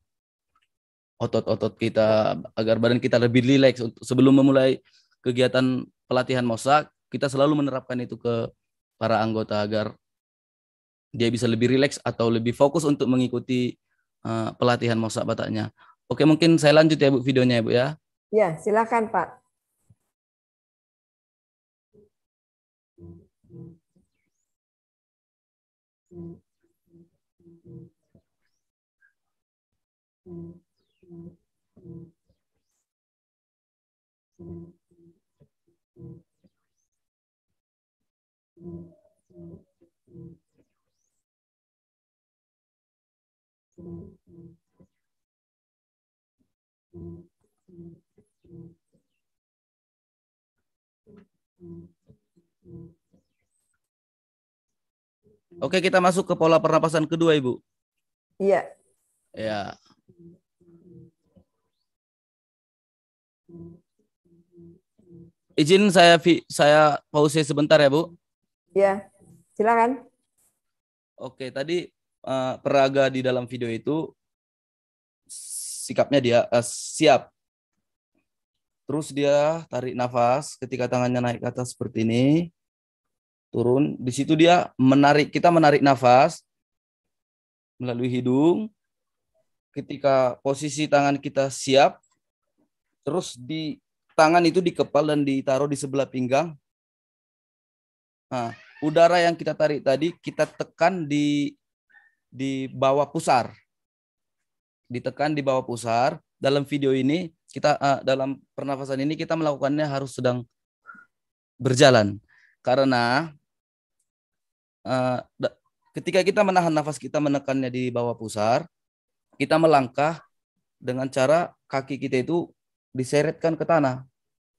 otot-otot kita agar badan kita lebih rileks sebelum memulai kegiatan pelatihan mosak kita selalu menerapkan itu ke para anggota agar dia bisa lebih rileks atau lebih fokus untuk mengikuti uh, pelatihan Mosak Bataknya. Oke, mungkin saya lanjut ya Bu videonya ya Bu ya. Ya, silakan Pak. Thank you. Oke, kita masuk ke pola pernapasan kedua, Ibu. Iya. Ya. Izin saya saya pause sebentar ya, Bu. Iya. Silakan. Oke, tadi uh, peraga di dalam video itu sikapnya dia uh, siap. Terus dia tarik nafas ketika tangannya naik ke atas seperti ini, turun. Di situ dia menarik, kita menarik nafas melalui hidung. Ketika posisi tangan kita siap, terus di tangan itu dikepal dan ditaruh di sebelah pinggang. Nah, udara yang kita tarik tadi kita tekan di di bawah pusar. Ditekan di bawah pusar. Dalam video ini kita uh, dalam pernafasan ini kita melakukannya harus sedang berjalan karena uh, ketika kita menahan nafas kita menekannya di bawah pusar, kita melangkah dengan cara kaki kita itu diseretkan ke tanah.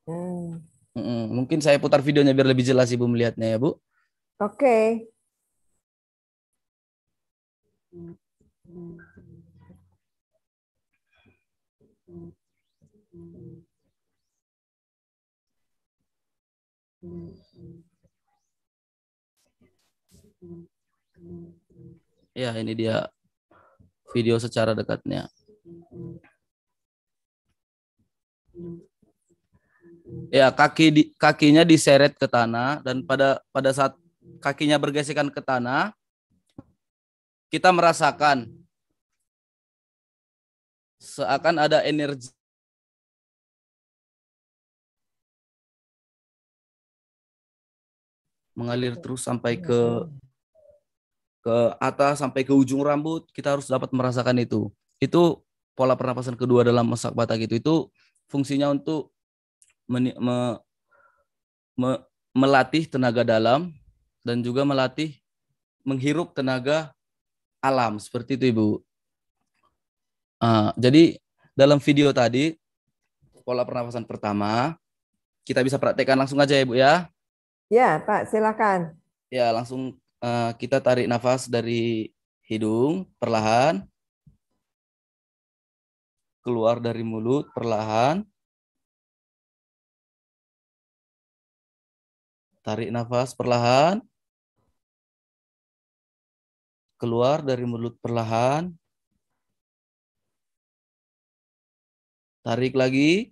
Hmm. Mungkin saya putar videonya biar lebih jelas ibu melihatnya ya bu. Oke. Okay. Ya, ini dia video secara dekatnya. Ya, kaki di, kakinya diseret ke tanah dan pada pada saat kakinya bergesekan ke tanah, kita merasakan seakan ada energi mengalir terus sampai ke ke atas sampai ke ujung rambut kita harus dapat merasakan itu itu pola pernapasan kedua dalam mesak bata itu itu fungsinya untuk me, me, melatih tenaga dalam dan juga melatih menghirup tenaga alam seperti itu ibu. Uh, jadi dalam video tadi pola pernafasan pertama kita bisa praktekkan langsung aja ya, ibu ya. Ya pak silakan. Ya langsung uh, kita tarik nafas dari hidung perlahan keluar dari mulut perlahan. Tarik nafas perlahan keluar dari mulut perlahan. Tarik lagi.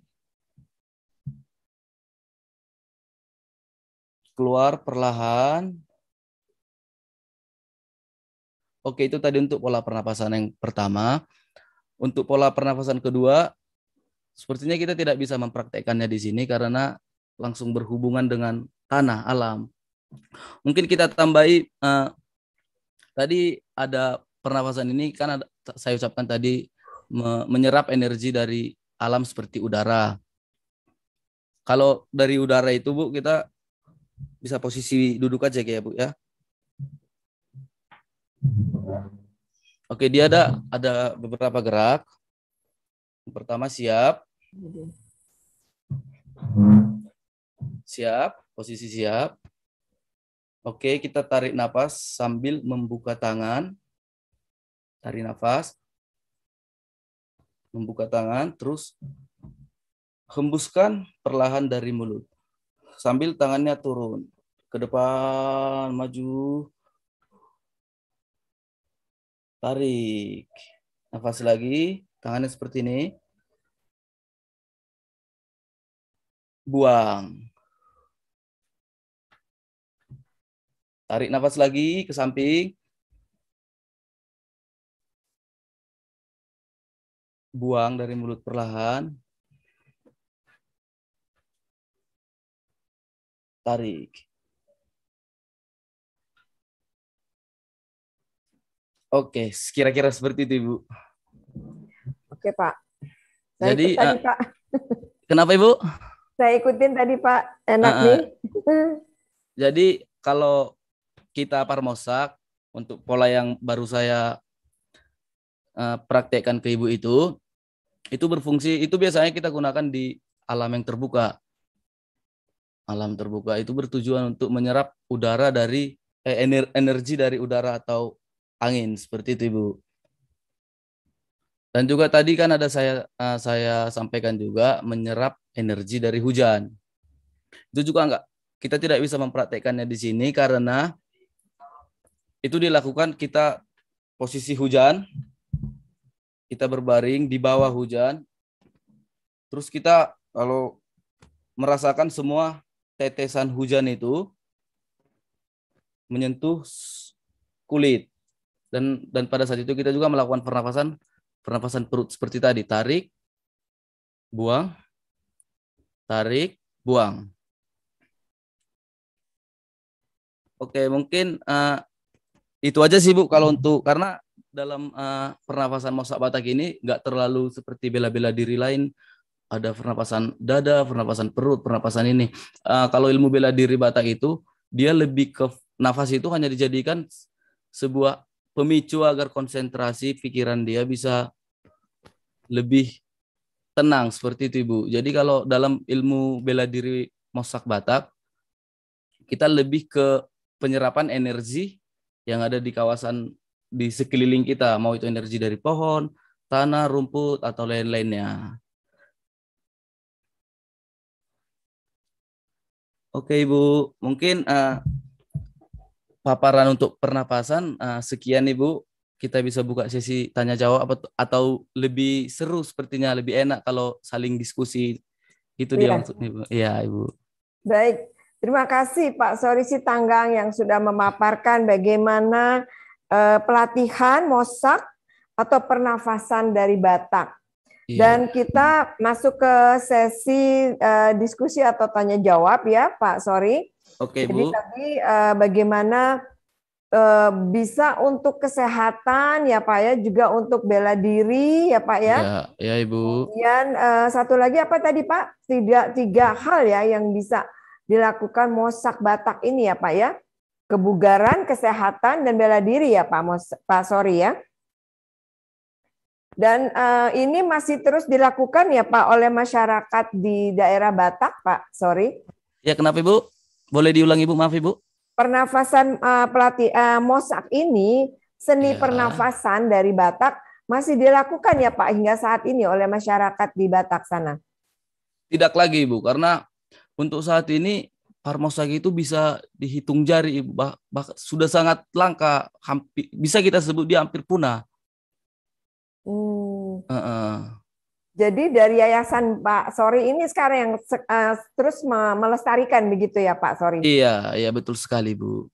Keluar perlahan. Oke, itu tadi untuk pola pernapasan yang pertama. Untuk pola pernapasan kedua, sepertinya kita tidak bisa mempraktekkannya di sini karena langsung berhubungan dengan tanah alam. Mungkin kita tambahi uh, Tadi ada pernafasan ini kan saya ucapkan tadi me menyerap energi dari alam seperti udara. Kalau dari udara itu Bu kita bisa posisi duduk aja kayak Bu ya. Oke, dia ada ada beberapa gerak. Pertama siap. Siap, posisi siap. Oke, kita tarik nafas sambil membuka tangan. Tarik nafas. Membuka tangan, terus hembuskan perlahan dari mulut. Sambil tangannya turun ke depan, maju. Tarik. Nafas lagi, tangannya seperti ini. Buang Tarik nafas lagi ke samping. Buang dari mulut perlahan. Tarik. Oke, kira-kira seperti itu, Ibu. Oke, Pak. Saya Jadi, ikut tadi, eh, Pak. Kenapa, Ibu? Saya ikutin tadi, Pak. Enak uh, uh. nih. Jadi, kalau kita parmosak untuk pola yang baru saya eh, praktekkan ke ibu itu itu berfungsi itu biasanya kita gunakan di alam yang terbuka alam terbuka itu bertujuan untuk menyerap udara dari eh, energi dari udara atau angin seperti itu ibu dan juga tadi kan ada saya eh, saya sampaikan juga menyerap energi dari hujan itu juga enggak kita tidak bisa mempraktekkannya di sini karena itu dilakukan kita posisi hujan, kita berbaring di bawah hujan, terus kita kalau merasakan semua tetesan hujan itu menyentuh kulit dan dan pada saat itu kita juga melakukan pernafasan pernafasan perut seperti tadi tarik buang tarik buang oke mungkin uh, itu aja sih bu kalau untuk karena dalam uh, pernafasan Mosak Batak ini nggak terlalu seperti bela-bela diri lain ada pernapasan dada, pernapasan perut, pernapasan ini. Uh, kalau ilmu bela diri Batak itu dia lebih ke nafas itu hanya dijadikan sebuah pemicu agar konsentrasi pikiran dia bisa lebih tenang seperti itu Ibu. Jadi kalau dalam ilmu bela diri Mosak Batak kita lebih ke penyerapan energi yang ada di kawasan di sekeliling kita, mau itu energi dari pohon, tanah, rumput, atau lain-lainnya. Oke Ibu, mungkin uh, paparan untuk pernapasan uh, sekian Ibu. Kita bisa buka sesi tanya jawab atau lebih seru sepertinya lebih enak kalau saling diskusi. Itu ya. dia iya. maksudnya Ibu. ya Ibu. Baik, Terima kasih Pak Sorisi Tanggang yang sudah memaparkan bagaimana eh, pelatihan mosak atau pernafasan dari Batak. Iya. Dan kita masuk ke sesi eh, diskusi atau tanya jawab ya Pak sorry. Oke Jadi, Bu. Jadi tadi eh, bagaimana eh, bisa untuk kesehatan ya Pak ya juga untuk bela diri ya Pak ya. Ya, ya Ibu. Kemudian eh, satu lagi apa tadi Pak? Tiga tiga hal ya yang bisa dilakukan mosak batak ini ya Pak ya? Kebugaran, kesehatan, dan bela diri ya Pak, Mos Pak Sorry ya. Dan uh, ini masih terus dilakukan ya Pak oleh masyarakat di daerah Batak Pak, sorry. Ya kenapa Ibu? Boleh diulang Ibu, maaf Ibu. Pernafasan uh, eh, pelatih eh, uh, mosak ini seni ya. pernafasan dari Batak masih dilakukan ya Pak hingga saat ini oleh masyarakat di Batak sana. Tidak lagi Ibu, karena untuk saat ini Farmosagi itu bisa dihitung jari, bah, bah, sudah sangat langka, hampir bisa kita sebut dia hampir punah. Hmm. Uh -uh. Jadi dari yayasan Pak Sori ini sekarang yang uh, terus melestarikan begitu ya Pak Sori? Iya, iya betul sekali Bu.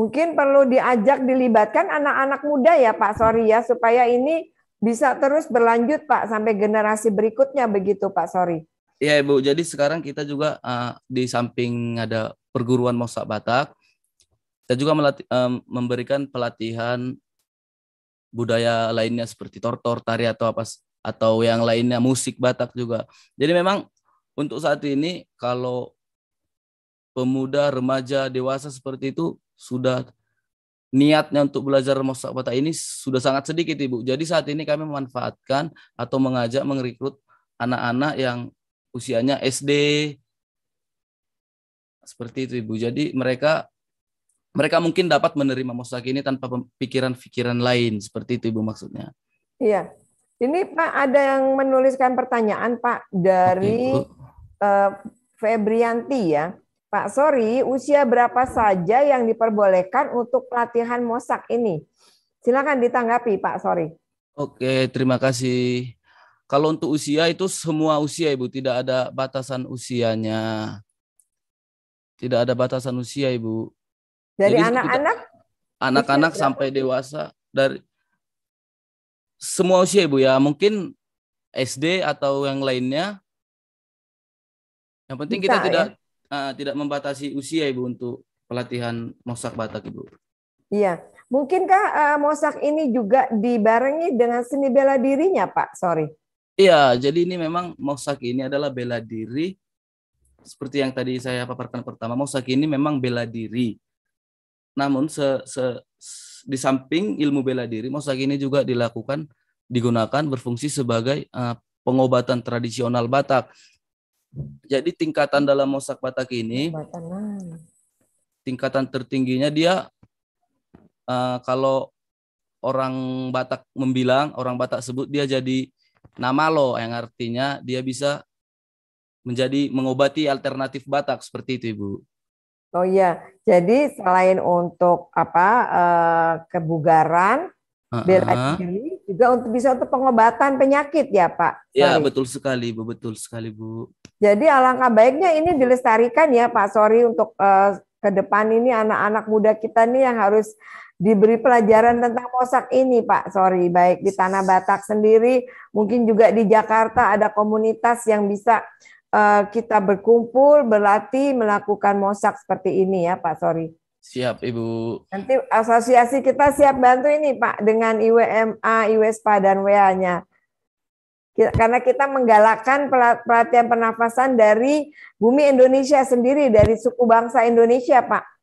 Mungkin perlu diajak dilibatkan anak-anak muda ya Pak Sori ya supaya ini bisa terus berlanjut Pak sampai generasi berikutnya begitu Pak Sori. Iya Ibu, jadi sekarang kita juga uh, di samping ada perguruan Mosak Batak, kita juga melatih, eh, um, memberikan pelatihan budaya lainnya seperti tortor, tari atau apa atau yang lainnya musik Batak juga. Jadi memang untuk saat ini kalau pemuda, remaja, dewasa seperti itu sudah niatnya untuk belajar Mosak Batak ini sudah sangat sedikit Ibu. Jadi saat ini kami memanfaatkan atau mengajak merekrut anak-anak yang usianya SD seperti itu ibu jadi mereka mereka mungkin dapat menerima mosak ini tanpa pikiran-pikiran lain seperti itu ibu maksudnya iya ini pak ada yang menuliskan pertanyaan pak dari Oke, uh, Febrianti ya Pak sorry, usia berapa saja yang diperbolehkan untuk pelatihan mosak ini? Silakan ditanggapi Pak Sorry. Oke, terima kasih. Kalau untuk usia itu semua usia Ibu, tidak ada batasan usianya. Tidak ada batasan usia Ibu. Dari anak-anak? Anak-anak sampai dewasa dari semua usia Ibu ya. Mungkin SD atau yang lainnya. Yang penting Bisa, kita tidak ya? uh, tidak membatasi usia Ibu untuk pelatihan mosak Batak Ibu. Iya, mungkinkah uh, mosak ini juga dibarengi dengan seni bela dirinya Pak? Sorry. Iya, jadi ini memang Mausak ini adalah bela diri seperti yang tadi saya paparkan pertama. Mausak ini memang bela diri. Namun se, se, se di samping ilmu bela diri, Mausak ini juga dilakukan digunakan berfungsi sebagai uh, pengobatan tradisional Batak. Jadi tingkatan dalam Mausak Batak ini tingkatan tertingginya dia uh, kalau orang Batak membilang, orang Batak sebut dia jadi nama lo yang artinya dia bisa menjadi mengobati alternatif Batak seperti itu Ibu. Oh iya, jadi selain untuk apa eh, kebugaran, uh bela diri juga untuk bisa untuk pengobatan penyakit ya Pak. Ya, Sorry. Ya betul sekali Bu, betul sekali Bu. Jadi alangkah baiknya ini dilestarikan ya Pak Sorry untuk uh, ke depan ini anak-anak muda kita nih yang harus diberi pelajaran tentang Mosak ini, Pak. Sorry, baik di Tanah Batak sendiri, mungkin juga di Jakarta ada komunitas yang bisa uh, kita berkumpul, berlatih, melakukan Mosak seperti ini ya, Pak. Sorry. Siap, Ibu. Nanti asosiasi kita siap bantu ini, Pak, dengan IWMA, IWSPA, dan WA-nya. Karena kita menggalakkan pelatihan pernafasan dari bumi Indonesia sendiri, dari suku bangsa Indonesia, Pak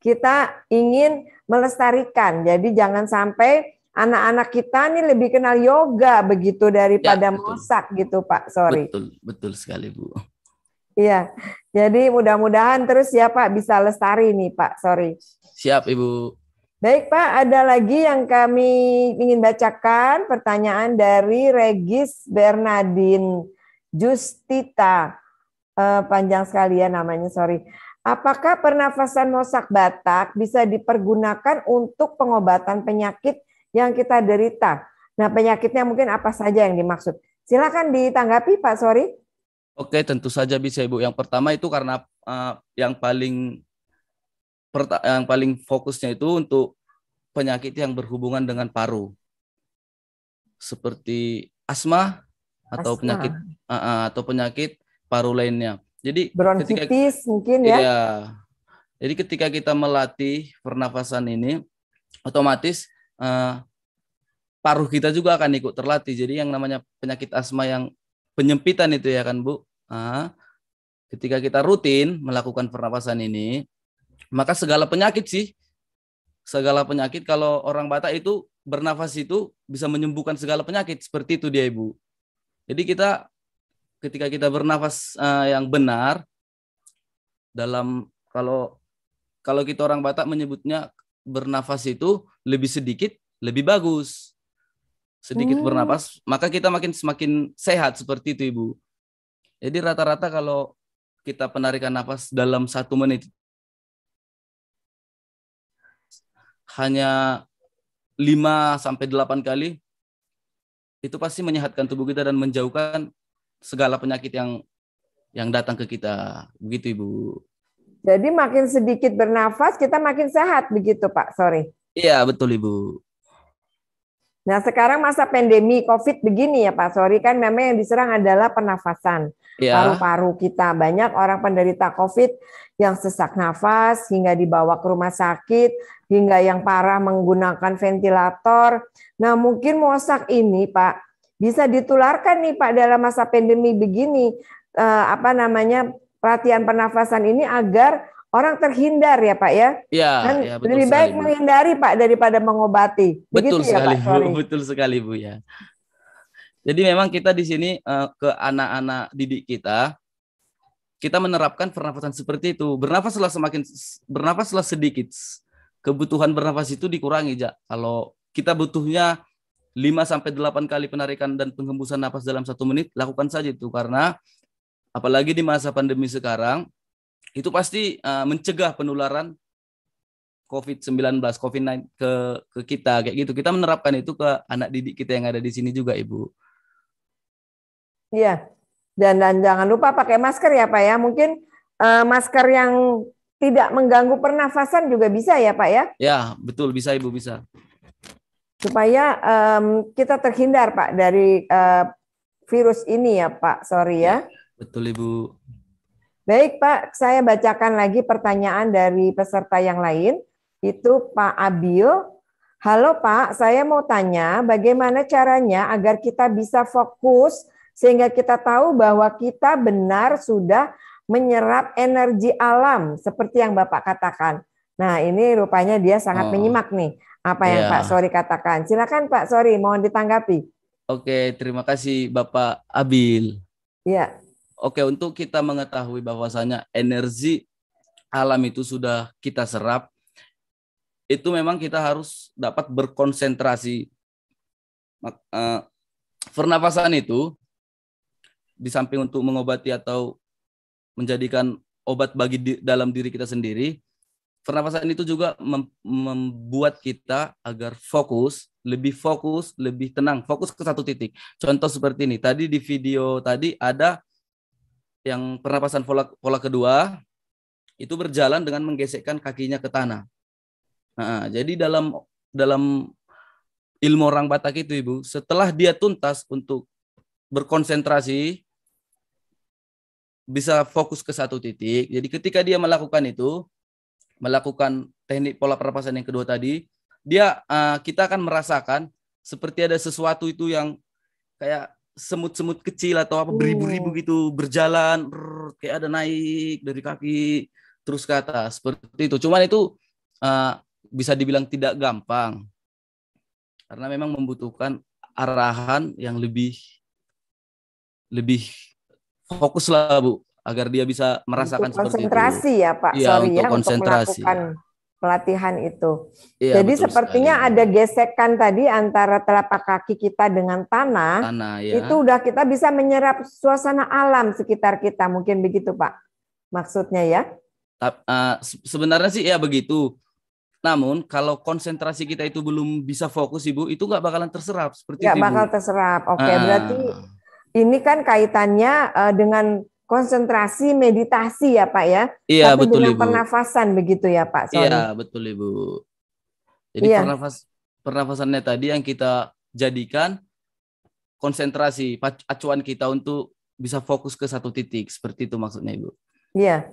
kita ingin melestarikan. Jadi jangan sampai anak-anak kita nih lebih kenal yoga begitu daripada ya, gitu Pak. Sorry. Betul, betul sekali Bu. Iya. Jadi mudah-mudahan terus ya Pak bisa lestari nih Pak. Sorry. Siap Ibu. Baik Pak, ada lagi yang kami ingin bacakan pertanyaan dari Regis Bernardin Justita. Uh, panjang sekali ya namanya, sorry. Apakah pernafasan mosak batak bisa dipergunakan untuk pengobatan penyakit yang kita derita? Nah, penyakitnya mungkin apa saja yang dimaksud? Silakan ditanggapi Pak Sori. Oke, tentu saja bisa Ibu. Yang pertama itu karena uh, yang paling yang paling fokusnya itu untuk penyakit yang berhubungan dengan paru. Seperti asma atau penyakit eh, eh, atau penyakit paru lainnya. Jadi bronkitis ketika, mungkin ya. Iya. Jadi ketika kita melatih pernafasan ini otomatis uh, paruh kita juga akan ikut terlatih. Jadi yang namanya penyakit asma yang penyempitan itu ya kan, Bu. Uh, ketika kita rutin melakukan pernapasan ini, maka segala penyakit sih segala penyakit kalau orang Batak itu bernafas itu bisa menyembuhkan segala penyakit seperti itu dia Ibu. Jadi kita ketika kita bernafas uh, yang benar dalam kalau kalau kita orang Batak menyebutnya bernafas itu lebih sedikit lebih bagus sedikit hmm. bernapas maka kita makin semakin sehat seperti itu ibu jadi rata-rata kalau kita penarikan nafas dalam satu menit hanya 5 sampai 8 kali itu pasti menyehatkan tubuh kita dan menjauhkan segala penyakit yang yang datang ke kita. Begitu Ibu. Jadi makin sedikit bernafas, kita makin sehat begitu Pak Sorry. Iya, betul Ibu. Nah sekarang masa pandemi COVID begini ya Pak Sorry kan memang yang diserang adalah pernafasan. Iya. Paru-paru ya. kita. Banyak orang penderita COVID yang sesak nafas hingga dibawa ke rumah sakit, hingga yang parah menggunakan ventilator. Nah mungkin mosak ini Pak, bisa ditularkan nih Pak dalam masa pandemi begini eh, apa namanya perhatian pernafasan ini agar orang terhindar ya Pak ya. Iya. Dan ya, lebih baik Bu. menghindari Pak daripada mengobati. Betul ya, sekali Pak, Bu, betul sekali Bu ya. Jadi memang kita di sini uh, ke anak-anak didik kita kita menerapkan pernafasan seperti itu. Bernafaslah semakin bernafaslah sedikit. Kebutuhan bernafas itu dikurangi, Ja. Kalau kita butuhnya 5 sampai 8 kali penarikan dan penghembusan napas dalam satu menit, lakukan saja itu karena apalagi di masa pandemi sekarang itu pasti uh, mencegah penularan COVID-19, COVID-19 ke ke kita kayak gitu. Kita menerapkan itu ke anak didik kita yang ada di sini juga, Ibu. Iya. Dan dan jangan lupa pakai masker ya, Pak ya. Mungkin uh, masker yang tidak mengganggu pernafasan juga bisa ya, Pak ya? Ya, betul bisa Ibu bisa supaya um, kita terhindar Pak dari uh, virus ini ya Pak, sorry ya. Betul Ibu. Baik Pak, saya bacakan lagi pertanyaan dari peserta yang lain. Itu Pak Abil. Halo Pak, saya mau tanya bagaimana caranya agar kita bisa fokus sehingga kita tahu bahwa kita benar sudah menyerap energi alam seperti yang Bapak katakan. Nah ini rupanya dia sangat oh. menyimak nih apa yang yeah. Pak Sori katakan. Silakan Pak Sori, mohon ditanggapi. Oke, terima kasih Bapak Abil. Iya. Oke, untuk kita mengetahui bahwasanya energi alam itu sudah kita serap, itu memang kita harus dapat berkonsentrasi. Eh, pernafasan itu di samping untuk mengobati atau menjadikan obat bagi di, dalam diri kita sendiri, pernapasan itu juga mem membuat kita agar fokus, lebih fokus, lebih tenang, fokus ke satu titik. Contoh seperti ini. Tadi di video tadi ada yang pernapasan pola, pola kedua itu berjalan dengan menggesekkan kakinya ke tanah. Nah, jadi dalam dalam ilmu orang Batak itu Ibu, setelah dia tuntas untuk berkonsentrasi bisa fokus ke satu titik. Jadi ketika dia melakukan itu, melakukan teknik pola pernapasan yang kedua tadi, dia uh, kita akan merasakan seperti ada sesuatu itu yang kayak semut-semut kecil atau apa beribu-ribu oh. gitu berjalan, rrr, kayak ada naik dari kaki terus ke atas seperti itu. Cuman itu uh, bisa dibilang tidak gampang karena memang membutuhkan arahan yang lebih lebih fokus lah bu agar dia bisa merasakan untuk seperti konsentrasi itu. ya Pak. ya, Sorry untuk ya, konsentrasi. Untuk melakukan pelatihan itu. Iya, Jadi sepertinya sekali. ada gesekan tadi antara telapak kaki kita dengan tanah. Tanah ya. Itu udah kita bisa menyerap suasana alam sekitar kita, mungkin begitu Pak. Maksudnya ya. Uh, sebenarnya sih ya begitu. Namun kalau konsentrasi kita itu belum bisa fokus Ibu, itu nggak bakalan terserap seperti gak Nggak bakal terserap. Oke, okay, uh. berarti ini kan kaitannya uh, dengan konsentrasi meditasi ya Pak ya. Iya Tapi betul dengan Ibu. pernafasan begitu ya Pak. Iya, sorry. Iya betul Ibu. Jadi iya. pernafas pernafasannya tadi yang kita jadikan konsentrasi acuan kita untuk bisa fokus ke satu titik seperti itu maksudnya Ibu. Iya.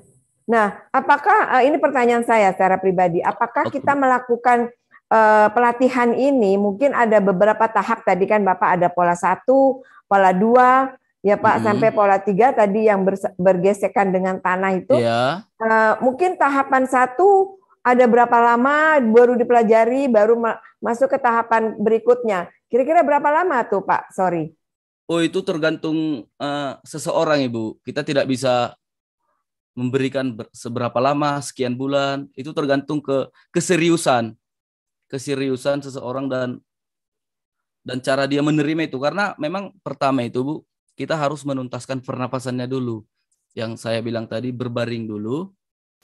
Nah, apakah eh, ini pertanyaan saya secara pribadi, apakah Oke. kita melakukan uh, pelatihan ini mungkin ada beberapa tahap tadi kan Bapak ada pola satu, pola dua ya Pak hmm. sampai pola tiga tadi yang bergesekan dengan tanah itu ya. uh, mungkin tahapan satu ada berapa lama baru dipelajari baru ma masuk ke tahapan berikutnya kira-kira berapa lama tuh Pak sorry Oh itu tergantung uh, seseorang ibu kita tidak bisa memberikan seberapa lama sekian bulan itu tergantung ke keseriusan keseriusan seseorang dan dan cara dia menerima itu karena memang pertama itu bu kita harus menuntaskan pernapasannya dulu. Yang saya bilang tadi berbaring dulu,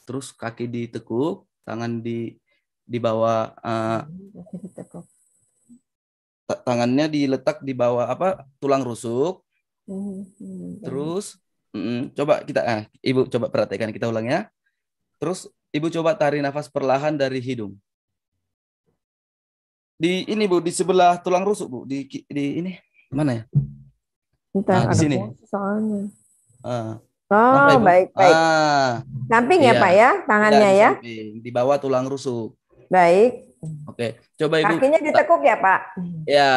terus kaki ditekuk, tangan di di bawah uh, tangannya diletak di bawah apa tulang rusuk. Hmm, hmm, hmm. Terus mm, coba kita eh, Ibu coba perhatikan kita ulang ya. Terus Ibu coba tarik nafas perlahan dari hidung. Di ini Bu, di sebelah tulang rusuk Bu, di di ini mana ya? Ntar nah, di sini. Soalnya. Uh. Oh, baik-baik. Ah, samping ya, iya. ya, Pak ya, tangannya ya. Di bawah tulang rusuk. Baik. Oke, coba Ibu. Kakinya ditekuk ya, Pak. Ya.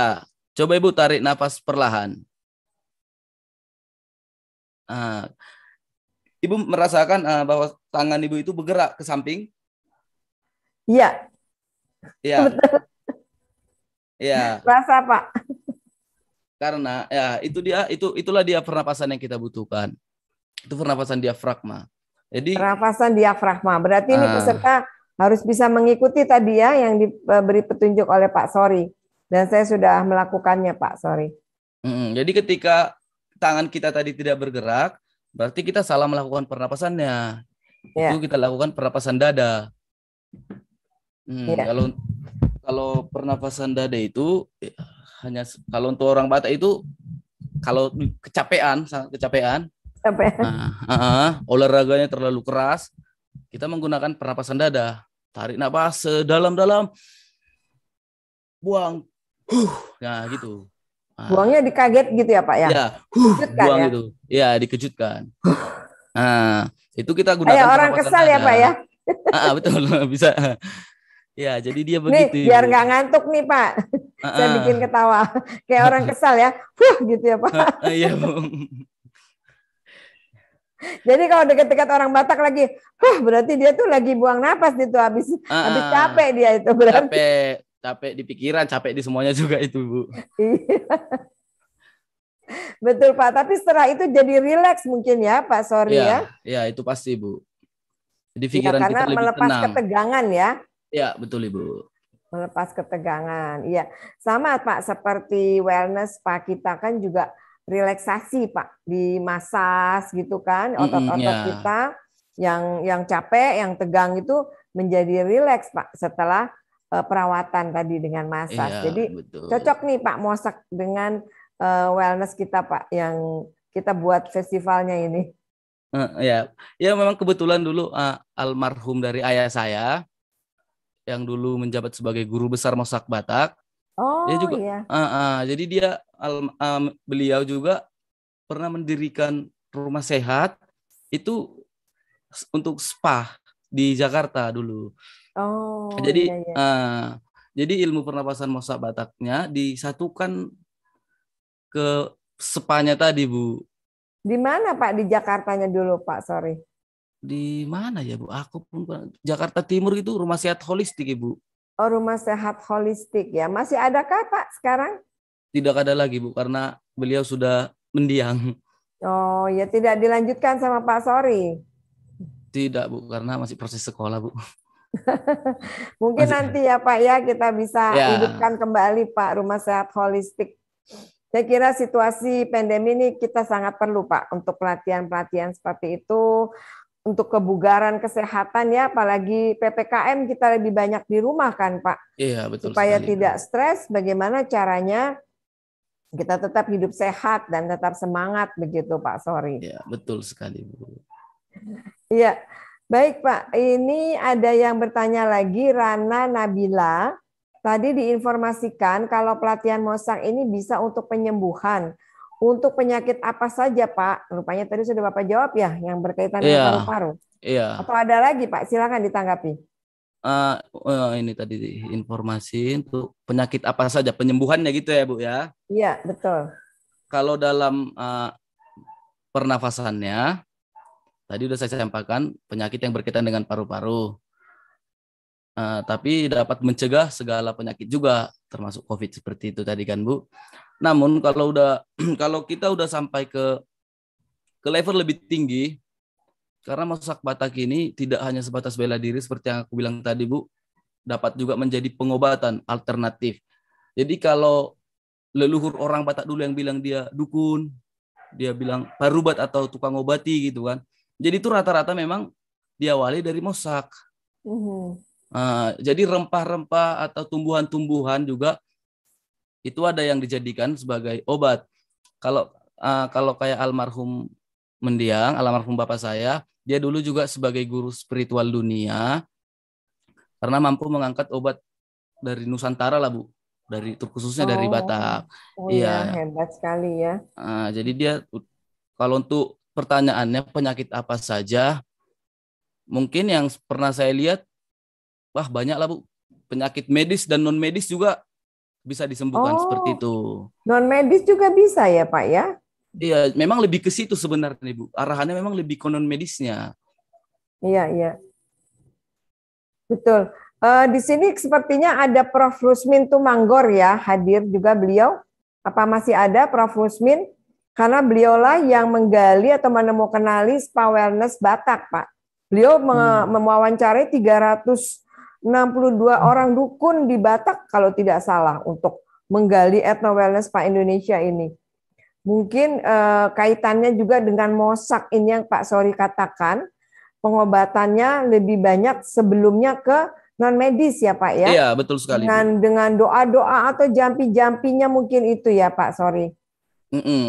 Coba Ibu tarik nafas perlahan. Ah. Ibu merasakan ah, bahwa tangan Ibu itu bergerak ke samping? Iya. Iya. Iya. Rasa, Pak. Karena ya itu dia itu itulah dia pernapasan yang kita butuhkan. Itu pernapasan diafragma. Jadi pernapasan diafragma. Berarti uh, ini ah. peserta harus bisa mengikuti tadi ya yang diberi eh, petunjuk oleh Pak Sori dan saya sudah melakukannya Pak Sori. Mm, jadi ketika tangan kita tadi tidak bergerak, berarti kita salah melakukan pernapasannya. Yeah. Itu ya. kita lakukan pernapasan dada. Hmm, yeah. Kalau kalau pernapasan dada itu hanya kalau untuk orang Batak itu kalau kecapean sangat kecapean. Kecapean. Nah, uh, uh, olahraganya terlalu keras, kita menggunakan pernapasan dada. Tarik napas sedalam-dalam, buang, huh, nah gitu. Nah. Buangnya dikaget gitu ya Pak ya? Iya. Ya, huh, buang ya? itu Ya dikejutkan. Nah, itu kita gunakan. Ayo, orang kesal dada. ya Pak ya? Ah, betul bisa. Ya, jadi dia begitu. Nih, biar nggak ngantuk nih Pak. Uh-uh. Saya bikin ketawa. Kayak orang kesal ya. Huh, gitu ya Pak. Uh, iya, Jadi kalau dekat-dekat orang Batak lagi, huh, berarti dia tuh lagi buang napas gitu. habis uh, uh habis capek dia itu berarti. Capek, capek di pikiran, capek di semuanya juga itu, Bu. Iya. Betul Pak, tapi setelah itu jadi rileks mungkin ya Pak, sorry iya, ya. Iya, ya itu pasti Bu. Jadi iya, pikiran ya, karena kita lebih melepas ketegangan ya. Ya, betul Ibu. Melepas ketegangan. Iya. Sama Pak seperti wellness Pak kita kan juga relaksasi Pak, di masas gitu kan otot-otot ya. kita yang yang capek, yang tegang itu menjadi rileks Pak setelah eh, perawatan tadi dengan masas. Iya, Jadi betul. cocok nih Pak Mosak dengan uh, wellness kita Pak yang kita buat festivalnya ini. Uh, ya, ya memang kebetulan dulu uh, almarhum dari ayah saya yang dulu menjabat sebagai guru besar Mosak Batak. Oh, dia juga, iya. Uh, uh, jadi dia um, um, beliau juga pernah mendirikan rumah sehat itu untuk spa di Jakarta dulu. Oh. Jadi iya, iya. Uh, jadi ilmu pernapasan Mosak Bataknya disatukan ke spanya tadi, Bu. Di mana Pak di Jakartanya dulu Pak? Sorry di mana ya Bu? Aku pun kurang. Jakarta Timur itu rumah sehat holistik Ibu. Oh, rumah sehat holistik ya. Masih ada kah Pak sekarang? Tidak ada lagi Bu karena beliau sudah mendiang. Oh, ya tidak dilanjutkan sama Pak Sori. Tidak Bu karena masih proses sekolah Bu. Mungkin masih... nanti ya Pak ya kita bisa ya. hidupkan kembali Pak rumah sehat holistik. Saya kira situasi pandemi ini kita sangat perlu Pak untuk pelatihan-pelatihan seperti itu untuk kebugaran kesehatan ya, apalagi PPKM kita lebih banyak di rumah kan Pak. Iya betul. Supaya sekali. tidak stres bagaimana caranya kita tetap hidup sehat dan tetap semangat begitu Pak Sorry. Iya betul sekali Bu. Iya. Baik Pak, ini ada yang bertanya lagi Rana Nabila. Tadi diinformasikan kalau pelatihan Mosak ini bisa untuk penyembuhan. Untuk penyakit apa saja, Pak? Rupanya tadi sudah Bapak jawab ya, yang berkaitan yeah. dengan iya. paru-paru. Iya. Yeah. Atau ada lagi, Pak? Silakan ditanggapi. Uh, uh, ini tadi informasi untuk penyakit apa saja, penyembuhannya gitu ya, Bu ya? Iya, yeah, betul. Kalau dalam uh, pernafasannya, tadi sudah saya sampaikan penyakit yang berkaitan dengan paru-paru. Uh, tapi dapat mencegah segala penyakit juga termasuk COVID seperti itu tadi kan Bu. Namun kalau udah kalau kita udah sampai ke ke level lebih tinggi karena masak Batak ini tidak hanya sebatas bela diri seperti yang aku bilang tadi Bu, dapat juga menjadi pengobatan alternatif. Jadi kalau leluhur orang Batak dulu yang bilang dia dukun, dia bilang parubat atau tukang obati gitu kan. Jadi itu rata-rata memang diawali dari mosak. Uhum. Eh, jadi rempah-rempah atau tumbuhan-tumbuhan juga itu ada yang dijadikan sebagai obat. Kalau uh, kalau kayak almarhum mendiang, almarhum bapak saya, dia dulu juga sebagai guru spiritual dunia karena mampu mengangkat obat dari Nusantara lah bu, dari khususnya oh. dari Batak. Oh iya ya, hebat sekali ya. Uh, jadi dia kalau untuk pertanyaannya penyakit apa saja, mungkin yang pernah saya lihat wah banyak lah bu penyakit medis dan non medis juga bisa disembuhkan oh, seperti itu. Non medis juga bisa ya pak ya? Iya, memang lebih ke situ sebenarnya ibu. Arahannya memang lebih ke non medisnya. Iya iya, betul. Uh, di sini sepertinya ada Prof. Rusmin Tumanggor ya hadir juga beliau. Apa masih ada Prof. Rusmin? Karena beliaulah yang menggali atau menemukan spa wellness Batak, Pak. Beliau hmm. mewawancarai 300 62 orang dukun di Batak kalau tidak salah untuk menggali etno wellness Pak Indonesia ini. Mungkin eh, kaitannya juga dengan mosak ini yang Pak Sori katakan, pengobatannya lebih banyak sebelumnya ke non medis ya Pak ya. Iya, betul sekali. Dengan dengan doa-doa atau jampi-jampinya mungkin itu ya Pak Sori. Mm -mm.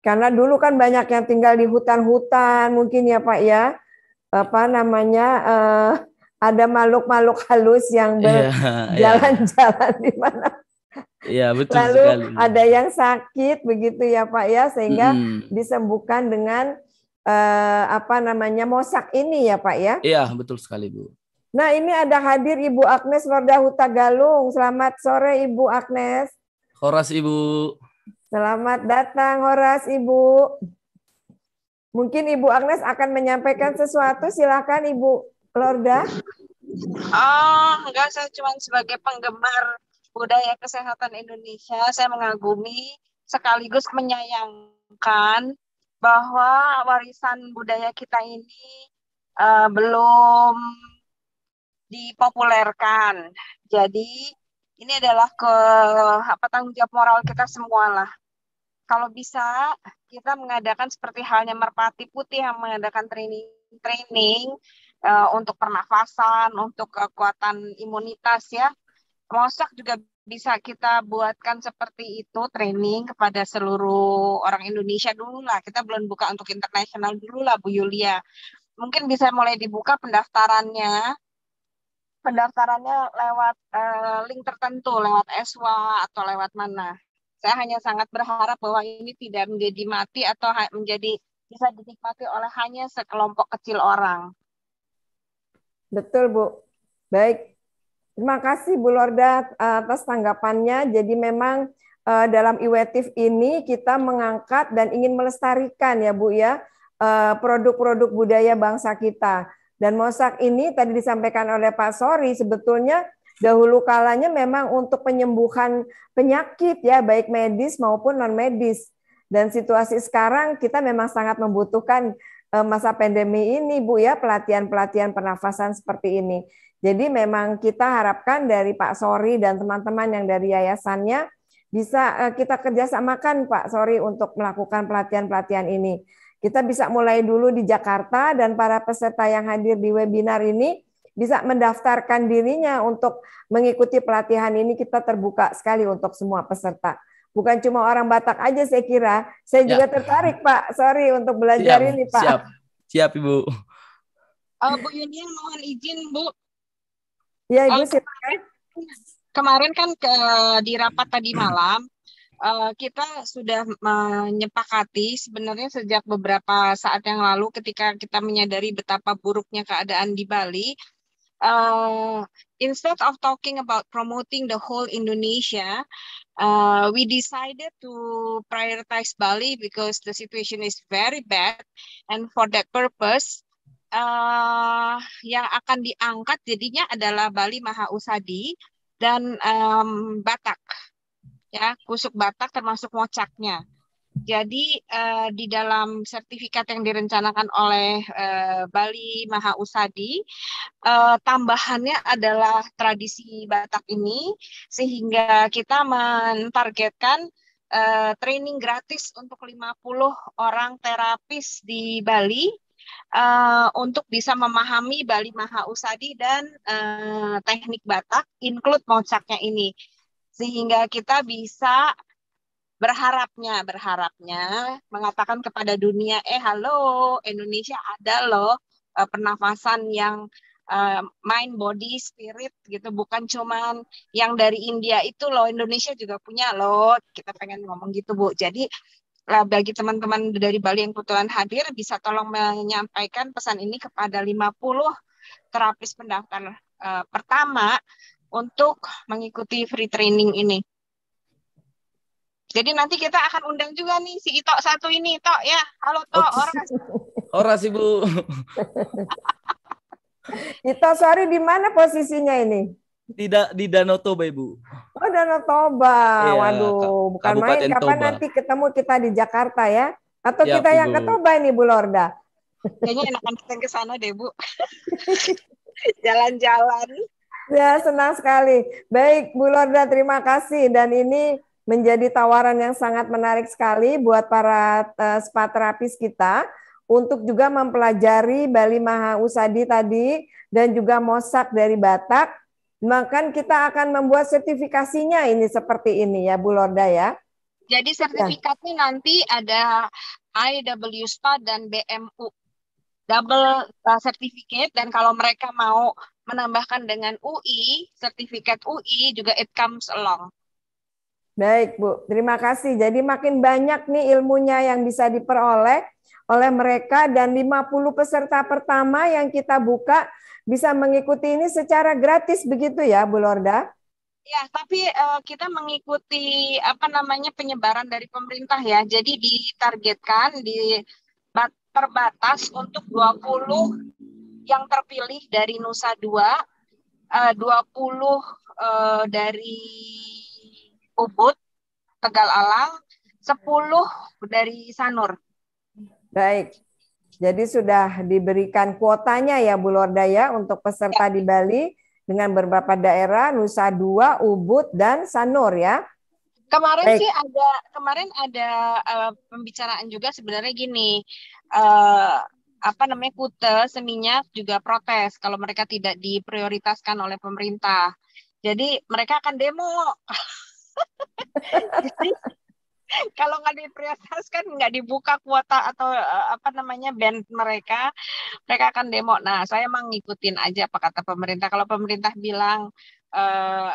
Karena dulu kan banyak yang tinggal di hutan-hutan mungkin ya Pak ya. Apa namanya? Eh, ada makhluk-makhluk halus yang iya, berjalan-jalan iya. di mana. Iya betul Lalu sekali. ada yang sakit begitu ya Pak ya sehingga hmm. disembuhkan dengan eh, apa namanya mosak ini ya Pak ya. Iya betul sekali Bu. Nah ini ada hadir Ibu Agnes Wardah Huta Galung. Selamat sore Ibu Agnes. Horas Ibu. Selamat datang Horas Ibu. Mungkin Ibu Agnes akan menyampaikan sesuatu. Silakan Ibu. Lorda? Oh, enggak, saya cuma sebagai penggemar budaya kesehatan Indonesia, saya mengagumi sekaligus menyayangkan bahwa warisan budaya kita ini uh, belum dipopulerkan. Jadi ini adalah ke apa tanggung jawab moral kita semua lah. Kalau bisa kita mengadakan seperti halnya Merpati Putih yang mengadakan training training uh, untuk pernafasan, untuk kekuatan imunitas ya. Mosak juga bisa kita buatkan seperti itu training kepada seluruh orang Indonesia dulu lah. Kita belum buka untuk internasional dulu lah Bu Yulia. Mungkin bisa mulai dibuka pendaftarannya pendaftarannya lewat uh, link tertentu, lewat ESWA atau lewat mana. Saya hanya sangat berharap bahwa ini tidak menjadi mati atau menjadi bisa dinikmati oleh hanya sekelompok kecil orang. Betul, Bu. Baik. Terima kasih Bu Lorda atas tanggapannya. Jadi memang eh, dalam iwetif ini kita mengangkat dan ingin melestarikan ya Bu ya eh, produk-produk budaya bangsa kita. Dan mosak ini tadi disampaikan oleh Pak Sori sebetulnya dahulu kalanya memang untuk penyembuhan penyakit ya baik medis maupun non medis. Dan situasi sekarang kita memang sangat membutuhkan Eh, masa pandemi ini Bu ya pelatihan-pelatihan pernafasan seperti ini. Jadi memang kita harapkan dari Pak Sori dan teman-teman yang dari yayasannya bisa eh, kita kerjasamakan Pak Sori untuk melakukan pelatihan-pelatihan ini. Kita bisa mulai dulu di Jakarta dan para peserta yang hadir di webinar ini bisa mendaftarkan dirinya untuk mengikuti pelatihan ini kita terbuka sekali untuk semua peserta bukan cuma orang Batak aja saya kira. Saya ya. juga tertarik Pak. Sorry untuk belajar siap, ini Pak. Siap, siap Ibu. Oh, Bu Yuni mohon izin Bu. Ya Ibu oh, silakan. Kemarin kan ke, di rapat tadi malam uh, kita sudah menyepakati sebenarnya sejak beberapa saat yang lalu ketika kita menyadari betapa buruknya keadaan di Bali, uh, instead of talking about promoting the whole Indonesia, uh, we decided to prioritize Bali because the situation is very bad, and for that purpose. Uh, yang akan diangkat jadinya adalah Bali Maha Usadi dan um, Batak ya kusuk Batak termasuk mocaknya jadi uh, di dalam sertifikat yang direncanakan oleh uh, Bali Maha Usadi, uh, tambahannya adalah tradisi Batak ini sehingga kita mentargetkan uh, training gratis untuk 50 orang terapis di Bali uh, untuk bisa memahami Bali Maha Usadi dan uh, teknik Batak include mocaknya ini sehingga kita bisa berharapnya berharapnya mengatakan kepada dunia eh halo Indonesia ada loh uh, pernafasan yang uh, mind body spirit gitu bukan cuman yang dari India itu loh Indonesia juga punya loh kita pengen ngomong gitu Bu jadi lah eh, bagi teman-teman dari Bali yang kebetulan hadir bisa tolong menyampaikan pesan ini kepada 50 terapis pendaftar uh, pertama untuk mengikuti free training ini. Jadi nanti kita akan undang juga nih si Ito satu ini, Ito ya. Halo Ito, oh, oras. Oras Ibu. Ito sorry di mana posisinya ini? Tidak di Danau Toba Ibu. Oh Danau Toba, Ya, waduh, bukan Kabupaten main. Kapan Toba. nanti ketemu kita di Jakarta ya? Atau ya, kita Ibu. yang ke Toba ini Bu Lorda? Kayaknya enakan kita ke sana deh Bu. Jalan-jalan. Ya senang sekali. Baik Bu Lorda terima kasih dan ini menjadi tawaran yang sangat menarik sekali buat para uh, spa terapis kita untuk juga mempelajari Bali Maha Usadi tadi dan juga Mosak dari Batak. Maka kita akan membuat sertifikasinya ini seperti ini ya Bu Lorda ya. Jadi sertifikatnya ya. nanti ada IW SPA dan BMU. Double sertifikat eh, dan kalau mereka mau menambahkan dengan UI, sertifikat UI juga it comes along. Baik Bu, terima kasih. Jadi makin banyak nih ilmunya yang bisa diperoleh oleh mereka dan 50 peserta pertama yang kita buka bisa mengikuti ini secara gratis begitu ya Bu Lorda? Ya, tapi uh, kita mengikuti apa namanya penyebaran dari pemerintah ya. Jadi ditargetkan di bat, terbatas untuk 20 yang terpilih dari Nusa 2, uh, 20 uh, dari Ubud, Tegal Alang, 10 dari Sanur. Baik. Jadi sudah diberikan kuotanya ya Bu Lordaya untuk peserta ya. di Bali dengan beberapa daerah Nusa Dua, Ubud dan Sanur ya. Kemarin Baik. sih ada kemarin ada uh, pembicaraan juga sebenarnya gini uh, apa namanya Kute Seminyak juga protes kalau mereka tidak diprioritaskan oleh pemerintah. Jadi mereka akan demo kalau nggak diprioritaskan nggak dibuka kuota atau uh, apa namanya band mereka mereka akan demo nah saya emang ngikutin aja apa kata pemerintah kalau pemerintah bilang uh,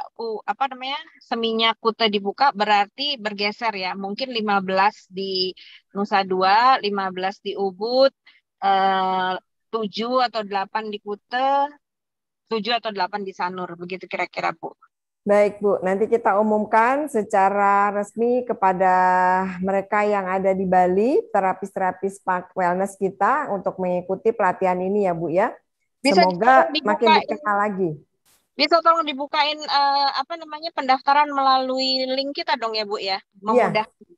apa namanya seminya kuota dibuka berarti bergeser ya mungkin 15 di Nusa Dua 15 di Ubud eh, uh, 7 atau 8 di Kuta 7 atau 8 di Sanur begitu kira-kira Bu Baik Bu, nanti kita umumkan secara resmi kepada mereka yang ada di Bali, terapis-terapis Park Wellness kita untuk mengikuti pelatihan ini ya Bu ya. Bisa Semoga dibukain, makin dikenal lagi. Bisa tolong dibukain uh, apa namanya pendaftaran melalui link kita dong ya Bu ya, memudah. Iya. Ya,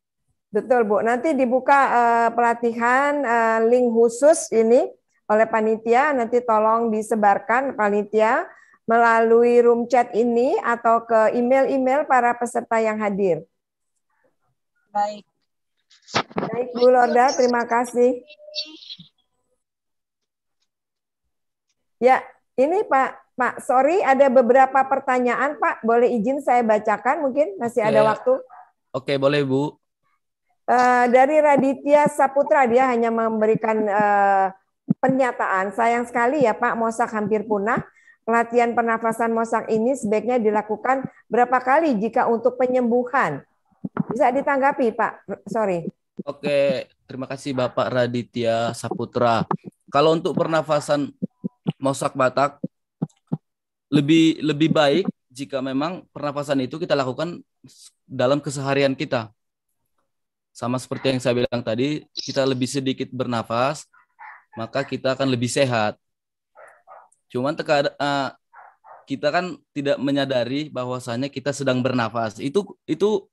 betul Bu, nanti dibuka uh, pelatihan uh, link khusus ini oleh panitia, nanti tolong disebarkan panitia melalui room chat ini atau ke email-email para peserta yang hadir. Baik. Baik, Bu Lorda, terima kasih. Ya, ini Pak, Pak, sorry ada beberapa pertanyaan Pak, boleh izin saya bacakan mungkin masih ada ya. waktu. Oke, boleh Bu. Uh, dari Raditya Saputra dia hanya memberikan uh, pernyataan sayang sekali ya Pak Mosak hampir punah Latihan pernafasan mosak ini sebaiknya dilakukan berapa kali jika untuk penyembuhan? Bisa ditanggapi, Pak. Sorry. Oke, terima kasih Bapak Raditya Saputra. Kalau untuk pernafasan mosak batak lebih lebih baik jika memang pernafasan itu kita lakukan dalam keseharian kita. Sama seperti yang saya bilang tadi, kita lebih sedikit bernafas, maka kita akan lebih sehat. Cuman teka, uh, eh, kita kan tidak menyadari bahwasannya kita sedang bernafas. Itu itu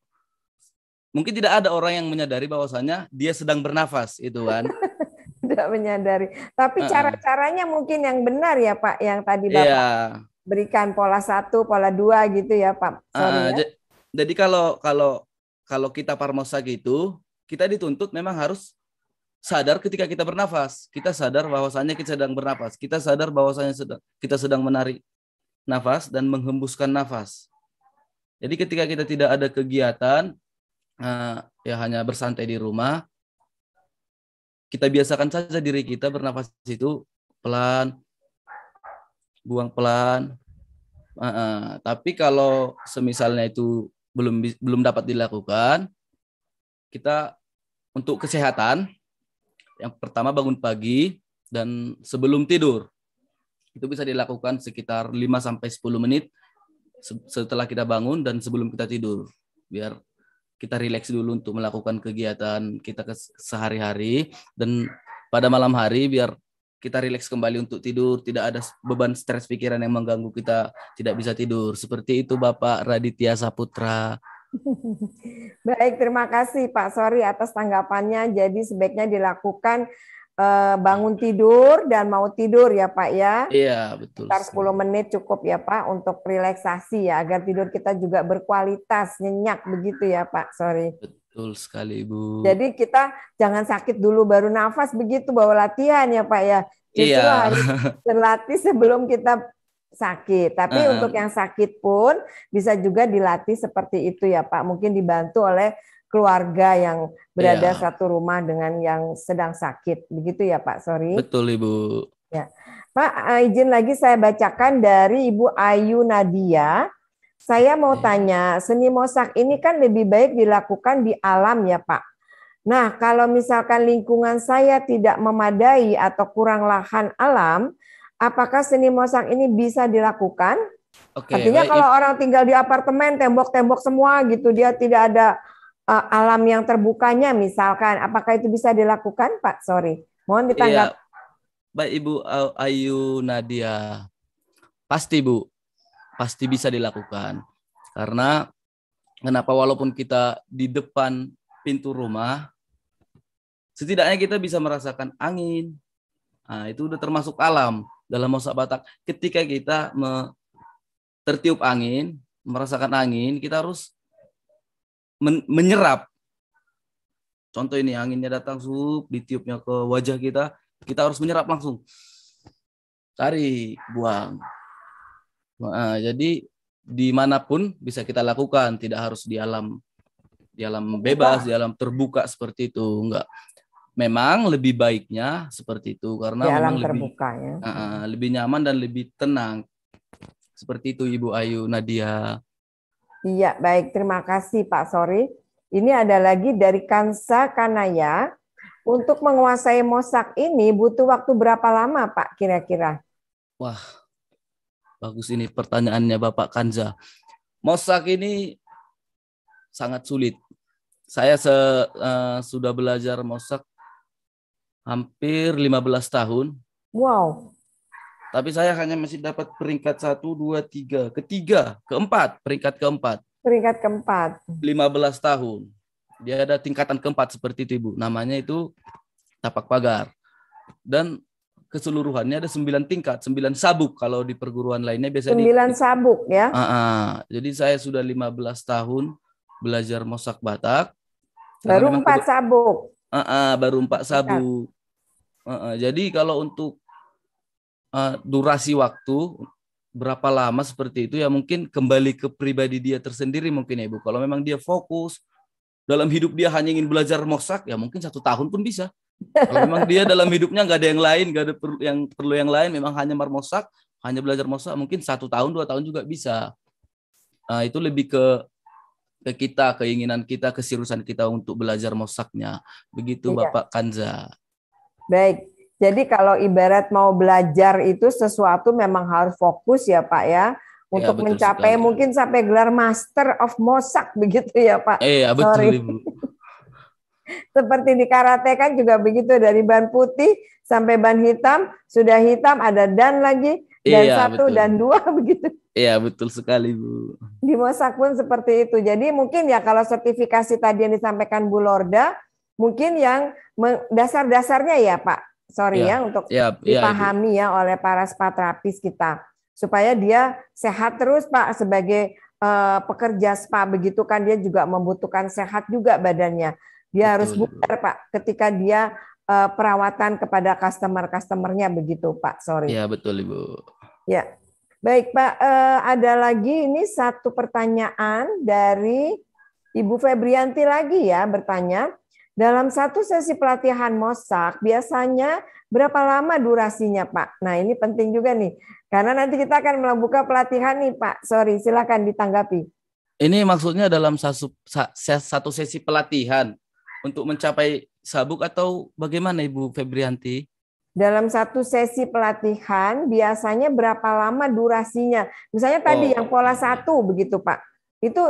mungkin tidak ada orang yang menyadari bahwasannya dia sedang bernafas itu kan. tidak menyadari. Tapi cara-caranya mungkin yang benar ya Pak yang tadi Bapak yeah. berikan pola satu, pola dua gitu ya Pak. Ah, Sorry, uh, ya. Jadi kalau kalau kalau kita parmosa gitu, kita dituntut memang harus sadar ketika kita bernafas. Kita sadar bahwasannya kita sedang bernafas. Kita sadar bahwasannya sedang, kita sedang menarik nafas dan menghembuskan nafas. Jadi ketika kita tidak ada kegiatan, eh, ya hanya bersantai di rumah, kita biasakan saja diri kita bernafas itu pelan, buang pelan. tapi kalau semisalnya itu belum belum dapat dilakukan, kita untuk kesehatan yang pertama bangun pagi dan sebelum tidur. Itu bisa dilakukan sekitar 5 sampai 10 menit setelah kita bangun dan sebelum kita tidur. Biar kita rileks dulu untuk melakukan kegiatan kita sehari-hari dan pada malam hari biar kita rileks kembali untuk tidur, tidak ada beban stres pikiran yang mengganggu kita, tidak bisa tidur. Seperti itu Bapak Raditya Saputra. Baik, terima kasih Pak Sori atas tanggapannya. Jadi sebaiknya dilakukan eh, bangun tidur dan mau tidur ya Pak ya. Iya, betul. Sekitar 10 menit cukup ya Pak untuk relaksasi ya agar tidur kita juga berkualitas, nyenyak begitu ya Pak Sori. Betul sekali Ibu. Jadi kita jangan sakit dulu baru nafas begitu bawa latihan ya Pak ya. Iya. Justru iya. harus berlatih sebelum kita sakit. Tapi uh-huh. untuk yang sakit pun bisa juga dilatih seperti itu ya Pak. Mungkin dibantu oleh keluarga yang berada yeah. satu rumah dengan yang sedang sakit. Begitu ya Pak, sorry. Betul Ibu. Ya. Pak, eh, izin lagi saya bacakan dari Ibu Ayu Nadia. Saya mau yeah. tanya, seni mosak ini kan lebih baik dilakukan di alam ya Pak. Nah, kalau misalkan lingkungan saya tidak memadai atau kurang lahan alam, apakah seni mosang ini bisa dilakukan? Okay, Artinya kalau if... orang tinggal di apartemen tembok-tembok semua gitu dia tidak ada uh, alam yang terbukanya misalkan, apakah itu bisa dilakukan Pak? Sorry, mohon iya. ditanggap. Yeah. Baik Ibu Ayu Nadia, pasti Bu, pasti bisa dilakukan karena kenapa walaupun kita di depan pintu rumah, setidaknya kita bisa merasakan angin. Nah, itu udah termasuk alam dalam masa Batak ketika kita me, tertiup angin merasakan angin kita harus men, menyerap contoh ini anginnya datang sup ditiupnya ke wajah kita kita harus menyerap langsung cari buang nah, jadi dimanapun bisa kita lakukan tidak harus di alam di alam bebas di alam terbuka seperti itu enggak memang lebih baiknya seperti itu karena di memang terbuka, lebih ya. uh, lebih nyaman dan lebih tenang seperti itu Ibu Ayu Nadia. Iya baik terima kasih Pak Sorry. Ini ada lagi dari Kansa Kanaya. Untuk menguasai mosak ini butuh waktu berapa lama Pak kira-kira? Wah bagus ini pertanyaannya Bapak Kanza. Mosak ini sangat sulit. Saya se, uh, sudah belajar mosak hampir 15 tahun. Wow. Tapi saya hanya masih dapat peringkat 1, 2, 3, ketiga, keempat, peringkat keempat. Peringkat keempat. 15 tahun. Dia ada tingkatan keempat seperti itu, Ibu. Namanya itu tapak pagar. Dan keseluruhannya ada sembilan tingkat, sembilan sabuk kalau di perguruan lainnya biasanya sembilan di... sabuk ya. Uh -uh. Jadi saya sudah 15 tahun belajar mosak Batak. Baru empat sabuk uh, uh, baru empat sabu uh, uh, jadi kalau untuk uh, durasi waktu berapa lama seperti itu ya mungkin kembali ke pribadi dia tersendiri mungkin ya ibu kalau memang dia fokus dalam hidup dia hanya ingin belajar mosak ya mungkin satu tahun pun bisa kalau memang dia dalam hidupnya nggak ada yang lain, nggak ada perlu yang perlu yang lain, memang hanya marmosak, hanya belajar mosak, mungkin satu tahun dua tahun juga bisa. Nah, itu lebih ke ke kita, keinginan kita, keseriusan kita untuk belajar mosaknya. Begitu iya. Bapak Kanza. Baik. Jadi kalau ibarat mau belajar itu sesuatu memang harus fokus ya Pak ya iya, untuk ya, mencapai sekali. mungkin sampai gelar Master of Mosak begitu ya Pak. Iya, eh, betul Sorry. Seperti di karate kan juga begitu dari ban putih sampai ban hitam, sudah hitam ada dan lagi, dan iya, satu betul. dan dua begitu. Iya betul sekali Bu. Di Mosak pun seperti itu. Jadi mungkin ya kalau sertifikasi tadi yang disampaikan Bu Lorda, mungkin yang dasar-dasarnya ya Pak, sorry ya, ya untuk ya, dipahami ya, ya oleh para spa terapis kita supaya dia sehat terus Pak sebagai uh, pekerja spa begitu kan dia juga membutuhkan sehat juga badannya. Dia Betul. harus bugar Pak ketika dia Eh, perawatan kepada customer-customernya begitu Pak. Sorry. Ya betul Ibu. Ya baik Pak. Eh, ada lagi ini satu pertanyaan dari Ibu Febrianti lagi ya bertanya. Dalam satu sesi pelatihan mosak biasanya berapa lama durasinya Pak? Nah ini penting juga nih karena nanti kita akan membuka pelatihan nih Pak. Sorry silakan ditanggapi. Ini maksudnya dalam satu sesi pelatihan untuk mencapai sabuk atau bagaimana Ibu Febrianti? Dalam satu sesi pelatihan biasanya berapa lama durasinya? Misalnya tadi oh. yang pola satu begitu Pak, itu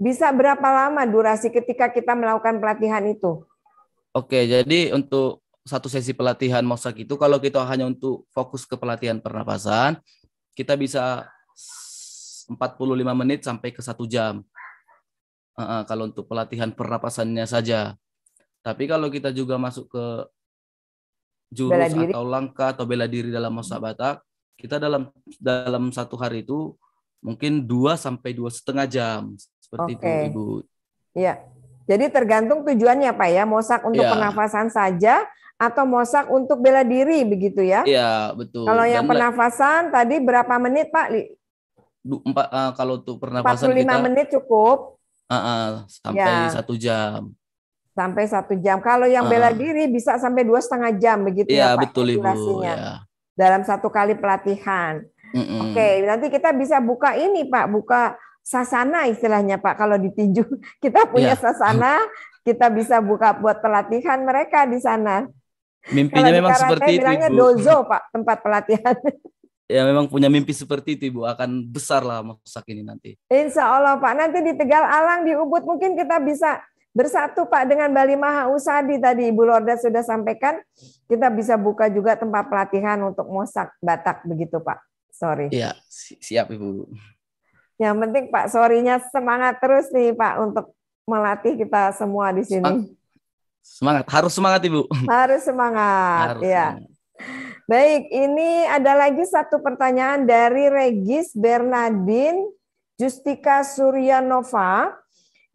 bisa berapa lama durasi ketika kita melakukan pelatihan itu? Oke, jadi untuk satu sesi pelatihan mosak itu kalau kita hanya untuk fokus ke pelatihan pernapasan, kita bisa 45 menit sampai ke satu jam. Uh, kalau untuk pelatihan pernapasannya saja. Tapi kalau kita juga masuk ke jurus atau langkah atau bela diri dalam hmm. masa Batak, kita dalam dalam satu hari itu mungkin dua sampai dua setengah jam seperti okay. itu Ibu. Iya. Jadi tergantung tujuannya Pak ya, mosak untuk ya. penafasan saja atau mosak untuk bela diri begitu ya? Iya, betul. Kalau yang Dan penafasan tadi berapa menit Pak? Empat, uh, kalau untuk pernafasan 45 kita, menit cukup. Uh, uh, sampai iya. satu jam sampai satu jam. Kalau yang bela uh, diri bisa sampai dua setengah jam begitu ya, ya Pak betul, durasinya ya. dalam satu kali pelatihan. Mm -mm. Oke, nanti kita bisa buka ini Pak, buka sasana istilahnya Pak. Kalau di tinju kita punya yeah. sasana, kita bisa buka buat pelatihan mereka di sana. Mimpinya Kalau memang karate, seperti itu. Bilangnya Ibu. dozo Pak, tempat pelatihan. ya memang punya mimpi seperti itu ibu akan besar lah masak ini nanti. Insya Allah Pak nanti di Tegal Alang di Ubud mungkin kita bisa Bersatu Pak dengan Bali Maha Usadi tadi Ibu Lorda sudah sampaikan, kita bisa buka juga tempat pelatihan untuk Mosak Batak begitu Pak. Sorry. Iya, siap Ibu. Yang penting Pak, sorinya semangat terus nih Pak untuk melatih kita semua di sini. Semangat, harus semangat Ibu. Harus semangat, harus ya. Baik, ini ada lagi satu pertanyaan dari Regis Bernardin Justika Suryanova.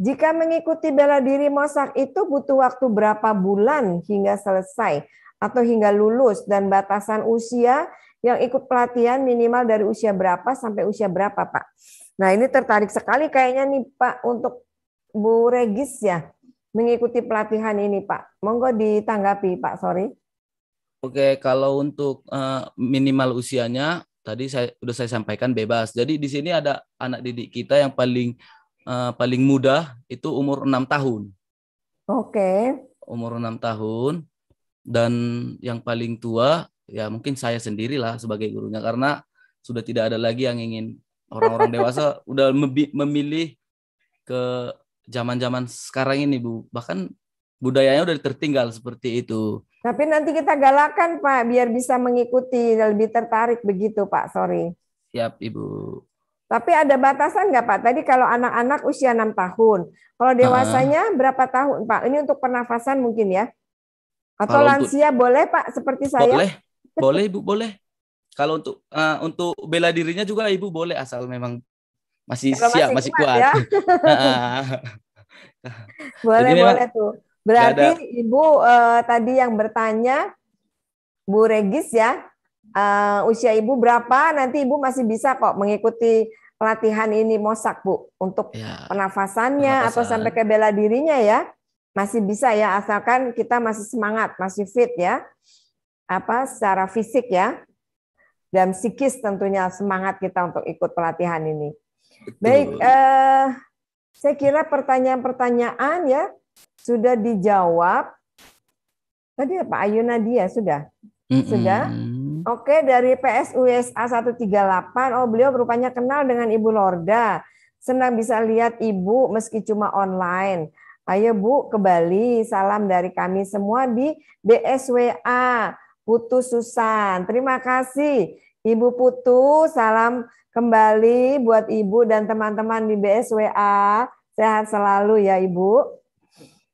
Jika mengikuti bela diri Mosak itu butuh waktu berapa bulan hingga selesai atau hingga lulus dan batasan usia yang ikut pelatihan minimal dari usia berapa sampai usia berapa, Pak? Nah, ini tertarik sekali kayaknya nih, Pak, untuk Bu Regis ya mengikuti pelatihan ini, Pak. Monggo ditanggapi, Pak. Sorry. Oke, kalau untuk eh, minimal usianya tadi saya sudah saya sampaikan bebas. Jadi di sini ada anak didik kita yang paling Eh, paling mudah itu umur enam tahun. Oke. Okay. Umur enam tahun dan yang paling tua ya mungkin saya sendirilah sebagai gurunya karena sudah tidak ada lagi yang ingin orang-orang dewasa udah memilih ke zaman-zaman sekarang ini Bu. Bahkan budayanya udah tertinggal seperti itu. Tapi nanti kita galakan Pak biar bisa mengikuti lebih tertarik begitu Pak. Sorry. Siap Ibu. Tapi ada batasan nggak Pak? Tadi kalau anak-anak usia 6 tahun. Kalau dewasanya uh, berapa tahun Pak? Ini untuk pernafasan mungkin ya? Atau lansia untuk, boleh Pak seperti saya? Boleh, boleh Ibu, boleh. Kalau untuk uh, untuk bela dirinya juga Ibu boleh asal memang masih kalau siap, masih, kuat. Ya? boleh, Jadi, boleh tuh. Berarti Ibu uh, tadi yang bertanya Bu Regis ya, uh, usia ibu berapa nanti ibu masih bisa kok mengikuti pelatihan ini mosak Bu untuk ya, pernafasannya pernafasan. atau sampai ke bela dirinya ya masih bisa ya asalkan kita masih semangat masih fit ya apa secara fisik ya dan psikis tentunya semangat kita untuk ikut pelatihan ini Betul. baik eh, saya kira pertanyaan-pertanyaan ya sudah dijawab tadi Pak Ayuna dia sudah mm -mm. sudah Oke, dari PSUSA 138. Oh, beliau rupanya kenal dengan Ibu Lorda. Senang bisa lihat Ibu meski cuma online. Ayo Bu ke Bali, salam dari kami semua di BSWA Putu Susan. Terima kasih Ibu Putu, salam kembali buat Ibu dan teman-teman di BSWA. Sehat selalu ya Ibu.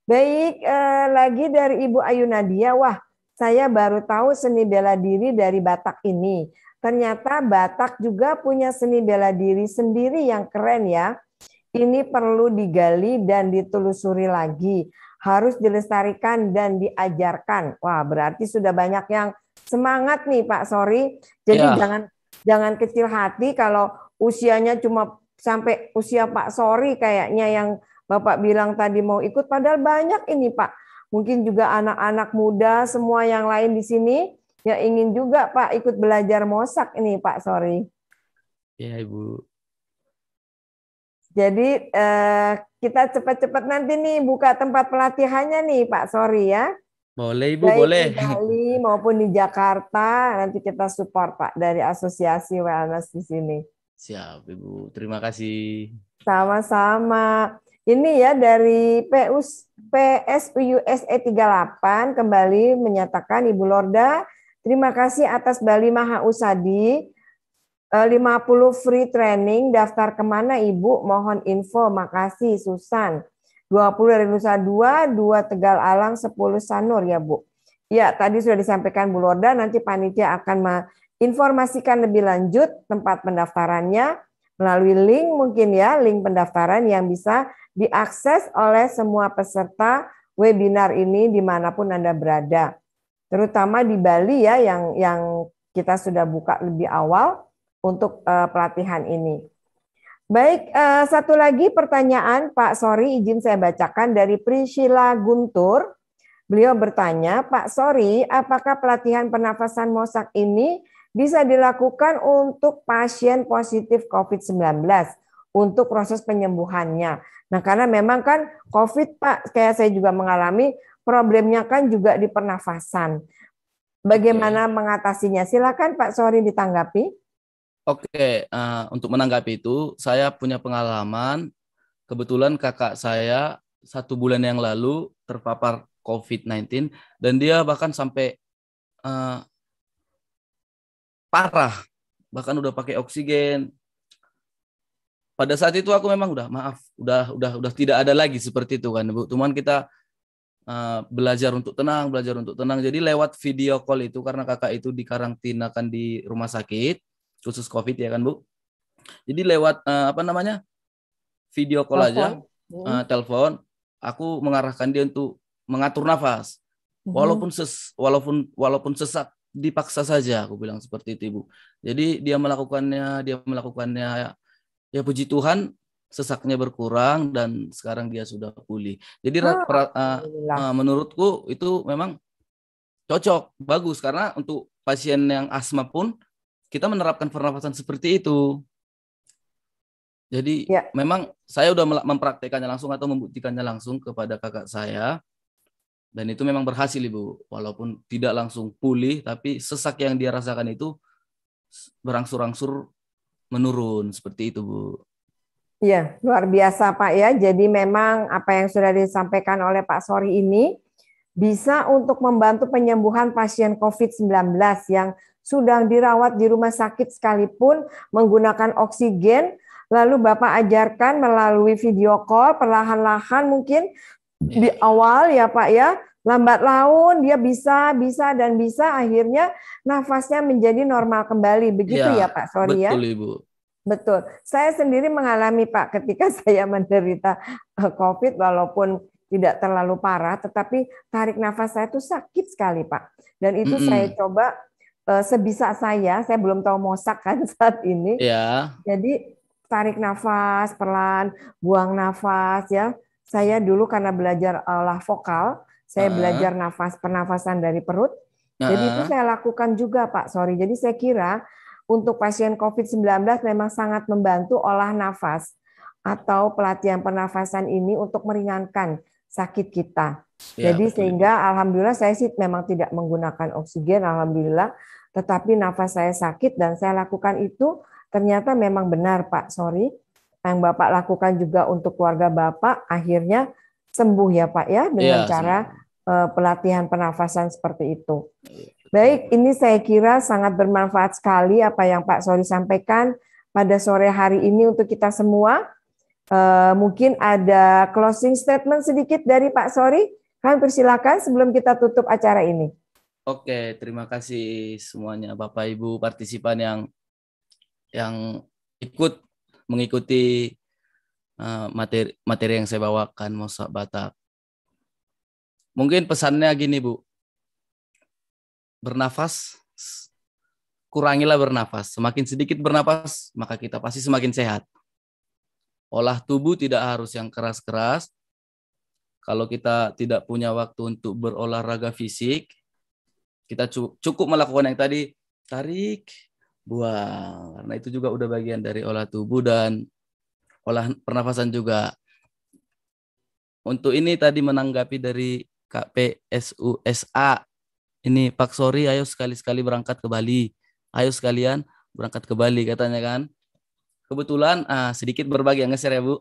Baik, eh, lagi dari Ibu Ayu Nadia. Wah, saya baru tahu seni bela diri dari Batak ini. Ternyata Batak juga punya seni bela diri sendiri yang keren ya. Ini perlu digali dan ditelusuri lagi. Harus dilestarikan dan diajarkan. Wah, berarti sudah banyak yang semangat nih Pak Sorry. Jadi yeah. jangan jangan kecil hati kalau usianya cuma sampai usia Pak Sorry kayaknya yang Bapak bilang tadi mau ikut padahal banyak ini Pak mungkin juga anak-anak muda semua yang lain di sini yang ingin juga Pak ikut belajar mosak ini Pak sorry. Iya Ibu. Jadi eh, kita cepat-cepat nanti nih buka tempat pelatihannya nih Pak sorry ya. Boleh Ibu, Baik boleh. Di Bali maupun di Jakarta nanti kita support Pak dari Asosiasi Wellness di sini. Siap Ibu, terima kasih. Sama-sama. Ini ya dari PUS, PSUUSE 38 kembali menyatakan Ibu Lorda, terima kasih atas Bali Maha Usadi 50 eh, free training, daftar kemana Ibu? Mohon info, makasih Susan. 20 dari Nusa Dua, 2 Tegal Alang, 10 Sanur ya Bu. Ya, tadi sudah disampaikan Bu Lorda, nanti panitia akan menginformasikan lebih lanjut tempat pendaftarannya melalui link mungkin ya, link pendaftaran yang bisa diakses oleh semua peserta webinar ini dimanapun Anda berada. Terutama di Bali ya yang yang kita sudah buka lebih awal untuk uh, pelatihan ini. Baik, uh, satu lagi pertanyaan Pak Sorry izin saya bacakan dari Priscila Guntur. Beliau bertanya, Pak Sorry apakah pelatihan pernafasan mosak ini bisa dilakukan untuk pasien positif COVID-19 untuk proses penyembuhannya. Nah, karena memang kan COVID, Pak, kayak saya juga mengalami problemnya kan juga di pernafasan. Bagaimana Oke. mengatasinya? Silakan Pak Sori ditanggapi. Oke, uh, untuk menanggapi itu, saya punya pengalaman. Kebetulan kakak saya satu bulan yang lalu terpapar COVID-19 dan dia bahkan sampai uh, parah bahkan udah pakai oksigen pada saat itu aku memang udah maaf udah udah udah tidak ada lagi seperti itu kan bu cuman kita uh, belajar untuk tenang belajar untuk tenang jadi lewat video call itu karena kakak itu dikarantina kan di rumah sakit khusus covid ya kan bu jadi lewat uh, apa namanya video call telepon. aja uh, eh, hmm. telepon aku mengarahkan dia untuk mengatur nafas hmm. walaupun ses walaupun walaupun sesak dipaksa saja aku bilang seperti itu ibu jadi dia melakukannya dia melakukannya ya, ya puji Tuhan sesaknya berkurang dan sekarang dia sudah pulih jadi oh, pra, uh, uh, menurutku itu memang cocok bagus karena untuk pasien yang asma pun kita menerapkan pernafasan seperti itu jadi ya. memang saya sudah mempraktekannya langsung atau membuktikannya langsung kepada kakak saya dan itu memang berhasil Ibu, walaupun tidak langsung pulih, tapi sesak yang dia rasakan itu berangsur-angsur menurun seperti itu Bu. Iya, luar biasa Pak ya. Jadi memang apa yang sudah disampaikan oleh Pak Sori ini bisa untuk membantu penyembuhan pasien COVID-19 yang sudah dirawat di rumah sakit sekalipun menggunakan oksigen. Lalu Bapak ajarkan melalui video call perlahan-lahan mungkin di awal ya Pak ya, lambat laun dia bisa bisa dan bisa akhirnya nafasnya menjadi normal kembali begitu ya, ya Pak sorry betul, ya betul Ibu betul saya sendiri mengalami Pak ketika saya menderita eh, COVID walaupun tidak terlalu parah tetapi tarik nafas saya itu sakit sekali Pak dan itu mm -hmm. saya coba eh, sebisa saya saya belum tahu mosak kan saat ini ya. jadi tarik nafas pelan buang nafas ya saya dulu karena belajar olah eh, vokal, saya uh. belajar nafas pernafasan dari perut. Uh. Jadi itu saya lakukan juga, Pak. Sorry. Jadi saya kira untuk pasien COVID-19 memang sangat membantu olah nafas atau pelatihan pernafasan ini untuk meringankan sakit kita. Ya, Jadi betul. sehingga alhamdulillah saya sih memang tidak menggunakan oksigen alhamdulillah, tetapi nafas saya sakit dan saya lakukan itu ternyata memang benar Pak, sorry yang Bapak lakukan juga untuk keluarga Bapak akhirnya sembuh ya Pak ya dengan yeah, cara uh, pelatihan pernafasan seperti itu. Iya, Baik, ini saya kira sangat bermanfaat sekali apa yang Pak Sori sampaikan pada sore hari ini untuk kita semua. Uh, mungkin ada closing statement sedikit dari Pak Sori. Kami persilakan sebelum kita tutup acara ini. Oke, terima kasih semuanya Bapak Ibu partisipan yang yang ikut mengikuti uh, materi materi yang saya bawakan Musa Batak. Mungkin pesannya gini, Bu. Bernafas kurangilah bernafas. Semakin sedikit bernafas, maka kita pasti semakin sehat. Olah tubuh tidak harus yang keras-keras. Kalau kita tidak punya waktu untuk berolahraga fisik, kita cukup melakukan yang tadi, tarik, buang karena itu juga udah bagian dari olah tubuh dan olah pernafasan juga. Untuk ini tadi menanggapi dari KPSUSA ini Pak Sori ayo sekali-sekali berangkat ke Bali. Ayo sekalian berangkat ke Bali katanya kan. Kebetulan ah, sedikit berbagi ngeser ya Bu.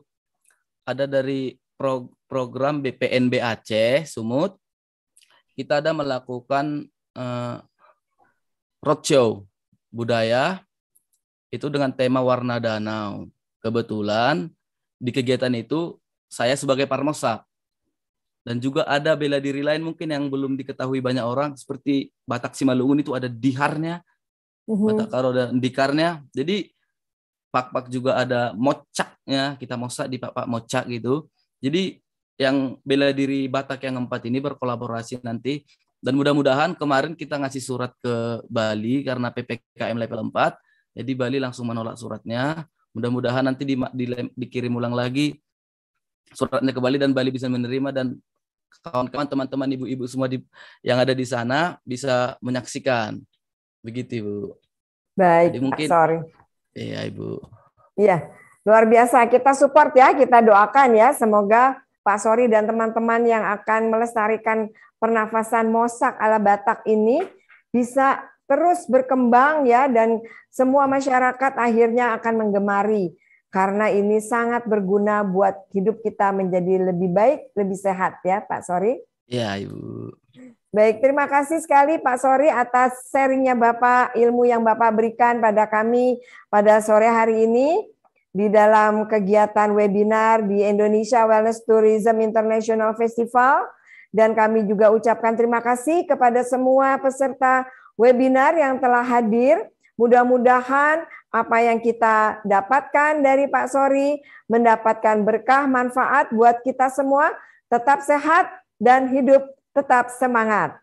Ada dari pro program BPNB Aceh Sumut kita ada melakukan uh, roadshow budaya itu dengan tema warna danau. Kebetulan di kegiatan itu saya sebagai parmosa dan juga ada bela diri lain mungkin yang belum diketahui banyak orang seperti Batak Simalungun itu ada diharnya, uhum. Batak Karo ada dikarnya. Jadi pak-pak juga ada mocaknya, kita mosak di pak-pak mocak gitu. Jadi yang bela diri Batak yang empat ini berkolaborasi nanti dan mudah-mudahan kemarin kita ngasih surat ke Bali karena PPKM level 4, jadi Bali langsung menolak suratnya. Mudah-mudahan nanti di, di, dikirim ulang lagi suratnya ke Bali dan Bali bisa menerima dan kawan-kawan teman-teman ibu-ibu semua di, yang ada di sana bisa menyaksikan. Begitu, Ibu. Baik, Jadi mungkin, sorry. Iya, Ibu. Iya, luar biasa. Kita support ya, kita doakan ya. Semoga Pak Sori dan teman-teman yang akan melestarikan pernafasan mosak ala Batak ini bisa terus berkembang ya dan semua masyarakat akhirnya akan menggemari karena ini sangat berguna buat hidup kita menjadi lebih baik, lebih sehat ya Pak Sori. Iya, Ibu. Baik, terima kasih sekali Pak Sori atas sharingnya Bapak, ilmu yang Bapak berikan pada kami pada sore hari ini di dalam kegiatan webinar di Indonesia Wellness Tourism International Festival. Dan kami juga ucapkan terima kasih kepada semua peserta webinar yang telah hadir. Mudah-mudahan apa yang kita dapatkan dari Pak Sori mendapatkan berkah manfaat buat kita semua. Tetap sehat dan hidup tetap semangat.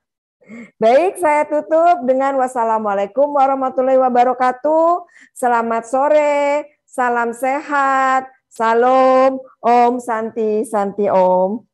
Baik, saya tutup dengan wassalamualaikum warahmatullahi wabarakatuh. Selamat sore, Salam sehat. Salam. Om Santi Santi Om.